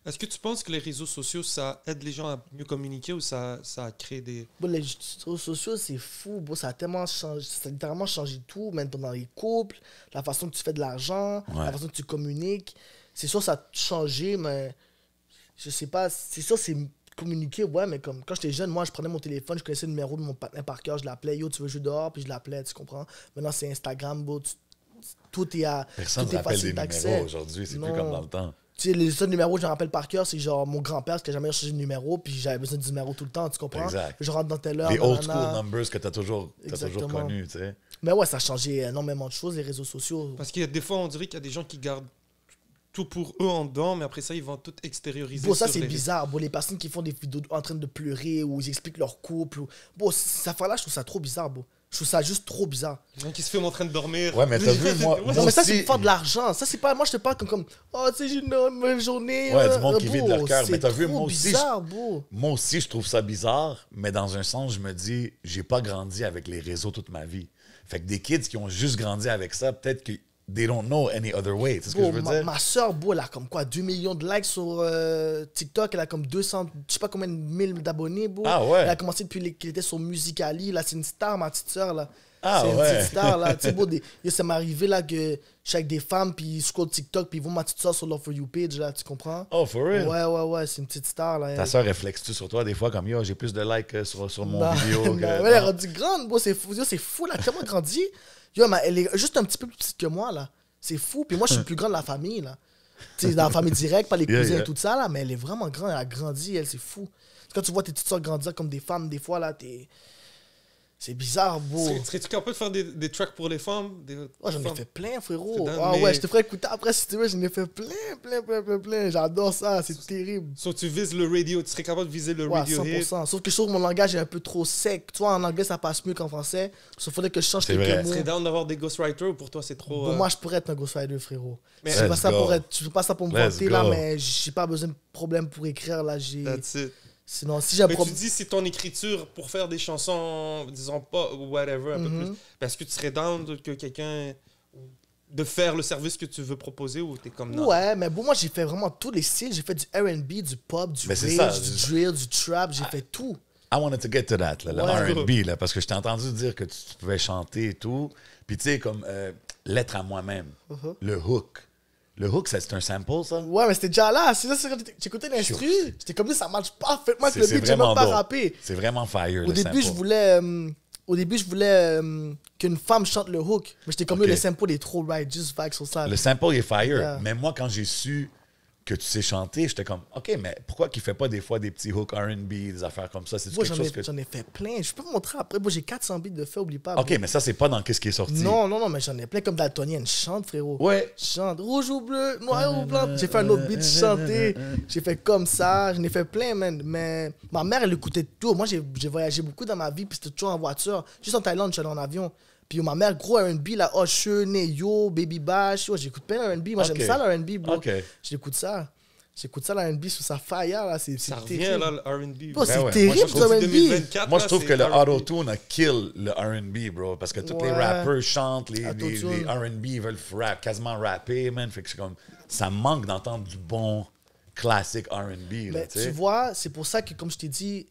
est-ce que tu penses que les réseaux sociaux, ça aide les gens à mieux communiquer ou ça, ça crée des... les réseaux sociaux, c'est fou. ça a tellement changé, ça a littéralement changé tout, même dans les couples, la façon que tu fais de l'argent, la façon que tu communiques. C'est sûr, ça a changé, mais je sais pas. C'est sûr, c'est communiquer, ouais, mais comme quand j'étais jeune, moi, je prenais mon téléphone, je connaissais le numéro de mon partenaire par cœur, je l'appelais, yo, tu veux jouer dehors, puis je l'appelais, tu comprends? Maintenant, c'est Instagram, tout est à. Personne ne rappelle des numéros aujourd'hui, c'est plus comme dans le temps sais, les seuls numéros que je rappelle par cœur, c'est genre mon grand-père, parce que jamais changé de numéro, puis j'avais besoin du numéro tout le temps, tu comprends? Exact. Je rentre dans telle heure. Les old school numbers que t'as toujours, as toujours connus, tu sais. Mais ouais, ça a changé énormément de choses, les réseaux sociaux. Parce qu'il des fois, on dirait qu'il y a des gens qui gardent tout pour eux en dedans, mais après ça, ils vont tout extérioriser. Bon, ça, c'est bizarre. Bon, les personnes qui font des vidéos en train de pleurer ou ils expliquent leur couple. Ou... Bon, ça, là, je trouve ça trop bizarre, bon. Je trouve ça juste trop bizarre. Quelqu'un qui se filme en train de dormir. Ouais, mais t'as vu, moi. Non, mais ça, c'est pour faire de l'argent. Ça, c'est pas. Moi, je te parle comme. oh, tu sais, j'ai une mauvaise journée. Ouais, du euh, monde qui euh, vit de leur cœur. Mais t'as vu, moi aussi. Bizarre, Moi aussi, je trouve ça bizarre. Mais dans un sens, je me dis, j'ai pas grandi avec les réseaux toute ma vie. Fait que des kids qui ont juste grandi avec ça, peut-être que they don't know any other way. C'est ce que je veux ma, dire. Ma soeur, elle a comme quoi 2 millions de likes sur euh, TikTok. Elle a comme 200, je sais pas combien de mille d'abonnés, ah Elle a commencé depuis qu'elle était sur Musicali. Là, c'est une star, ma petite soeur, là. Ah c'est une petite star, là. tu sais, *laughs* ça m'est arrivé, là, que chaque des femmes, puis ils scrollent TikTok, puis ils vont ma petite soeur sur leur You page, là. Tu comprends? Oh, for real? Ouais, ouais, ouais. C'est une petite star, là. Ta soeur réflexe-tu sur toi des fois comme yo, j'ai plus de likes euh, sur, sur mon bah, vidéo? Non, *laughs* bah, elle est rendue grande, C'est fou, c'est fou, là. tellement Yo, elle est juste un petit peu plus petite que moi, là. C'est fou. Puis moi, je suis le plus grand de la famille, là. T'sais, dans la famille directe, pas les cousins et tout ça, là. Mais elle est vraiment grande. Elle a grandi, elle, c'est fou. Quand tu vois tes petites soeurs grandir comme des femmes, des fois, là, t'es c'est bizarre, beau. Serais-tu capable de faire des, des, tracks pour les femmes des... Oh, j'en ai fait plein, frérot. Ah ouais, je te ferai écouter après si tu veux. J'en ai fait plein, plein, plein, plein, plein. J'adore ça, c'est terrible. Sauf so, tu vises le radio, tu serais capable de viser le ouais, radio. 100%. Sauf que je trouve mon langage est un peu trop sec. Toi, en anglais, ça passe mieux qu'en français. Sauf faudrait que je change quelques mots. Tu serais down d'avoir des ghostwriters ou pour toi, c'est trop. Pour euh, moi, je pourrais être un ghostwriter, frérot. Mais je ne pas, pas ça pour me vanter là, mais j'ai pas besoin de problème pour écrire là. That's it. Sinon, si tu dis, c'est ton écriture pour faire des chansons, disons pas, whatever, un peu mm-hmm. plus. Parce que tu serais down que quelqu'un. de faire le service que tu veux proposer ou t'es comme non? Ouais, mais bon, moi, j'ai fait vraiment tous les styles. J'ai fait du RB, du pop, du rage, du drill, du trap, j'ai fait tout. I wanted to get to that, le RB, parce que je t'ai entendu dire que tu pouvais chanter et tout. Puis, tu sais, comme euh, l'être Lettre à moi-même, uh-huh. le hook. Le hook, c'est un sample, ça? Ouais, mais c'était déjà là. C'est ça, c'est quand l'instru, j'étais comme, ça marche parfaitement avec le beat, j'ai même pas rappé. C'est vraiment fire, Au début, je voulais... Euh, au début, je voulais euh, qu'une femme chante le hook, mais j'étais comme, le sample est trop right, juste vague sur ça. Le sample est fire, mais moi, quand j'ai su que tu sais chanter, j'étais comme, OK, mais pourquoi qu'il fait pas des fois des petits hooks RB, des affaires comme ça? C'est quelque chose que. J'en ai fait plein. Je peux montrer après. Moi, j'ai 400 bits de fait, oublie pas. OK, mais ça, c'est pas dans qu'est-ce qui est sorti. Non, non, non, mais j'en ai plein. Comme Daltonienne, chante, frérot. Ouais. Chante. Rouge ou bleu, noir ou blanc. J'ai fait un autre beat *laughs* chanté. J'ai fait comme ça. J'en ai fait plein, man. Mais ma mère, elle écoutait tout. Moi, j'ai voyagé beaucoup dans ma vie, puis c'était toujours en voiture. Juste en Thaïlande, je suis en avion. Puis ma mère, gros RB, là, né, Neyo, Baby Bash. J'écoute plein RB. Moi, j'aime ça, l'RB, bro. J'écoute ça. J'écoute ça, l'RB, sous sa fire, là. C'est terrible. là, l'RB. c'est terrible, le RB. Moi, je trouve que le auto-tune a kill le RB, bro. Parce que tous les rappeurs chantent, les, les, RB veulent quasiment rapper, man. Fait que comme. Ça manque d'entendre du bon classique RB, là, tu Tu vois, c'est pour ça que, comme je t'ai dit,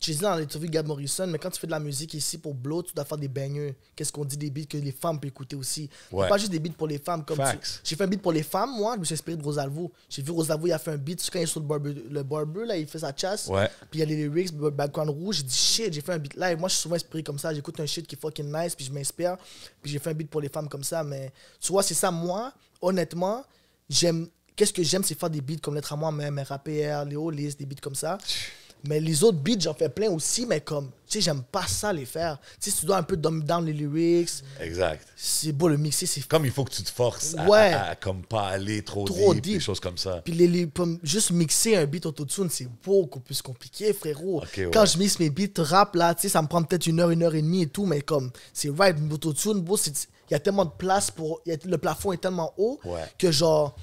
tu dis dans l'interview de Gab Morrison, mais quand tu fais de la musique ici pour Blow, tu dois faire des baigneux. Qu'est-ce qu'on dit des beats que les femmes peuvent écouter aussi Pas juste des beats pour les femmes. comme J'ai fait un beat pour les femmes, moi, je me suis inspiré de Rosalvo. J'ai vu Rosalvo, il a fait un beat quand il est sur le barber, là, il fait sa chasse. Puis il y a les lyrics, background rouge. J'ai dit shit, j'ai fait un beat live. Moi, je suis souvent inspiré comme ça. J'écoute un shit qui est fucking nice, puis je m'inspire. Puis j'ai fait un beat pour les femmes comme ça. Mais tu vois, c'est ça, moi, honnêtement, j'aime. Qu'est-ce que j'aime, c'est faire des beats comme l'être à moi, même, RAPR, Léo, Liz, des beats comme ça. Mais les autres beats, j'en fais plein aussi, mais comme, tu sais, j'aime pas ça les faire. Tu sais, tu dois un peu dumb down les lyrics. Exact. C'est beau, le mixer, c'est. Comme il faut que tu te forces ouais. à, comme pas aller trop, trop deep, des choses comme ça. Puis les, juste mixer un beat autotune, c'est beaucoup plus compliqué, frérot. Quand je mixe mes beats rap, là, tu sais, ça me prend peut-être une heure, une heure et demie et tout, mais comme, c'est auto autotune, beau, c'est il y a tellement de place pour. le plafond est tellement haut que genre,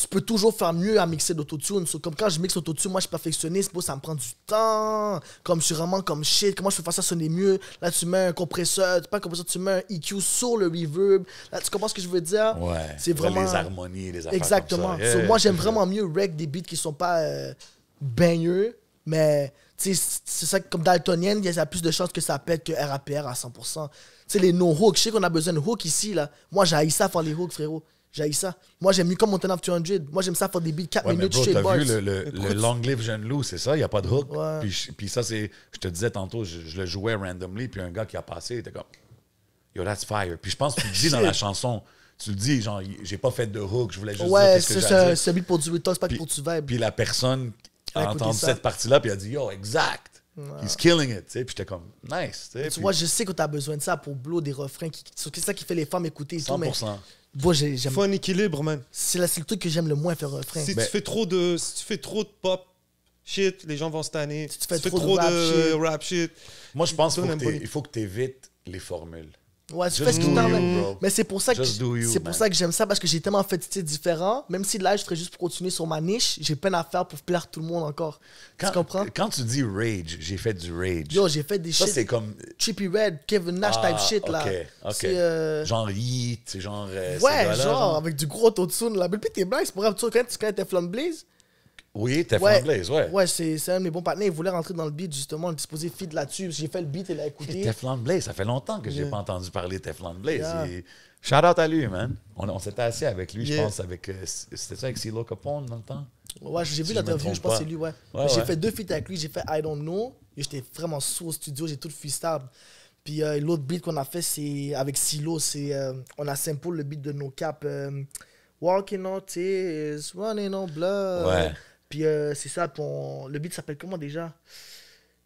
tu peux toujours faire mieux à mixer d'autotune. comme quand je mixe l'autotune, moi je suis perfectionniste, pour ça me prend du temps. Comme je suis vraiment comme shit, comment je peux faire ça sonner mieux? Là, tu mets un compresseur, pas compresseur, tu mets un EQ sur le reverb. Là, tu comprends ce que je veux dire? Ouais. C'est vraiment. Les harmonies, les affaires Exactement. moi, j'aime vraiment mieux rec des beats qui sont pas euh, baigneux, mais c'est ça comme daltonienne, il y a plus de chances que ça pète que RAPR à 100%. Tu sais, les no-hooks, je sais qu'on a besoin de hooks ici, là. Moi, j'ai ça faire les hooks, frérot. J'ai ça. Moi, j'aime mieux comme Mountain of 200. Moi, j'aime ça faire des beats 4 ouais, minutes, chez Vu le, le, Long Live Jeune lou c'est ça, il n'y a pas de hook. Puis, puis, ça, c'est. Je te disais tantôt, je, le jouais randomly, puis un gars qui a passé, il était comme Yo, that's fire. Puis je pense que tu le dis dans la chanson, tu le dis, genre, j'ai pas fait de hook, je voulais juste ouais, dire. Ouais, c'est celui pour du toi, c'est pas pour du vibe. Puis la personne a, entendu cette partie-là, puis a dit Yo, exact. He's killing it, tu sais. Puis j'étais comme, nice. Tu, vois, je sais que tu besoin de ça pour bloquer des refrains. C'est ça qui fait les femmes écouter 100%. Moi, Faut un équilibre, man. C'est le truc que j'aime le moins faire euh, refrain. Si ben- tu fais trop de, tu fais trop de pop shit, les gens vont se tanner. Si tu fais trop de rap shit. Moi, je pense qu'il il faut que tu évites les formules. Ouais, tu fais ce qui Mais c'est pour ça que c'est pour ça que j'aime ça parce que j'ai tellement fait de différents. Même si là, je serais juste pour continuer sur ma niche, j'ai peine à faire pour plaire tout le monde encore. tu comprends? Quand tu dis rage, j'ai fait du rage. Yo, j'ai fait des ça, shit. c'est comme. Chippy Red, Kevin Nash type ah, shit là. Ok, ok. Euh, genre Yeet, genre. Euh, ouais, genre, avec du gros taux de là. Mais puis t'es blague, c'est pour ça que tu connais, tu tes Blaze. Oui, Teflon Blaze, ouais. Ouais, c'est un de mes bons partenaires. Il voulait rentrer dans le beat, justement, le disposé feed là-dessus. J'ai fait le beat, et l'a écouté. Teflon Blaze, ça fait longtemps que j'ai n'ai pas entendu parler de Teflon Blaze. Shout out à lui, man. On, s'était assis avec lui, je pense, avec. Euh, c'était ça avec Silo Capone dans le temps? Ouais, j'ai vu l'interview, je, pense que c'est lui, ouais. j'ai fait deux feats avec lui, j'ai fait I Don't Know, et j'étais vraiment sous au studio, j'ai tout stable. Puis euh, l'autre beat qu'on a fait, c'est avec Silo, c'est. Euh, on a simple le beat de No Cap. Walking on tears, running on blood. Ouais. Puis euh, c'est ça, pour le beat s'appelle comment déjà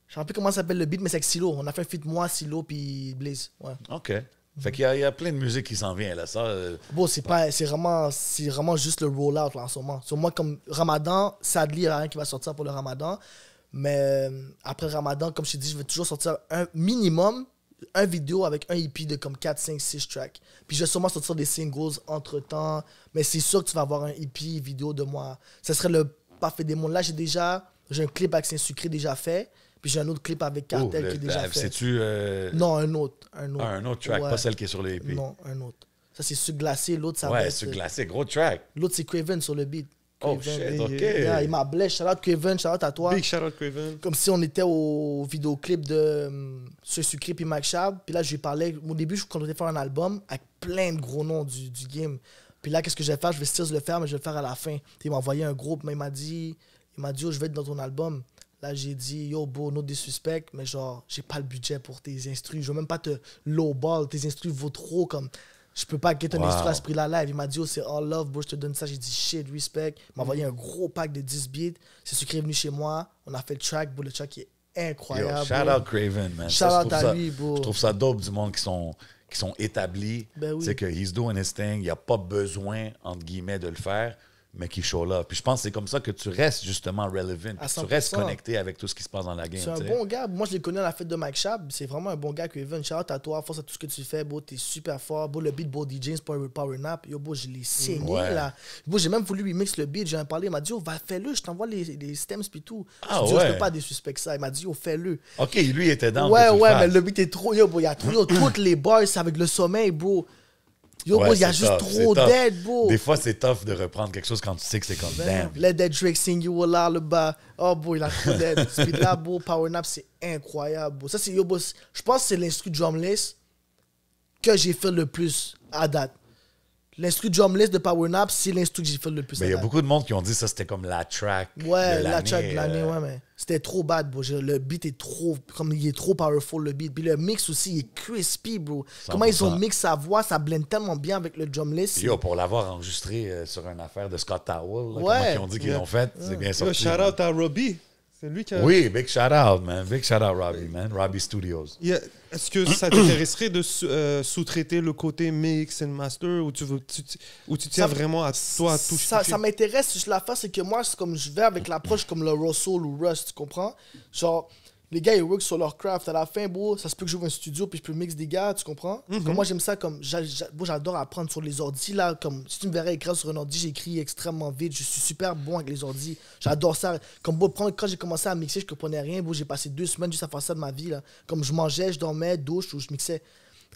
Je sais plus comment s'appelle le beat, mais c'est avec Silo. On a fait un feat moi, Silo, puis Blaze. Ouais. OK. Fait qu'il y, a plein de musique qui s'en vient là, ça. Euh. Bon, c'est pas, c'est vraiment, vraiment juste le rollout là en ce moment. Sur moi comme Ramadan, Sadly, il n'y a rien qui va sortir pour le Ramadan, mais euh, après Ramadan, comme je t'ai dit, je vais toujours sortir un minimum un vidéo avec un EP de comme 4, 5, 6 tracks. Puis je vais sûrement sortir des singles entre temps, mais c'est sûr que tu vas avoir un EP vidéo de moi. Ce serait le fait des mondes. Là, j'ai déjà. J'ai un clip avec Saint-Sucré déjà fait. Puis j'ai un autre clip avec oh, Cartel qui est déjà fait. C'est-tu. Euh, non, un autre. Un autre, ah, un autre track, pas celle qui est sur les Non, un autre. Ça, c'est Sucre glacé. L'autre, ça ouais, va. Ouais, ce euh, glacé, gros track. L'autre, c'est Craven sur le beat. Oh shit, ok. il m'a blessé. Shout out Craven, shout out à toi. Big shout out Craven. Comme si on était au vidéoclip de euh, saint Sucré puis Mike Chab. Puis là, je lui parlais. Au début, je comptais faire un album avec plein de gros noms du, du game. Puis là, qu'est-ce que je vais faire? Je vais le faire, mais je vais le faire à la fin. Il m'a envoyé un groupe, mais il m'a dit, il m'a dit, oh, je vais être dans ton album. Là, j'ai dit, yo, beau, note des suspects, mais genre, j'ai pas le budget pour tes instrus. Je veux même pas te lowball. Tes instrus vaut trop. Comme, je peux pas quitter ton wow. à ce prix-là live. Il m'a dit, oh, c'est all love, bro, je te donne ça. J'ai dit, shit, respect. Il m'a envoyé mm-hmm. un gros pack de 10 beats. C'est ce qui est venu chez moi. On a fait le track, bro, le track est incroyable. shout out Craven, man. Shout out à lui, Je trouve ça dope du monde qui sont qui sont établis. Ben c'est que he's doing his thing, il n'y a pas besoin, entre guillemets, de le faire mais qui show là. Puis je pense que c'est comme ça que tu restes justement relevant, tu restes connecté avec tout ce qui se passe dans la game. C'est un bon gars. Moi, je l'ai connu à la fête de Mike Shab. C'est vraiment un bon gars, Kevin. Shout out à toi, force à tout ce que tu fais, beau. T'es super fort. Beau, le beat, beau DJ, c'est power nap. Yo, beau, je l'ai saigné là. Beau, j'ai même voulu lui mixer le beat. J'ai parlé. Il m'a dit, oh, fais-le. Je t'envoie les, les stems puis tout. Ah je dis, ouais. peux pas des suspects ça. Il m'a dit, oh, fais-le. Ok, lui, il était dans Ouais, ouais, mais le beat est trop. Yo, il y a trop. toutes les boys avec le sommeil, bro. Yo, il y a juste trop d'aide, bro. Des fois, c'est tough de reprendre quelque chose quand tu sais que c'est comme damn. Let that Drake sing you a lullaby. Oh, boy, il a trop d'aide. *laughs* Speed là, bro, Power Nap, c'est incroyable, bro. Ça, c'est yo, bro. Je pense que c'est l'instru drumless que j'ai fait le plus à date. L'instru drumless de Power Nap, c'est l'instru que j'ai fait le plus. Mais il y a beaucoup de monde qui ont dit ça, c'était comme la track. de l'année. Ouais, la track de l'année, ouais, euh. mais c'était trop bad, bro. Le beat est trop. Comme il est trop powerful, le beat. Puis le mix aussi, il est crispy, bro. Comment ils ont mixé sa voix, ça blend tellement bien avec le drumless. Yo, pour l'avoir enregistré euh, sur une affaire de Scott Towell, comment ils ont dit qu'ils l'ont fait, c'est bien sorti. shout out à Robbie. Oui, big shout-out, man. Big shout-out, Robbie, man. Robbie Studios. Est-ce que ça t'intéresserait de euh, sous-traiter le côté mix and master ou tu, veux, tu, tu tiens vraiment à toi, à tout Ça, ça m'intéresse. La face, c'est que moi, comme je vais avec l'approche comme le Russell ou Rust, tu comprends? Genre les gars, ils work sur leur craft. À la fin, bro, ça se peut que j'ouvre un studio puis je peux mixer des gars, tu comprends? Mhm. Comme moi, j'aime ça, comme, j'adore apprendre sur les ordi, là. Comme, si tu me verrais écrire sur un ordi, j'écris extrêmement vite. Je suis super bon avec les ordi. J'adore ça. Comme, quand j'ai commencé à mixer, je comprenais rien, J'ai passé deux semaines juste à faire ça de ma vie, Comme, je mangeais, je dormais, douche, ou je mixais.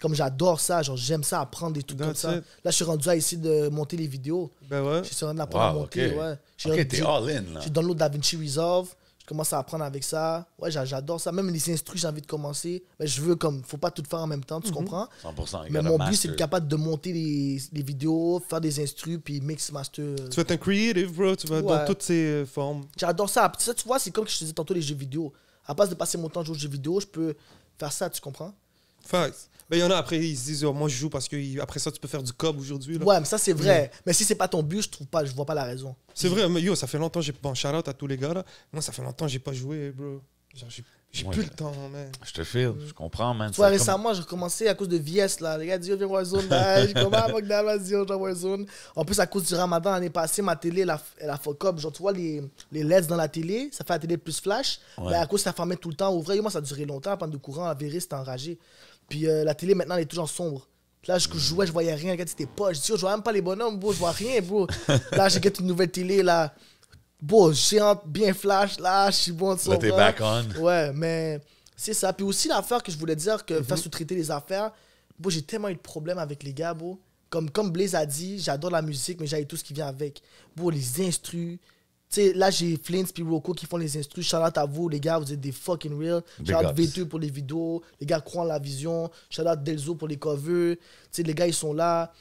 Comme, j'adore ça. Genre, j'aime ça, apprendre et tout comme ça. Là, je suis rendu à essayer de monter les vidéos. Ben ouais. Je suis en train d'apprendre à monter, ouais. all in, Je suis dans DaVinci Resolve commence à apprendre avec ça. Ouais, j'adore ça. Même les instrus, j'ai envie de commencer. Mais je veux comme, faut pas tout faire en même temps, tu mhm. comprends 100%. Mais mon but, c'est de capable de monter les, les, vidéos, faire des instrus, puis mix, master. Tu vas être un creative, bro. Tu vas dans toutes ces euh, formes. J'adore ça. Tu vois, c'est comme que je te disais tantôt les jeux vidéo. À base de passer mon temps à jouer aux jeux vidéo, je peux faire ça, tu comprends Facts. Mais il y en a après, ils se disent, oh, moi je joue parce que après ça, tu peux faire du cob aujourd'hui. Ouais, mais ça c'est vrai. Mais si c'est pas ton but, je trouve pas, je vois pas la raison. C'est vrai, mais yo, ça fait longtemps, j'ai pas. Bon, shout à tous les gars Moi, ça fait longtemps, j'ai pas joué, bro. j'ai plus le temps, man. Je te file, je comprends, man. Toi, récemment, j'ai recommencé à cause de VS, là. Les gars disent, viens voir zone. Ah, à En plus, à cause du ramadan, l'année passée, ma télé, elle a fait up. Genre, tu vois, les, les LEDs dans la télé, ça fait la télé plus flash. mais ben, à cause, ça fermait tout le temps. Au vrai, moi, ça a duré longtemps, pendant le courant. La vérité, c'était enragé. Puis euh, la télé, maintenant, elle est toujours sombre. Là, je jouais, je voyais rien. Regarde, c'était pas. Je dis, oh, je vois même pas les bonhommes, bro. Je vois rien, bro. *laughs* là, j'ai une nouvelle télé, là. Bon, géante, bien flash, là. Je suis bon, Là, t'es back on. Ouais, mais c'est ça. Puis aussi, l'affaire que je voulais dire, que faire mhm. sous-traiter les affaires, bon j'ai tellement eu de problèmes avec les gars, Comme, comme Blaise a dit, j'adore la musique, mais j'aille tout ce qui vient avec. bon les instrus, là, j'ai Flint et Rocco qui font les instrus. Shout-out à vous, les gars, vous êtes des fucking real. Shout-out V2 pour les vidéos. Les gars croient en la vision. Shout-out Delzo pour les covers. les gars, ils sont là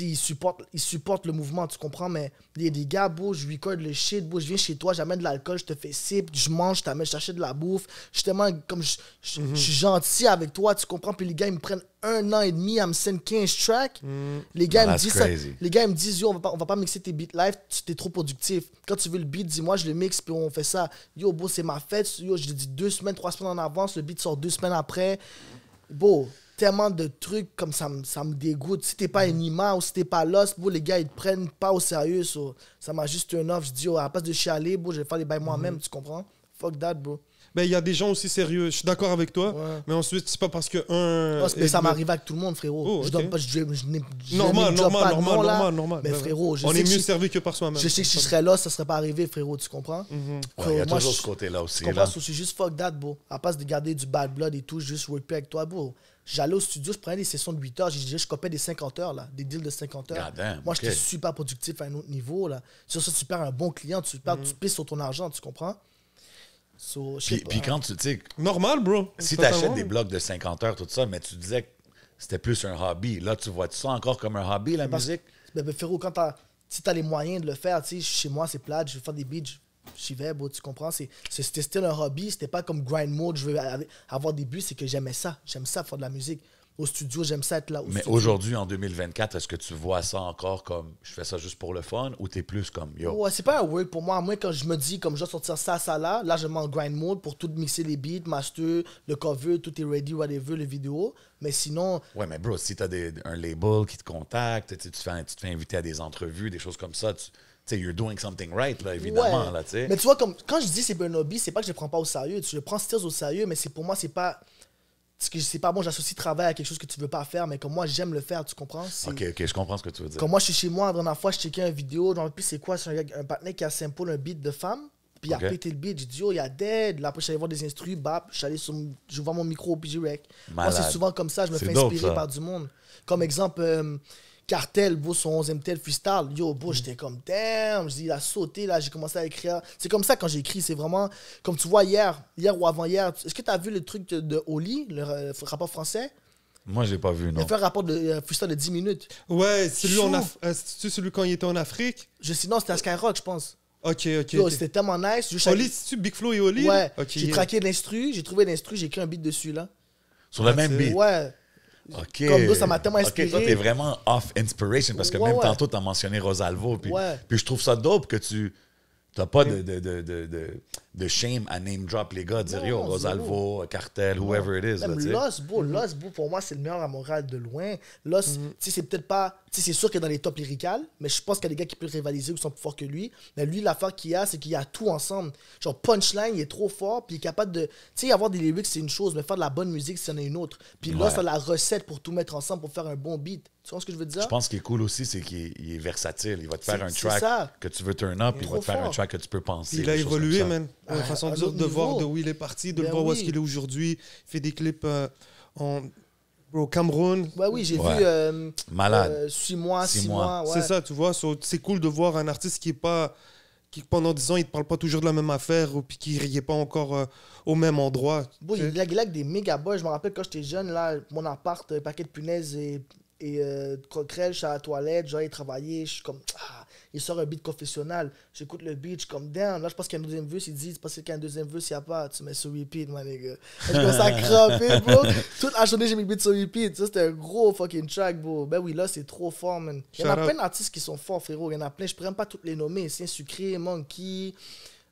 ils supportent, ils supportent le mouvement, tu comprends? Mais les y a des gars, beau, je lui code le shit, beau, je viens chez toi, j'amène de l'alcool, je te fais sip, je mange, je chercher de la bouffe. Justement, comme je, mhm. suis gentil avec toi, tu comprends? Puis les gars, ils me prennent un an et demi à me send 15 tracks. Mhm. Les, gars, me disent, les gars, ils me disent, yo, on va pas, va pas mixer tes beats live, tu t'es trop productif. Quand tu veux le beat, dis-moi, je le mixe, puis on fait ça. Yo, beau, c'est ma fête, yo, je l'ai dis deux semaines, trois semaines en avance, le beat sort deux semaines après. Beau tellement de trucs comme ça, ça me dégoûte. Si t'es pas un mm. ima ou si t'es pas Lost, les gars, ils te prennent pas au sérieux. ça m'a juste un off. Je dis, oh, à la de chialer, je vais faire les bails moi-même, mm. tu comprends? Fuck that, bro. mais il y a des gens aussi sérieux, je suis d'accord avec toi, mais ensuite, c'est pas parce que un. Oh, ça m'arrive avec tout le monde, frérot. Oh, je donne pas. Je, je, je normal, normal, normal, normal, normal, Mais frérot, On est mieux servi que par soi-même. Je sais que si je serais là, ça serait pas arrivé, frérot, tu comprends? Mm-hmm. Il y a toujours ce côté-là aussi. Je comprends, je suis juste fuck that, bro. À passe de garder du bad blood et tout, juste work avec toi, bro. J'allais au studio, je prenais des sessions de 8 heures, je, je copais des 50 heures, là, des deals de 50 heures. Moi, j'étais super productif à un autre niveau. Là. Sur ça, tu perds un bon client, tu, perds, tu mm. pisses sur ton argent, tu comprends? So, puis, puis, quand tu sais. Normal, bro. Si tu achètes des blocs de 50 heures, tout ça, mais tu disais que c'était plus un hobby. Là, tu vois -tu sens encore comme un hobby, la musique? ben, ben Féro, quand as, si tu as les moyens de le faire, tu sais, chez moi, c'est plat je vais faire des beats, j'y vais, bro, tu comprends? C'était un hobby, c'était pas comme grind mode, je veux avoir des buts, c'est que j'aimais ça, j'aime ça, faire de la musique. Au studio, j'aime ça être là. aussi. Mais aujourd'hui, en 2024, est-ce que tu vois ça encore comme je fais ça juste pour le fun ou t'es plus comme yo? Ouais, c'est pas un work pour moi. Moi, quand je me dis comme je vais sortir ça, ça là, là, je mets en grind mode pour tout mixer les beats, master, le cover, tout est ready, whatever, les vidéos. Mais sinon. Ouais, mais bro, si t'as des, un label qui te contacte, tu, te fais, tu te fais inviter à des entrevues, des choses comme ça, tu, sais, you're doing something right, là, évidemment. là Là, sais mais tu vois, comme, quand je dis c'est un hobby, c'est pas que je le prends pas au sérieux. Tu le prends Steers au sérieux, mais c'est pour moi, c'est pas. que c'est pas bon, j'associe travail à quelque chose que tu veux pas faire, mais comme moi, j'aime le faire, tu comprends? Ok, ok, je comprends ce que tu veux dire. Comme moi, je suis chez moi, la dernière fois, je checkais une vidéo, dans le plus, c'est quoi? C'est un, un partenaire qui a simple un beat de femme. Puis il a pété le beat, j'ai dit, oh, il y a dead. Là, après, j'allais voir des instrus, bap, je suis sur, je vois mon micro au PG Rec. Moi, c'est souvent comme ça, je me fais inspirer par du monde. Comme exemple, euh, Cartel, beau, son 11e tel freestyle. Yo, beau, j'étais comme damn. Je il a sauté là, j'ai commencé à écrire. C'est comme ça quand j'écris, c'est vraiment comme tu vois hier, hier ou avant-hier. Est-ce que tu as vu le truc de, Oli, le, rapport français moi, je pas vu, non. Il a fait un rapport de euh, freestyle de 10 minutes. Ouais, cest euh, celui quand il était en Afrique. Je sais, non, c'était à Skyrock, je pense. Ok, ok. C'était tellement nice. Je Oli, c'est-tu Big Flow et Oli Ouais. j'ai craqué l'instru, j'ai trouvé l'instru, j'ai écrit un beat dessus, là. Sur la même beat Ouais. Ok, Comme nous, ça m'a tellement inspiré. toi, t'es vraiment off inspiration parce que même tantôt tantôt, t'as mentionné Rosalvo. puis je trouve ça dope que tu T'as pas de, de, de, de, shame à name drop les gars, dire Rosalvo, Cartel, whoever it is. Los, beau, pour moi, c'est le meilleur à Montréal de loin. Los, mm. tu c'est peut-être pas. Tu c'est sûr qu'il est dans les top lyricales, mais je pense qu'il y a des gars qui peuvent rivaliser ou sont plus forts que lui. Mais lui, l'affaire qu'il a, c'est qu'il a tout ensemble. Genre, punchline, il est trop fort, puis il est capable de. Tu sais, avoir des lyrics, c'est une chose, mais faire de la bonne musique, c'en est une autre. Puis Los a la recette pour tout mettre ensemble, pour faire un bon beat. Tu vois ce que je veux dire? Je pense qu'il est cool aussi, c'est qu'il est, versatile. Il va te faire un track que tu veux turn up, il, va te faire un track que tu peux penser. il a évolué, man. Euh, de façon de, voir de où il est parti, de ben voir où est-ce qu'il est aujourd'hui. Il fait des clips euh, en. Cameroun. Bah oui, j'ai vu. Euh, Malade. six mois, six, mois. C'est ça, tu vois. C'est cool de voir un artiste qui est pas. Qui pendant dix ans, il ne parle pas toujours de la même affaire ou puis qui n'est pas encore au même endroit. il lag des méga boys. Je me rappelle quand j'étais jeune, là, mon appart, paquet de punaises et et euh, quand je suis à la toilette, j'allais travailler, je suis comme, ah, il sort un beat confessionnal. J'écoute le beat, je suis comme, damn, là, je pense qu'il y a un deuxième verse, il dit, c'est parce qu'il y a un deuxième verse, s'il n'y a pas, tu mets sur repeat, mon les Je commence à *laughs* cramper, bro. Toute la journée, j'ai mis le beat sur repeat. Ça, c'était un gros fucking track, bro. Ben oui, là, c'est trop fort, man. Il y en a plein d'artistes qui sont forts, frérot. Il y en a plein, je pourrais même pas tous les nommer. C'est Sucré, Monkey,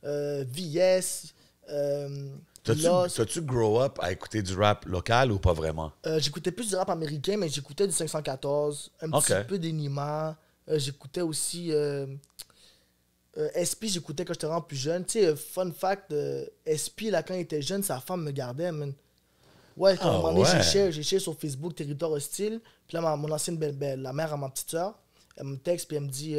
euh, VS, euh, T'as-tu grow up à écouter du rap local ou pas vraiment? Euh, j'écoutais plus du rap américain, mais j'écoutais du 514, un petit peu d'Enima. Euh, j'écoutais aussi. Euh, euh j'écoutais quand j'étais vraiment plus jeune. Tu sais, fun fact, SP, là, quand il était jeune, sa femme me gardait, Ouais, quand un ah, moment donné, sur Facebook Territoire Hostile. Puis là, ma, mon ancienne belle, belle, la mère à ma petite soeur, elle me texte, puis elle me dit Tu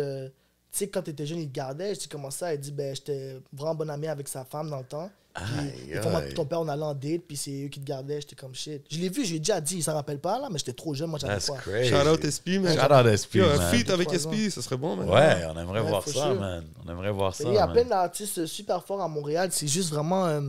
sais, quand t'étais jeune, il te gardait. J'ai commencé à dire dit Ben, j'étais vraiment bonne amie avec sa femme dans le temps. Puis, moi ton père, on allait en date, puis c'est eux qui te gardaient. J'étais comme shit. Je l'ai vu, j'ai déjà dit, il s'en rappelle pas, là, mais j'étais trop jeune, moi, j'avais pas. Crazy. Shout out SP, man. Shout out SP. un feat avec SP, ça serait bon, man. Ouais, on aimerait voir ça, man. On aimerait voir ça. Il y a plein d'artistes super forts à Montréal. C'est juste vraiment. Euh,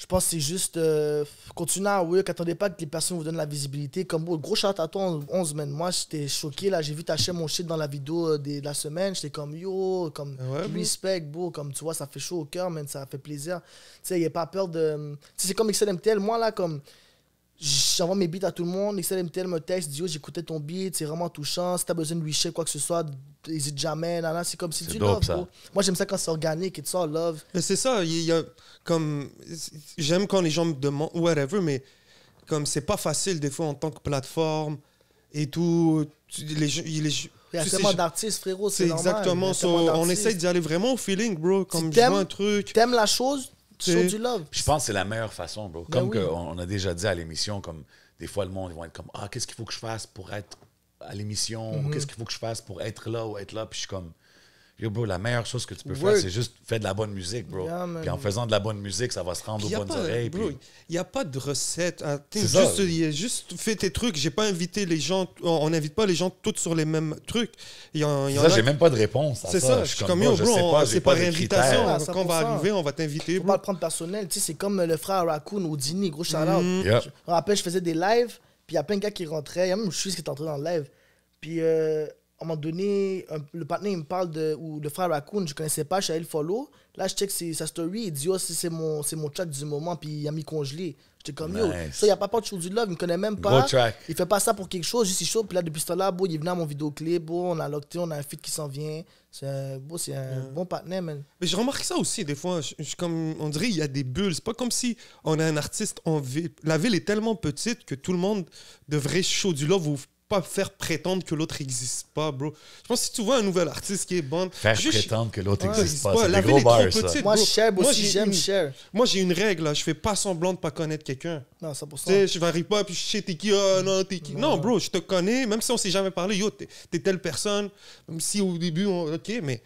je pense que c'est juste euh, continuer à work. Attendez pas que les personnes vous donnent la visibilité. Comme oh, gros chat à toi, 11 semaines. Moi, j'étais choqué. là J'ai vu t'acheter mon shit dans la vidéo euh, de la semaine. J'étais comme yo, comme respect, beau. Comme tu vois, ça fait chaud au cœur, man. Ça fait plaisir. Tu sais, il a pas peur de. Tu sais, c'est comme XLMTL. Moi, là, comme j'envoie mes beats à tout le monde. me MTL me texte, dit, oh, j'écoutais ton beat, c'est vraiment touchant. Si t'as besoin de wisher quoi que ce soit, n'hésite jamais. Là, C'est comme si tu love, Moi, j'aime ça quand c'est organique et tout ça, love. C'est ça, il comme. J'aime quand les gens me demandent, whatever, mais comme c'est pas facile des fois en tant que plateforme et tout. Les, il y a tellement d'artistes, frérot, c'est normal. Exactement, on essaye d'y aller vraiment au feeling, bro. Comme si un truc. T'aimes la chose, Show du love. Je pense que c'est la meilleure façon, bro. Ben comme on a déjà dit à l'émission, comme des fois le monde ils vont être comme ah qu'est-ce qu'il faut que je fasse pour être à l'émission mm-hmm. qu'est-ce qu'il faut que je fasse pour être là ou être là puis je suis comme Yo, bro, la meilleure chose que tu peux faire, c'est juste faire de la bonne musique, bro. puis en faisant de la bonne musique, ça va se rendre au aux bonnes oreilles. il n'y a pas de recette. Hein. C'est juste, juste fais tes trucs. J'ai pas invité les gens. On n'invite pas les gens toutes sur les mêmes trucs. Y en, ça, j'ai même pas de réponse. C'est ça. Je suis comme, yo, bro, c'est par ah, Quand on va arriver, on va t'inviter. pas le prendre personnel. Tu c'est comme le frère Raccoon au Dini, gros shout mm-hmm. Je rappelle, je faisais des lives, puis il y a plein de gars qui rentraient. Il y a même Suisse qui est entré dans le live. Puis. Euh, un moment donné, le partenaire il me parle de, ou de Frère Raccoon, je connaissais pas, je suis follow. Là, je check sa story, il dit, oh, c'est mon, mon track du moment, puis il a mis congelé. J'étais comme, yo, ça, il a pas peur de show du love, il me connaît même pas. Il fait pas ça pour quelque chose, juste il chaud. Puis là, depuis ce temps-là, il est venu à mon vidéoclip, bon, on a on a un feat qui s'en vient. C'est un, beau, c'est un bon partenaire, man. Mais je remarque ça aussi, des fois, je, comme, on dirait il y a des bulles. C'est pas comme si on a un artiste en ville. La ville est tellement petite que tout le monde devrait show du love ou pas faire prétendre que l'autre n'existe pas, bro. Je pense que si tu vois un nouvel artiste qui est bon. Faire prétendre que l'autre n'existe pas, c'est gros bars, ça. moi, aussi, j'aime Moi, j'ai une règle, là. Je fais pas semblant de pas connaître quelqu'un. Non, ça. Tu sais, je varie pas, puis je sais ah, t'es qui, non, Non, bro, je te connais, même si on s'est jamais parlé, yo, t'es es telle personne, même si au début, OK, mais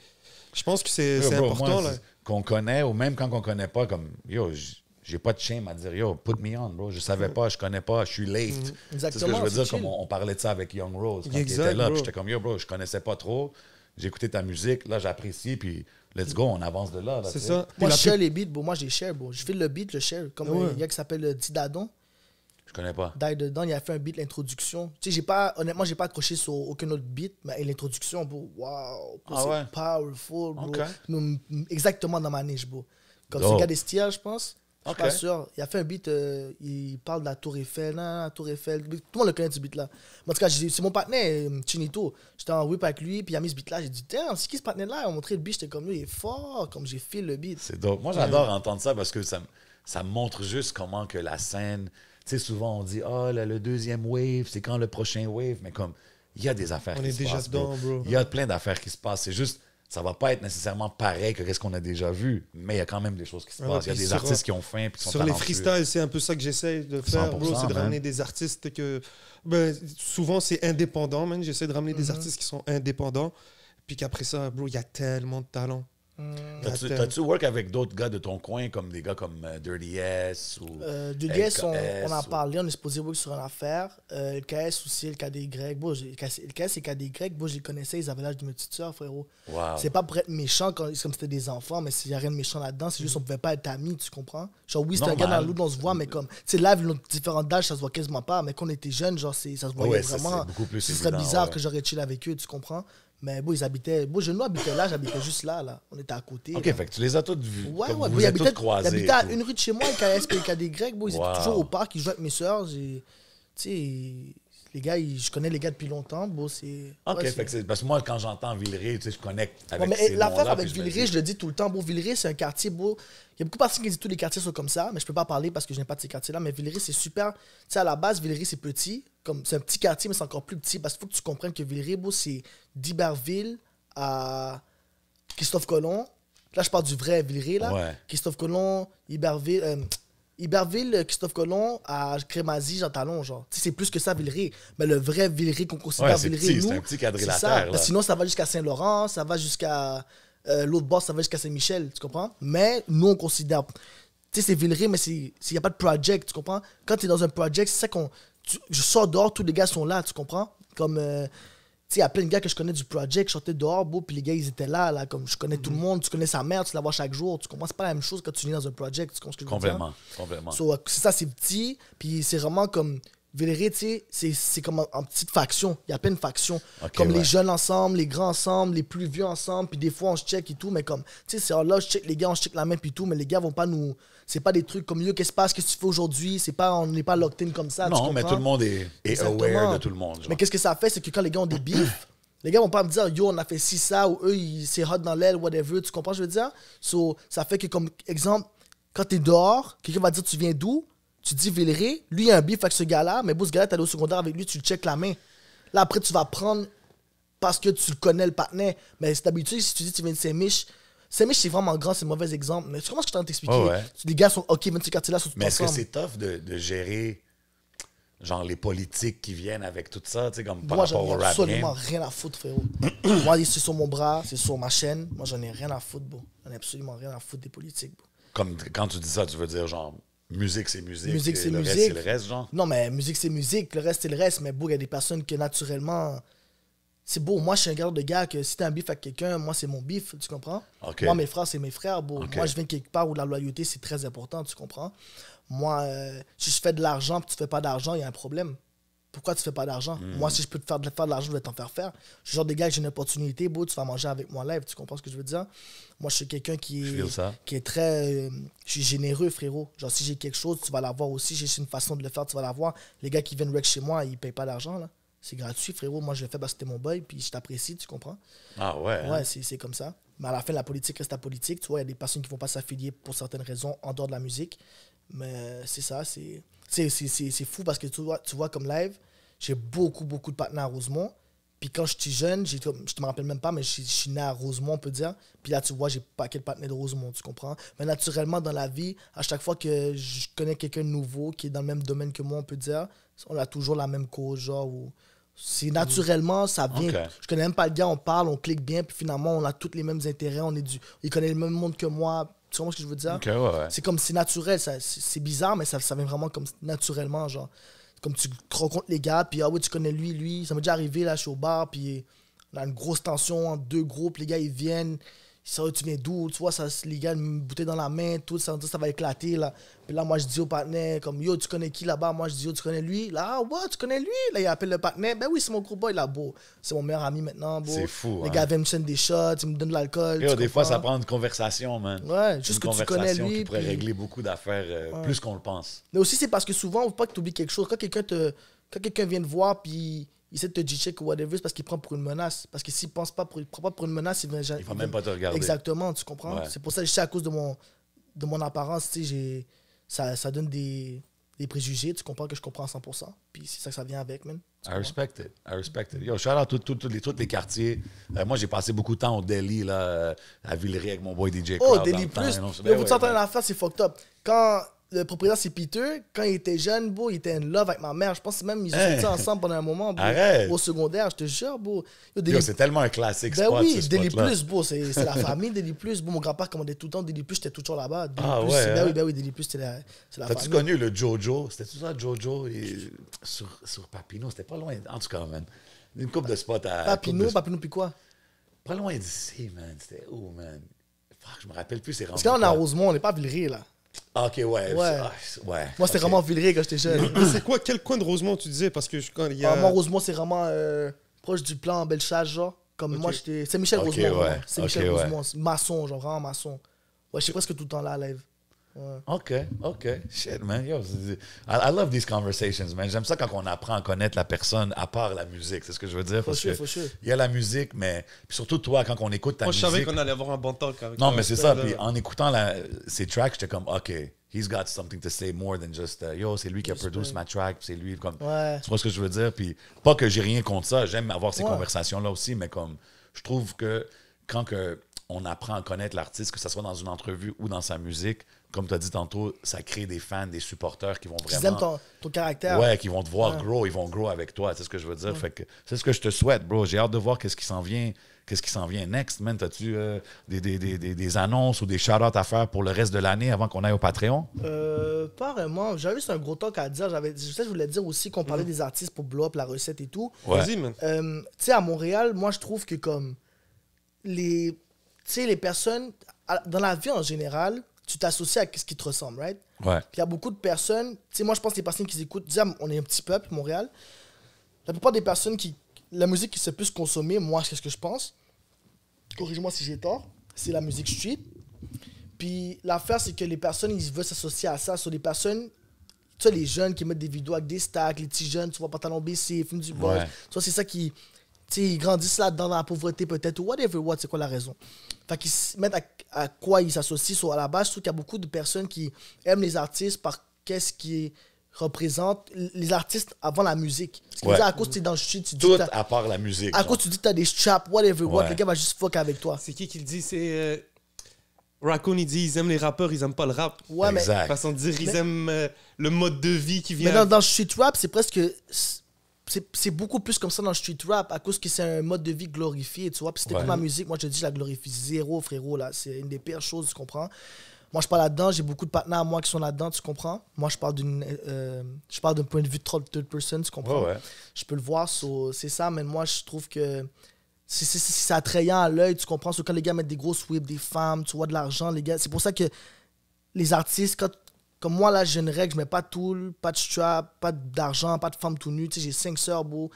je pense que c'est important, là. Qu'on connaît, ou même quand on connaît pas, comme, yo, j'ai pas de shame à dire yo, put me on, bro. Je savais pas, je connais pas, je suis late. Exactement. Mm-hmm. c'est ce que je veux dire, comme on, parlait de ça avec Young Rose quand il était là. J'étais comme yo, bro, je connaissais pas trop. J'écoutais ta musique, là j'apprécie, puis let's go, on avance de là. c'est ça. Moi, je share les beats, bro. Moi, j'ai share, bro. Je fais le beat, le share. Comme ouais. un gars qui s'appelle Didadon. Euh, je connais pas. Didadon, il a fait un beat, l'introduction. Tu sais, j'ai pas, honnêtement, j'ai pas accroché sur aucun autre beat, mais l'introduction, bro, wow, ah c'est powerful, bro. Exactement dans ma niche, bro. Comme c'est gars des je pense. Je suis pas sûr. Il a fait un beat, euh, il parle de la Tour Eiffel. la Tour Eiffel. Tout le monde le connaît, ce beat-là. En tout cas, c'est mon partenaire, euh, Chinito. J'étais en whip avec lui, puis il a mis ce beat-là. J'ai dit, tiens, c'est qui ce partenaire-là Il m'a montré le beat. J'étais comme, lui, il est fort, comme j'ai fait le beat. C'est dope. Moi, j'adore entendre ça parce que ça, ça montre juste comment que la scène. Tu sais, souvent, on dit, ah, là le deuxième wave, c'est quand le prochain wave. Mais comme, il y a des affaires qui se passent. Il y a plein d'affaires qui se passent. C'est juste ça va pas être nécessairement pareil que ce qu'on a déjà vu, mais il y a quand même des choses qui se passent. Il y a des artistes qui ont faim. Puis qui sont sur les freestyles, c'est un peu ça que j'essaie de faire, c'est de ramener des artistes que. Ben, souvent, c'est indépendant, même J'essaie de ramener des mhm. artistes qui sont indépendants. Puis qu'après ça, bro, il y a tellement de talent. Hmm. T'as-tu work avec d'autres gars de ton coin, comme des gars comme euh, Dirty S ou. Euh, Dirty S, on, a parlé, on est supposé work sur une affaire. Euh, le KS aussi, le KDY. Bon, le KS et le KDY, bon, je connaissais, ils avaient l'âge de mes tuteurs, frérot. Wow. C'est pas pour être méchant comme c'était des enfants, mais s'il n'y a rien de méchant là-dedans, c'est juste qu'on hmm. pouvait pas être amis, tu comprends? Genre, oui, c'est un gars dans l'autre, on se voit, mais comme. Tu sais, là, ont différents âges, ça se voit quasiment pas, mais quand on était jeunes, genre, ça se voyait ouais, vraiment. c'est beaucoup plus ce serait bizarre que j'aurais chill avec eux, tu comprends? Mais bon, ils habitaient. Bon, je nous habitais là, j'habitais juste là, là. On était à côté. OK, fait tu les as tous vus. Ouais, ouais, vous ils habitaient, croisés. Ils habitaient à une rue de chez moi, un KSP, des Grecs, Bon, ils étaient toujours au parc, ils jouaient avec mes soeurs. Tu sais, les gars, je connais les gars depuis longtemps. Bon, c'est. Ok, parce que moi, quand j'entends Villeray, tu sais, je connecte avec ouais, mais L'affaire avec Villeray, je, le dis tout le temps. Bon, Villeray, c'est un quartier beau. Il y a beaucoup de personnes qui disent que tous les quartiers sont comme ça, mais je peux pas parler parce que je n'ai pas de ces quartiers-là. Mais Villeray, c'est super. Tu sais, à la base, Villeray, c'est petit. comme C'est un petit quartier, mais c'est encore plus petit parce qu'il faut que tu comprennes que Villeray, c'est d'Iberville à Christophe Colomb. Là, je parle du vrai Villeray, là. Christophe Colomb, Iberville. Euh, Iberville, Christophe Colomb à Crémazie, Jean Talon, genre. c'est plus que ça, Villeray. Mais le vrai Villeray qu'on considère Villeray, nous. C'est un petit quadrilatère. Ça. Ben, sinon, ça va jusqu'à Saint-Laurent, ça va jusqu'à. Euh, l'autre bord, ça va jusqu'à Saint-Michel, tu comprends? Mais nous, on considère. Tu sais, c'est Villeray, mais s'il n'y a pas de project, tu comprends? Quand tu es dans un project, c'est ça qu'on. je sors dehors, tous les gars sont là, tu comprends? Comme. Euh, il y a plein de gars que je connais du project, je sortais dehors, beau, puis les gars, ils étaient là, là, comme je connais tout le mhm. monde, tu connais sa mère, tu la vois chaque jour, tu comprends, c'est pas la même chose quand tu es dans un project, tu comprends que Complètement, complètement. Euh, c'est ça, c'est petit, puis c'est vraiment comme Vérité, c'est comme en, petite faction. Il y a plein de factions. comme les jeunes ensemble, les grands ensemble, les plus vieux ensemble. Puis des fois, on se check et tout. Mais comme, tu sais, c'est oh, là, je check les gars, on se check la main, puis tout. Mais les gars vont pas nous. C'est pas des trucs comme, yo, qu'est-ce qui se passe, qu'est-ce que tu fais aujourd'hui? C'est pas, on n'est pas locked in comme ça. Non, mais tout le monde est, aware de tout le monde. Mais qu'est-ce que ça fait? C'est que quand les gars ont des bifs, les gars vont pas me dire, yo, on a fait ci, ça, ou eux, c'est hot dans l'aile, whatever. Tu comprends ce que je veux dire? So, ça fait que, comme exemple, quand t'es dehors, quelqu'un va dire, tu viens d'où? Tu dis Villeray, lui, il a un bif avec ce gars-là, mais bon, ce gars-là, t'es allé au secondaire avec lui, tu le check la main. Là, après, tu vas prendre parce que tu le connais, le partenaire. Mais c'est d'habitude, si tu dis tu viens de Saint-Mich, Saint-Mich, c'est vraiment grand, c'est mauvais exemple. Mais tu ce que je t'ai t'expliquer? Oh ouais. Les gars sont OK, 26 quartier là sont tout Mais est-ce que c'est tough de, gérer genre les politiques qui viennent avec tout ça, tu sais, comme par Moi, rapport au rap absolument rien à foutre, frérot. *clears throat* Moi, c'est sur mon bras, c'est sur ma chaîne. Moi, j'en ai rien à foutre, bro. J'en ai absolument rien à foutre des politiques, Comme quand tu dis ça, tu veux dire genre Musique, c'est musique. Musique, c'est musique. le reste, genre. Non, mais musique, c'est musique. Le reste, c'est le reste. Mais bon, il y a des personnes que naturellement. C'est beau. Moi, je suis un gars de gars que si t'as un bif avec quelqu'un, moi, c'est mon bif. Tu comprends? Moi, mes frères, c'est mes frères. Beau. Moi, je viens quelque part où la loyauté, c'est très important. Tu comprends? Moi, euh, si je fais de l'argent tu fais pas d'argent, il y a un problème pourquoi tu fais pas d'argent? Hmm. Moi, si je peux te faire, faire de l'argent, je vais t'en faire faire. Je suis genre des gars j'ai une opportunité, beau, tu vas manger avec moi live, tu comprends ce que je veux dire? Moi, je suis quelqu'un qui, qui est très. Euh, je suis généreux, frérot. Genre, si j'ai quelque chose, tu vas l'avoir aussi. J'ai une façon de le faire, tu vas l'avoir. Les gars qui viennent wreck chez moi, ils payent pas d'argent, là. C'est gratuit, frérot. Moi, je le fais parce que t'es mon boy, puis je t'apprécie, tu comprends? Ah ouais? Hein? Ouais, c'est comme ça. Mais à la fin, la politique reste la politique. Tu vois, il y a des personnes qui vont pas s'affilier pour certaines raisons en dehors de la musique. Mais c'est ça, c'est c'est fou parce que tu vois, tu vois comme live, j'ai beaucoup, beaucoup de partenaires à Rosemont. Puis quand je suis jeune, je ne me rappelle même pas, mais je suis né à Rosemont, on peut dire. Puis là, tu vois, j'ai pas quel partenaire de Rosemont, tu comprends? Mais naturellement, dans la vie, à chaque fois que je connais quelqu'un de nouveau qui est dans le même domaine que moi, on peut dire, on a toujours la même cause, genre, C'est mm. naturellement, ça vient. Je connais même pas le gars, on parle, on clique bien, puis finalement, on a tous les mêmes intérêts, on est du. Il connaît le même monde que moi, tu comprends ce que je veux dire? C'est comme, c'est naturel, c'est bizarre, mais ça, ça vient vraiment comme naturellement, genre. Comme tu rencontres les gars, puis ah oui, tu connais lui, lui. Ça m'est déjà arrivé, là, je suis au bar, puis on a une grosse tension entre deux groupes, les gars, ils viennent ça, tu viens d'où, tu vois, ça, les gars me boutaient dans la main, tout, ça, ça va éclater, là. Puis là, moi, je dis au partenaire, comme, yo, tu connais qui là-bas? Moi, je dis, yo, tu connais lui? Là, ah, ouais, tu connais lui? Là, il appelle le partenaire, ben oui, c'est mon gros boy, là, beau. C'est mon meilleur ami maintenant, beau. C'est fou. Les hein. gars viennent me donner des shots, ils me donnent de l'alcool. des fois, ça prend une conversation, man. Ouais, juste que tu connais lui. qui pourrait régler beaucoup d'affaires, euh, plus qu'on le pense. Mais aussi, c'est parce que souvent, on veut pas que tu oublies quelque chose. Quand quelqu'un te... Quand quelqu'un vient te voir, puis il essaie de te check ou whatever, c'est parce qu'il prend pour une menace. Parce que s'il pense pas pour, il prend pas pour une menace, il ne va même pas te regarder. Exactement, tu comprends? C'est pour ça que je sais, à cause de mon, de mon apparence, tu sais, ça, ça donne des, des préjugés, tu comprends que je comprends à 100%. Puis c'est ça que ça vient avec, man. I respect it. I respect it. Yo, je suis allé dans tous les, les quartiers. Euh, moi, j'ai passé beaucoup de temps au Delhi, là, à Villeray avec mon boy DJ Oh, Delhi Plus. mais vous êtes en la face, c'est fucked up. Quand le propriétaire, c'est Peter. Quand il était jeune, beau, il était en love avec ma mère. Je pense même ils ont été ensemble pendant un moment. au secondaire, je te jure, beau. c'est tellement un classique. Ben spot, oui, Deli Plus, beau, c'est la famille Deli Plus. Beau, mon grand-père commandait tout le temps Deli Plus, j'étais toujours là-bas. Ah ouais. Ben hein? oui, ben oui, Plus, c'est la, la T'as-tu connu le Jojo C'était tout ça, Jojo sur, sur Papineau. C'était pas loin. En tout cas, man. Une coupe de spots à. Papineau, de... Papineau, puis quoi Pas loin d'ici, man. C'était où, man je me rappelle plus, c'est rentré. Parce qu'on on est à Rosemont, on n'est pas à Villeray, là. Ok, ouais. Ouais. Ah, moi, c'était vraiment Villeray quand j'étais jeune. Mais c'est quoi, quel coin de Rosemont tu disais Parce que je- quand il y a. Ah, moi, Rosemont, c'est vraiment euh, proche du plan Belchage, genre. Comme moi, j'étais. C'est Michel Rosemont. ouais. C'est Michel Rosemont. Maçon, genre, vraiment maçon. Ouais, je suis presque tout le temps là, live. OK, OK. Shit, man. Yo, I, I, love these conversations, man. J'aime ça quand on apprend à connaître la personne à part la musique. C'est ce que je veux dire. Il y a la musique, mais surtout toi, quand on écoute ta musique. Moi, je savais qu'on allait avoir un bon talk avec Non, mais c'est ça. Puis en écoutant la, ces tracks, j'étais comme, OK, he's got something to say more than just, euh, yo, c'est lui qui a produit ma track, c'est lui. Comme, Tu vois ce que je veux dire? Puis pas que j'ai rien contre ça. J'aime avoir ces conversations-là aussi, mais comme, je trouve que quand on apprend à connaître l'artiste, que ce soit dans une entrevue ou dans sa musique, comme tu as dit tantôt, ça crée des fans, des supporters qui vont vraiment. Ils aiment ton, caractère. Ouais, qui vont te voir grow, ils vont grow avec toi. C'est ce que je veux dire. c'est ce que je te souhaite, bro. J'ai hâte de voir qu'est-ce qui s'en vient. Qu'est-ce qui s'en vient next, man? as tu euh, des, des, annonces ou des shout-outs à faire pour le reste de l'année avant qu'on aille au Patreon? Euh, pas vraiment. J'avais juste un gros talk à dire. J'avais, je, voulais dire aussi qu'on parlait mhm. des artistes pour blow up la recette et tout. Vas-y, man. Euh, tu sais, à Montréal, moi, je trouve que comme les, les personnes, dans la vie en général, tu t'associes à ce qui te ressemble, right? Ouais. Il y a beaucoup de personnes, tu sais, moi je pense que les personnes qui écoutent, on est un petit peuple, Montréal. La plupart des personnes qui. La musique qui se plus consommer, moi, c'est ce que je pense. Corrige-moi si j'ai tort. C'est la musique street. Puis l'affaire, c'est que les personnes, ils veulent s'associer à ça. Sur les personnes, tu sais, les jeunes qui mettent des vidéos avec des stacks, les petits jeunes, tu vois, pantalon baissé, film du boss. Ouais. Tu vois, c'est ça qui ils grandissent là dans la pauvreté peut-être, whatever, what, c'est quoi la raison. Fait qu'ils se mettent à, quoi ils s'associent. soit à la base, je trouve qu'il y a beaucoup de personnes qui aiment les artistes par qu'est-ce qui représente les artistes avant la musique. à cause tu es dans le shit, tu dis Tout à part la musique. À cause tu dis tu as des chaps, whatever, what, le gars va juste fuck avec toi. C'est qui qui le dit C'est. Euh, Raccoon, il dit ils aiment les rappeurs, ils aiment pas le rap. Ouais, exact. mais. Façon de dire, ils aiment euh, le mode de vie qui vient. Mais dans, dans le shit rap, c'est presque c'est beaucoup plus comme ça dans le street rap à cause que c'est un mode de vie glorifié, tu vois. Puis c'était ouais. ma musique, moi je te dis, je la glorifie zéro, frérot, là. C'est une des pires choses, tu comprends. Moi, je parle là-dedans, j'ai beaucoup de partenaires à moi qui sont là-dedans, tu comprends. Moi, je parle d'une, euh, je parle d'un point de vue de third person, tu comprends. ouais. Je peux le voir, c'est ça, mais moi, je trouve que c'est attrayant à l'œil, tu comprends. quand les gars mettent des grosses whips, des femmes, tu vois, de l'argent, les gars, c'est pour ça que les artistes, quand comme moi, là, j'ai une règle, je mets pas de tool, pas de strap, pas d'argent, pas de femme tout nue. Tu sais, j'ai cinq sœurs, beau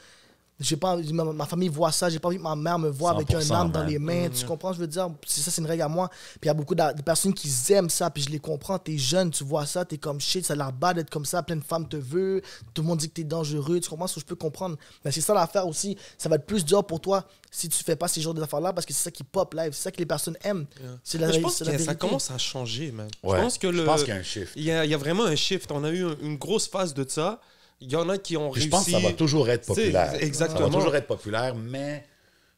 j'ai pas ma, famille voit ça j'ai pas envie que ma mère me voit avec un arme dans les mains tu comprends je veux dire c'est ça c'est une règle à moi puis il y a beaucoup de, personnes qui aiment ça puis je les comprends t'es jeune tu vois ça t'es comme shit ça a l'air bad d'être comme ça plein de femmes te veulent tout le monde dit que t'es dangereux tu comprends ce que je peux comprendre mais c'est ça l'affaire aussi ça va être plus dur pour toi si tu fais pas ces genres d'affaires là parce que c'est ça qui pop live c'est ça que les personnes aiment c'est la, je pense ça commence à changer man je pense que le y a il y a vraiment un shift on a eu une grosse phase de ça il y en a qui ont réussi. Je pense que ça va toujours être populaire. Exactement. Ça va toujours être populaire, mais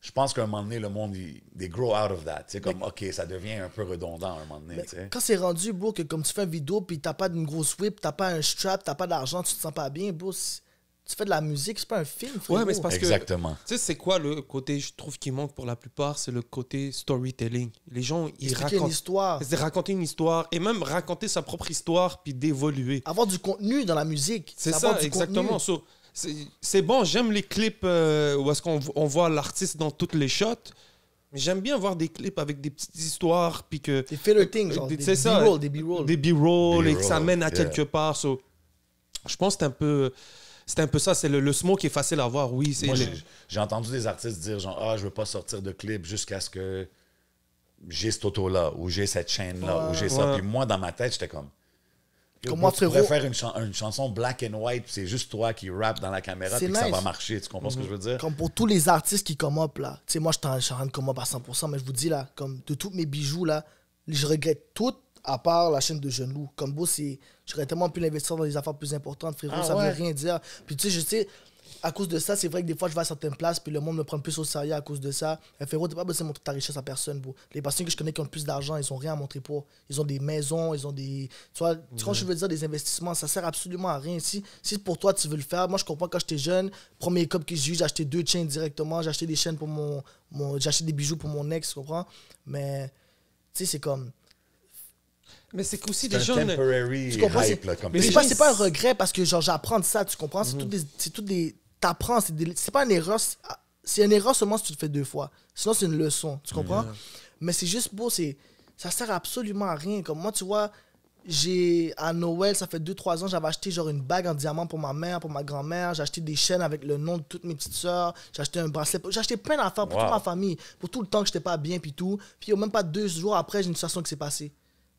je pense qu'à un moment donné, le monde, des grow out of that. C'est comme, OK, ça devient un peu redondant à un moment donné. Quand c'est rendu, beau que comme tu fais une vidéo, puis t'as pas d'une grosse whip, t'as pas un strap, t'as pas d'argent, tu te sens pas bien, beau tu fais de la musique, c'est pas un film. Ouais, mais c'est parce Exactement. Tu sais, c'est quoi le côté, je trouve, qui manque pour la plupart C'est le côté storytelling. Les gens, ils racontent. une histoire. C'est raconter une histoire et même raconter sa propre histoire puis d'évoluer. Avoir du contenu dans la musique. C'est ça, exactement. c'est bon, j'aime les clips euh, où est-ce qu'on on voit l'artiste dans toutes les shots. Mais j'aime bien voir des clips avec des petites histoires, puis que... Des filler things, genre, des, B-roll, des b rolls et que ça mène à quelque part. So, je pense que c'est un peu c'est un peu ça, c'est le, le, qui est facile à voir, oui. Moi, j'ai entendu des artistes dire genre, ah, je veux pas sortir de clip jusqu'à ce que j'ai cet auto-là, ou j'ai cette chaîne-là, ou j'ai ça. Puis moi, dans ma tête, j'étais comme. comment tu pourrais faire une, chanson black and white, c'est juste toi qui rappe dans la caméra, puis ça va marcher. Tu comprends ce que je veux dire? Comme pour tous les artistes qui come up, là. Tu sais, moi, je suis en train de come up à 100%, mais je vous dis, là, comme de tous mes bijoux, là, je regrette toutes à part la chaîne de genoux. Comme c'est. J'aurais tellement pu l'investir dans des affaires plus importantes, frérot, ah ça ne veut rien dire. Puis tu sais, je sais, à cause de ça, c'est vrai que des fois, je vais à certaines places, puis le monde me prend plus au sérieux à cause de ça. Et eh, frérot, t'es pas besoin de montrer ta richesse à personne, beau. Les personnes que je connais qui ont plus d'argent, ils n'ont rien à montrer pour. Ils ont des maisons, ils ont des. Tu vois, quand je veux dire des investissements, ça sert absolument à rien. Si, si pour toi, tu veux le faire, moi, je comprends quand j'étais jeune, premier cop qui j'ai eu, j'ai acheté deux chaînes directement, j'ai acheté des chaînes pour mon. mon j'ai acheté des bijoux pour mon ex, tu comprends? Mais, tu sais, c'est comme mais c'est aussi des jeunes. Tu comprends? Hype, c'est pas, un regret parce que genre j'apprends de ça, tu comprends? C'est mhm. tout des. T'apprends, c'est c'est pas une erreur. C'est ah, une erreur seulement si tu le fais deux fois. Sinon, c'est une leçon, tu comprends? Mais c'est juste beau, c'est ça sert absolument à rien. Comme moi, tu vois, j'ai à Noël, ça fait deux trois ans, j'avais acheté genre une bague en diamant pour ma mère, pour ma grand-mère. J'ai acheté des chaînes avec le nom de toutes mes petites sœurs. J'ai acheté un bracelet. J'ai acheté plein d'affaires pour toute ma famille, pour tout le temps que j'étais pas bien puis tout. Puis même pas deux jours après, j'ai une situation qui s'est passée.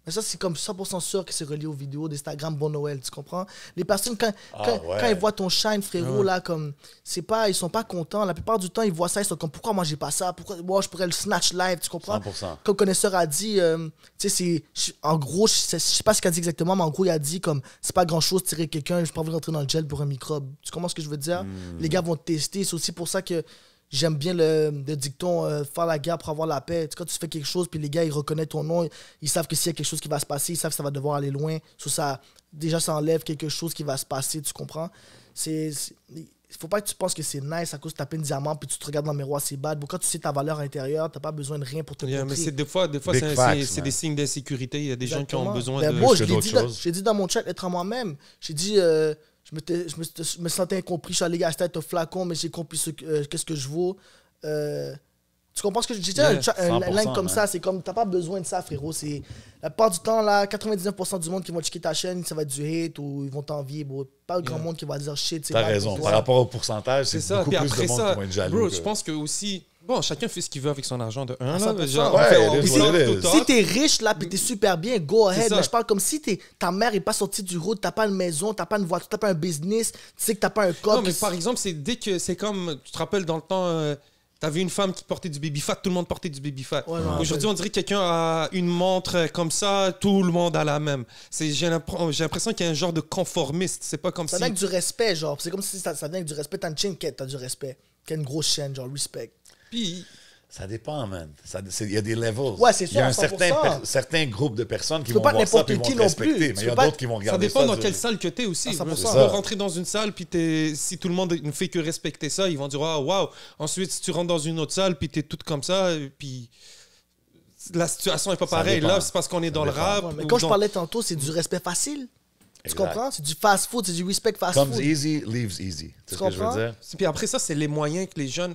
Mais ça, c'est comme 100% sûr que c'est relié aux vidéos d'Instagram Bon Noël, tu comprends? Les personnes, quand, elles ah, ils voient ton shine, frérot, ah là, comme, c'est pas, ils sont pas contents. La plupart du temps, ils voient ça, ils sont comme, pourquoi moi j'ai pas ça? Pourquoi moi je pourrais le snatch live, tu comprends? 100%. Comme connaisseur a dit, euh, tu sais, c'est, en gros, je sais, pas ce qu'il a dit exactement, mais en gros, il a dit, comme, c'est pas grand chose tirer quelqu'un, je pas rentrer dans le gel pour un microbe. Tu comprends ce que je veux dire? Hmm. Les gars vont tester. C'est aussi pour ça que J'aime bien le, le dicton euh, faire la guerre pour avoir la paix. Quand tu fais quelque chose, puis les gars, ils reconnaissent ton nom, ils savent que s'il y a quelque chose qui va se passer, ils savent que ça va devoir aller loin. ça, déjà, ça enlève quelque chose qui va se passer, tu comprends? C'est faut pas que tu penses que c'est nice à cause de taper une diamant puis tu te regardes dans le miroir, c'est bad. quand tu sais ta valeur intérieure, tu n'as pas besoin de rien pour te yeah, mais des fois, des fois c'est des signes d'insécurité. Il y a des gens qui ont besoin ben, de. Moi, je dit, dans mon chat, être à moi-même. J'ai dit, euh, je, me, sentais incompris. Je suis allé acheter un flacon, mais j'ai compris ce euh, qu'est-ce que je vaux. Euh, tu comprends ce que je dis? un, like comme ça, c'est comme, t'as pas besoin de ça, frérot. C'est la part du temps, là, 99% du monde qui vont checker ta chaîne, ça va être du hate ou ils vont t'envier, Pas le grand monde qui va dire shit. T'as raison. Par rapport au pourcentage, c'est beaucoup ça. plus de monde qui vont je pense que aussi, Bon, chacun fait ce qu'il veut avec son argent de 1. si, t'es riche là, puis t'es mm. super bien, go ahead. Mais je parle comme si es, ta mère est pas sortie du route, t'as pas une maison, t'as pas une voiture, t'as pas un business, tu sais que t'as pas un corps. Non, mais par exemple, c'est dès que c'est comme, tu te rappelles dans le temps. Euh, t'avais une femme qui portait du baby fat, tout le monde portait du baby fat. Aujourd'hui, on dirait que quelqu'un a une montre euh, comme ça, tout le monde a la même. J'ai l'impression qu'il y a un genre de conformiste. C'est pas comme ça. Ça si... avec du respect, genre. C'est comme si ça, vient avec du respect. T'as une chaîne t'as du respect. T'as une grosse chaîne, genre, respect. Ça dépend, man. Il y a des levels. Ouais, c'est Il y a un certain, groupe de personnes qui vont voir ça et vont respecter. Mais il y a d'autres qui vont regarder ça. Ça dépend dans quelle salle que es aussi. Tu rentrer dans une salle, puis si tout le monde ne fait que respecter ça, ils vont dire waouh. Ensuite, si tu rentres dans une autre salle, puis es toute comme ça, puis la situation n'est pas pareille. Là, c'est parce qu'on est dans le rap. mais quand je parlais tantôt, c'est du respect facile. Tu comprends? C'est du fast food, c'est du respect fast food. Comes easy, leaves easy. C'est ce que je veux dire. Puis après ça, c'est les moyens que les jeunes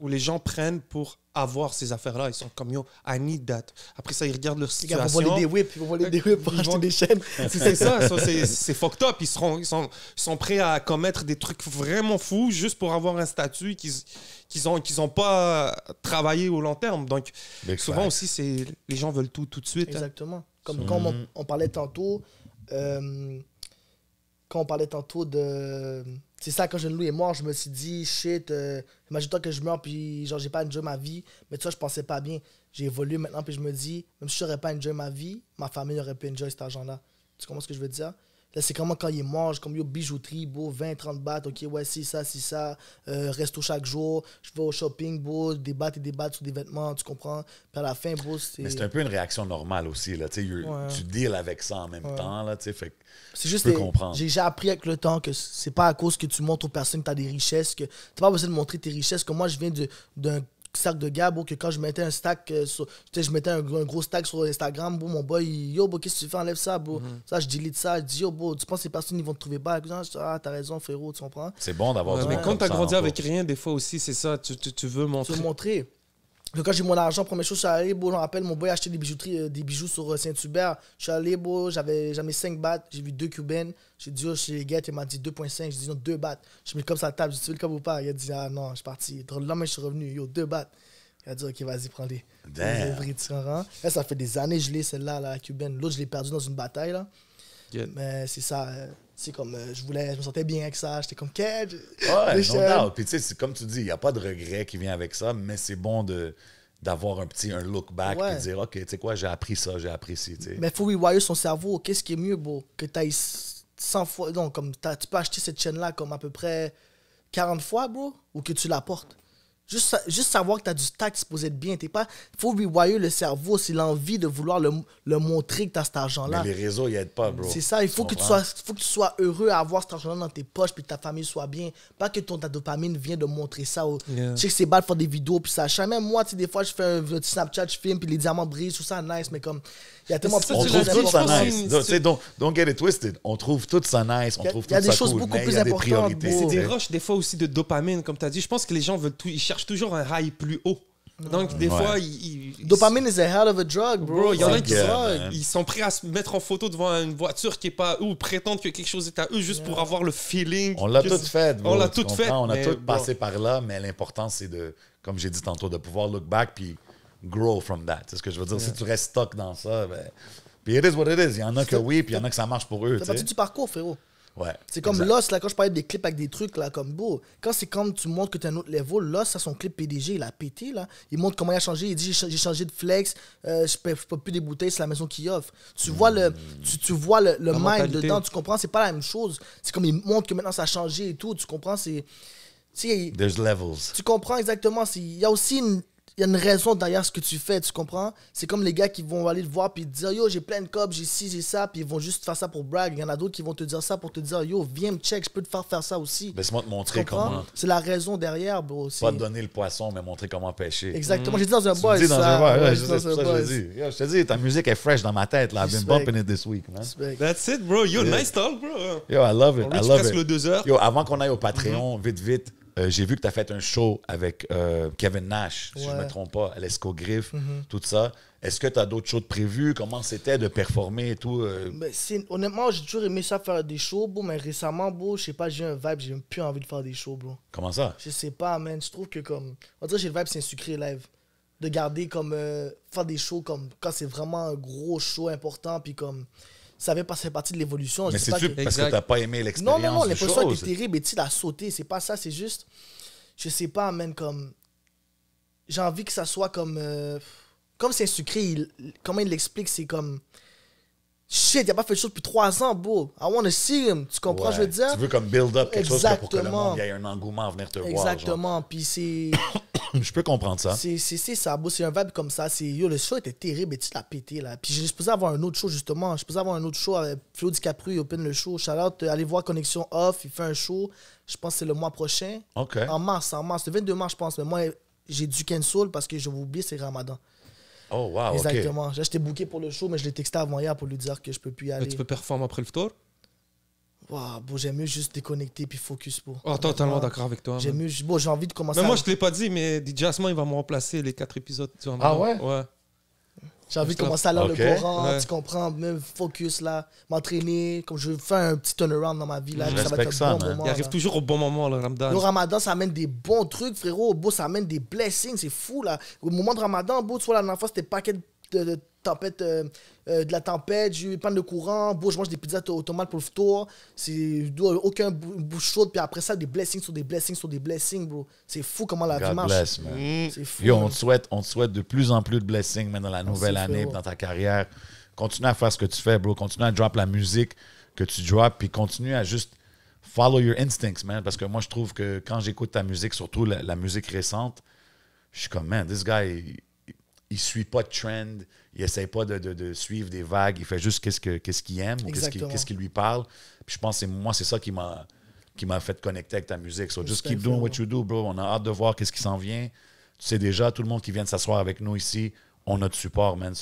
où les gens prennent pour avoir ces affaires-là. Ils sont comme yo, I need that. Après ça, ils regardent leur situation. des whips, ils vont voler des whips pour des chaînes. *laughs* C'est ça, c'est fucked up. Ils, seront, ils, sont, prêts à commettre des trucs vraiment fous juste pour avoir un statut qu'ils qu'ils n'ont qu'ils ont pas travaillé au long terme. Donc, souvent aussi, c'est les gens veulent tout tout de suite. Hein. Exactement. Comme mm. quand on, parlait tantôt, euh, quand on parlait tantôt de c'est ça, quand je loue est mort, je me suis dit, shit, euh, imagine-toi que je meurs, puis genre, j'ai pas enjoy ma vie. Mais tu vois, je pensais pas bien. J'ai évolué maintenant, puis je me dis, même si j'aurais pas enjoy ma vie, ma famille aurait pu enjoy cet argent-là. Tu comprends ce que je veux dire? Là, c'est comment quand ils mangent, comme une bijouterie, beau, 20, 30 bahts, ok, ouais, si ça, si ça, euh, resto chaque jour, je vais au shopping, beau, des et des bahts sur des vêtements, tu comprends? Puis à la fin, beau, c'est. Mais c'est un peu une réaction normale aussi, là, tu tu deals avec ça en même temps, là, tu sais, fait c'est juste que J'ai, déjà appris avec le temps que c'est pas à cause que tu montres aux personnes que tu as des richesses, que n'as pas besoin de montrer tes richesses, que moi, je viens d'un sac de gars, que quand je mettais un stack, euh, sur, je mettais un, gros stack sur Instagram, mon boy, yo, qu'est-ce que tu fais, enlève ça, bro. Mhm. Ça, je delete ça, je dis, yo, tu penses que ces personnes, ils vont te trouver pas ?»« Ah, t'as raison, frérot, tu comprends. C'est bon d'avoir Mais quand t'as grandi avec rien, des fois aussi, c'est ça, tu, veux montrer. Tu veux montrer. Donc quand j'ai mon argent, première chose, je suis allé, je me rappelle, mon boy a acheté des euh, des bijoux sur euh, Saint-Hubert. Je suis allé, j'avais jamais 5 bahts, j'ai vu 2 cubaines. J'ai dit, oh, chez les gars, il m'a dit 2.5, j'ai dit non, 2 bahts. Je mis comme ça à la table, j'ai dit, le comme ou pas Il a dit, ah non, je suis parti. Le lendemain, je suis revenu, yo, 2 bahts. Il a dit, ok, vas-y, prends-les. ça fait des années, que je l'ai, celle-là, la cubaine. L'autre, je l'ai perdu dans une bataille, là. Mais c'est ça. Euh, c'est comme euh, je voulais je me sentais bien avec ça j'étais comme quest ouais non *laughs* doubt. puis tu sais comme tu dis il n'y a pas de regret qui vient avec ça mais c'est bon de d'avoir un petit un look back et dire ok tu sais quoi j'ai appris ça j'ai apprécié mais faut rewire son cerveau qu'est-ce qui est mieux beau que tu ailles 100 fois donc comme tu peux acheter cette chaîne là comme à peu près 40 fois bro ou que tu la portes Juste, juste savoir que tu as du tact, c'est supposé être bien. Il faut rewire le cerveau. C'est l'envie de vouloir le, le montrer que tu as cet argent-là. Mais les réseaux, y aident pas, bro. C'est ça. Il faut que, tu sois, faut que tu sois heureux à avoir cet argent-là dans tes poches puis que ta famille soit bien. Pas que ton, ta dopamine vienne de montrer ça. Tu sais que c'est bad de faire des vidéos puis ça. Même moi, tu sais, des fois, je fais un, petit Snapchat, je filme puis les diamants brillent, tout ça, nice. Mais comme il y a tellement de choses. On trouve tout ça nice. Don't, get it twisted. On trouve tout ça nice. On trouve tout ça Il y a des choses beaucoup plus importantes. C'est des rushs, des fois aussi, de dopamine, comme tu as dit. Je pense que les gens veulent tout, ils cherchent toujours un high plus haut. Donc, des fois, ils, Dopamine is a hell of a drug, bro. Il y en a qui ils sont prêts à se mettre en photo devant une voiture qui est pas eux ou prétendre que quelque chose est à eux juste pour avoir le feeling. On l'a tout fait, On l'a tout fait. On a tout passé par là, mais l'important, c'est de, comme j'ai dit tantôt, de pouvoir look back puis grow from that. C'est ce que je veux dire. Si tu restes stock dans ça, ben, Puis it is what it is. Il y en a que oui, puis il y en a que ça marche pour eux. C'est parti du parcours, frérot. Ouais. C'est comme Lost, là, quand je parlais des clips avec des trucs, là, comme beau. Quand c'est comme tu montres que tu un autre level, là, ça son clip PDG, il a pété, là. Il montre comment il a changé. Il dit J'ai changé de flex, euh, je ne peux plus des bouteilles, c'est la maison qui offre. Tu hmm. vois le, tu, tu, vois le, le mind dedans, tu comprends, c'est pas la même chose. C'est comme il montre que maintenant ça a changé et tout, tu comprends, c'est. There's levels. Tu comprends exactement. Il y a aussi une, il y a une raison derrière ce que tu fais, tu comprends? C'est comme les gars qui vont aller le voir puis te dire Yo, j'ai plein de cops, j'ai ci, j'ai ça, puis ils vont juste faire ça pour brag. Il y en a d'autres qui vont te dire ça pour te dire Yo, viens me check, je peux te faire faire ça aussi. Laisse-moi te montrer comment. C'est la raison derrière, bro. Pas te donner le poisson, mais montrer comment pêcher. Exactement, j'ai dit dans un bois. J'ai dit dans un je te dis, ta musique est fresh dans ma tête, là. I've been bumping it this week, man. That's it, bro. Yo, nice talk, bro. Yo, I love it. I love it. le deux heures. Yo, avant qu'on aille au Patreon, vite, vite. Euh, j'ai vu que tu as fait un show avec euh, Kevin Nash, si je ne me trompe pas, à l'escogriffe, mhm. tout ça. Est-ce que tu as d'autres shows prévues prévus? Comment c'était de performer et tout? Euh? honnêtement, j'ai toujours aimé ça faire des shows, mais récemment, je je sais pas, j'ai un vibe, j'ai plus envie de faire des shows, bro. Comment ça? Je sais pas, man. Je trouve que comme. On dirait j'ai le vibe, c'est sucré live. De garder comme. faire des shows comme quand c'est vraiment un gros show important, puis comme ça fait, pas, partie de l'évolution. Mais c'est que... parce que t'as pas aimé l'expérience. Non, non, non, l'impression était terrible et tu l'as sauté. C'est pas ça, c'est juste. Je sais pas, même comme. J'ai envie que ça soit comme. Euh, comme c'est sucré, comment il l'explique, c'est comme shit, il a pas fait de show depuis trois ans, bro. I want to see him. Tu comprends ce que je veux dire? Tu veux comme build up quelque chose pour que le monde y ait un engouement à venir te voir. Exactement. Puis c'est. *coughs* je peux comprendre ça. C'est ça, beau. C'est un vibe comme ça. yo, le show était terrible et tu l'as pété, là. Puis je supposé avoir un autre show, justement. Je supposé avoir un autre show avec Flo DiCaprio, il open le show. Shout euh, allez voir Connexion Off, il fait un show. Je pense que c'est le mois prochain. OK. En mars, en mars. Le 22 mars, je pense. Mais moi, j'ai dû cancel parce que je vais oublier, c'est Ramadan. Oh, wow. Exactement. Okay. j'étais booké pour le show, mais je l'ai texté avant hier pour lui dire que je peux plus y aller. tu peux performer après le tour waouh bon, j'aime mieux juste déconnecter puis focus pour. Oh, ah, totalement d'accord avec toi. J'aime Bon, j'ai envie de commencer. Mais moi, je te l'ai pas dit, mais DJ il va me remplacer les quatre épisodes. Tu ah ouais? Ouais. J'ai envie de commencer à l'heure le Coran, tu comprends, même focus là, m'entraîner, comme je fais un petit turnaround dans ma vie là, mm. ça va être ça, bon moment. Il arrive toujours au bon moment le ramadan. Le ramadan, ça amène des bons trucs, frérot. Beau, ça amène des blessings, c'est fou là. Au moment de ramadan, beau, tu vois, la dernière fois, c'était paquet de de, tempête, euh, euh, de la tempête, j'ai eu panne de courant, je mange des pizzas au tomate pour le tour, c'est aucun bouche chaude, puis après ça, des blessings sur des blessings sur des blessings, bro. C'est fou comment la vie marche. Mm. Fou, on, te souhaite, on souhaite de plus en plus de blessings, mais dans la ah, nouvelle année, dans ta carrière. Continue à faire ce que tu fais, bro. Continue à drop la musique que tu drops, puis continue à juste follow your instincts, man. Parce que moi, je trouve que quand j'écoute ta musique, surtout la, la musique récente, je suis comme, man, this guy il suit pas de trend, il essaye pas de, suivre des vagues, il fait juste qu'est-ce qu'il aime ou qu'est-ce qui, lui parle. Puis je pense que moi, c'est ça qui m'a fait connecter avec ta musique. So just keep doing what you do, bro. On a hâte de voir qu'est-ce qui s'en vient. Tu sais déjà, tout le monde qui vient de s'asseoir avec nous ici, on a de support, man.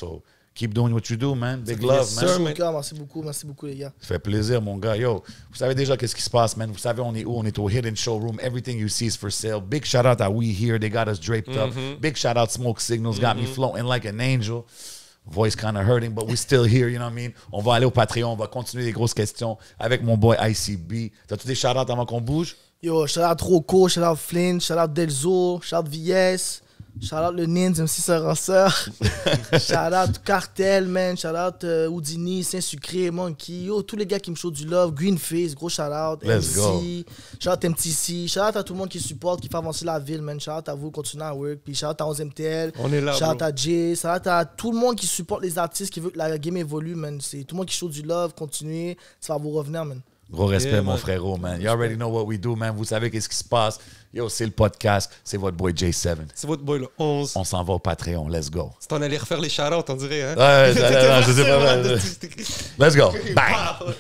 Keep doing what you do, man. Big love, man. Merci beaucoup, merci beaucoup, les gars. Ça fait plaisir, mon gars. Yo, vous savez déjà qu'est-ce qui se passe, man. Vous savez, on est où? On est au Hidden Showroom. Everything you see is for sale. Big shout out à We Here. They got us draped up. Mm-hmm. Big shout out Smoke Signals. Got me mm-hmm. floating like an angel. Voice kind of hurting, but we still here, you know what I mean? On va aller au Patreon. On va continuer les grosses questions avec mon boy ICB. tas tous des shout outs avant qu'on bouge? Yo, shout out Rocco, shout out Flynn, shout out Delzo, shout out VS. Shout out le Nins, MC Soranceur. *laughs* Shout out Cartel, man. Shout out euh, Houdini, Saint-Sucré, Monkey. tous les gars qui me show du love. Greenface, gros shout out. Let's MC. Go. Shout out MTC. Shout out à tout le monde qui supporte, qui fait avancer la ville, man. Shout out à vous, continuez à work. Puis shout out à 11MTL. On est là. Shout out à Jay. Shout out à tout le monde qui supporte les artistes, qui veut que la game évolue, man. C'est tout le monde qui show du love. Continuez. Ça va vous revenir, man. Gros respect, mon frérot, man. You already know what we do, man. Vous savez qu'est-ce qui se passe. Yo, c'est le podcast. C'est votre boy J7. C'est votre boy le 11. On s'en va au Patreon. Let's go. Si t'en allais refaire les charottes, on dirait, hein? Ouais, *laughs* je sais pas. *laughs* Let's go. Bye.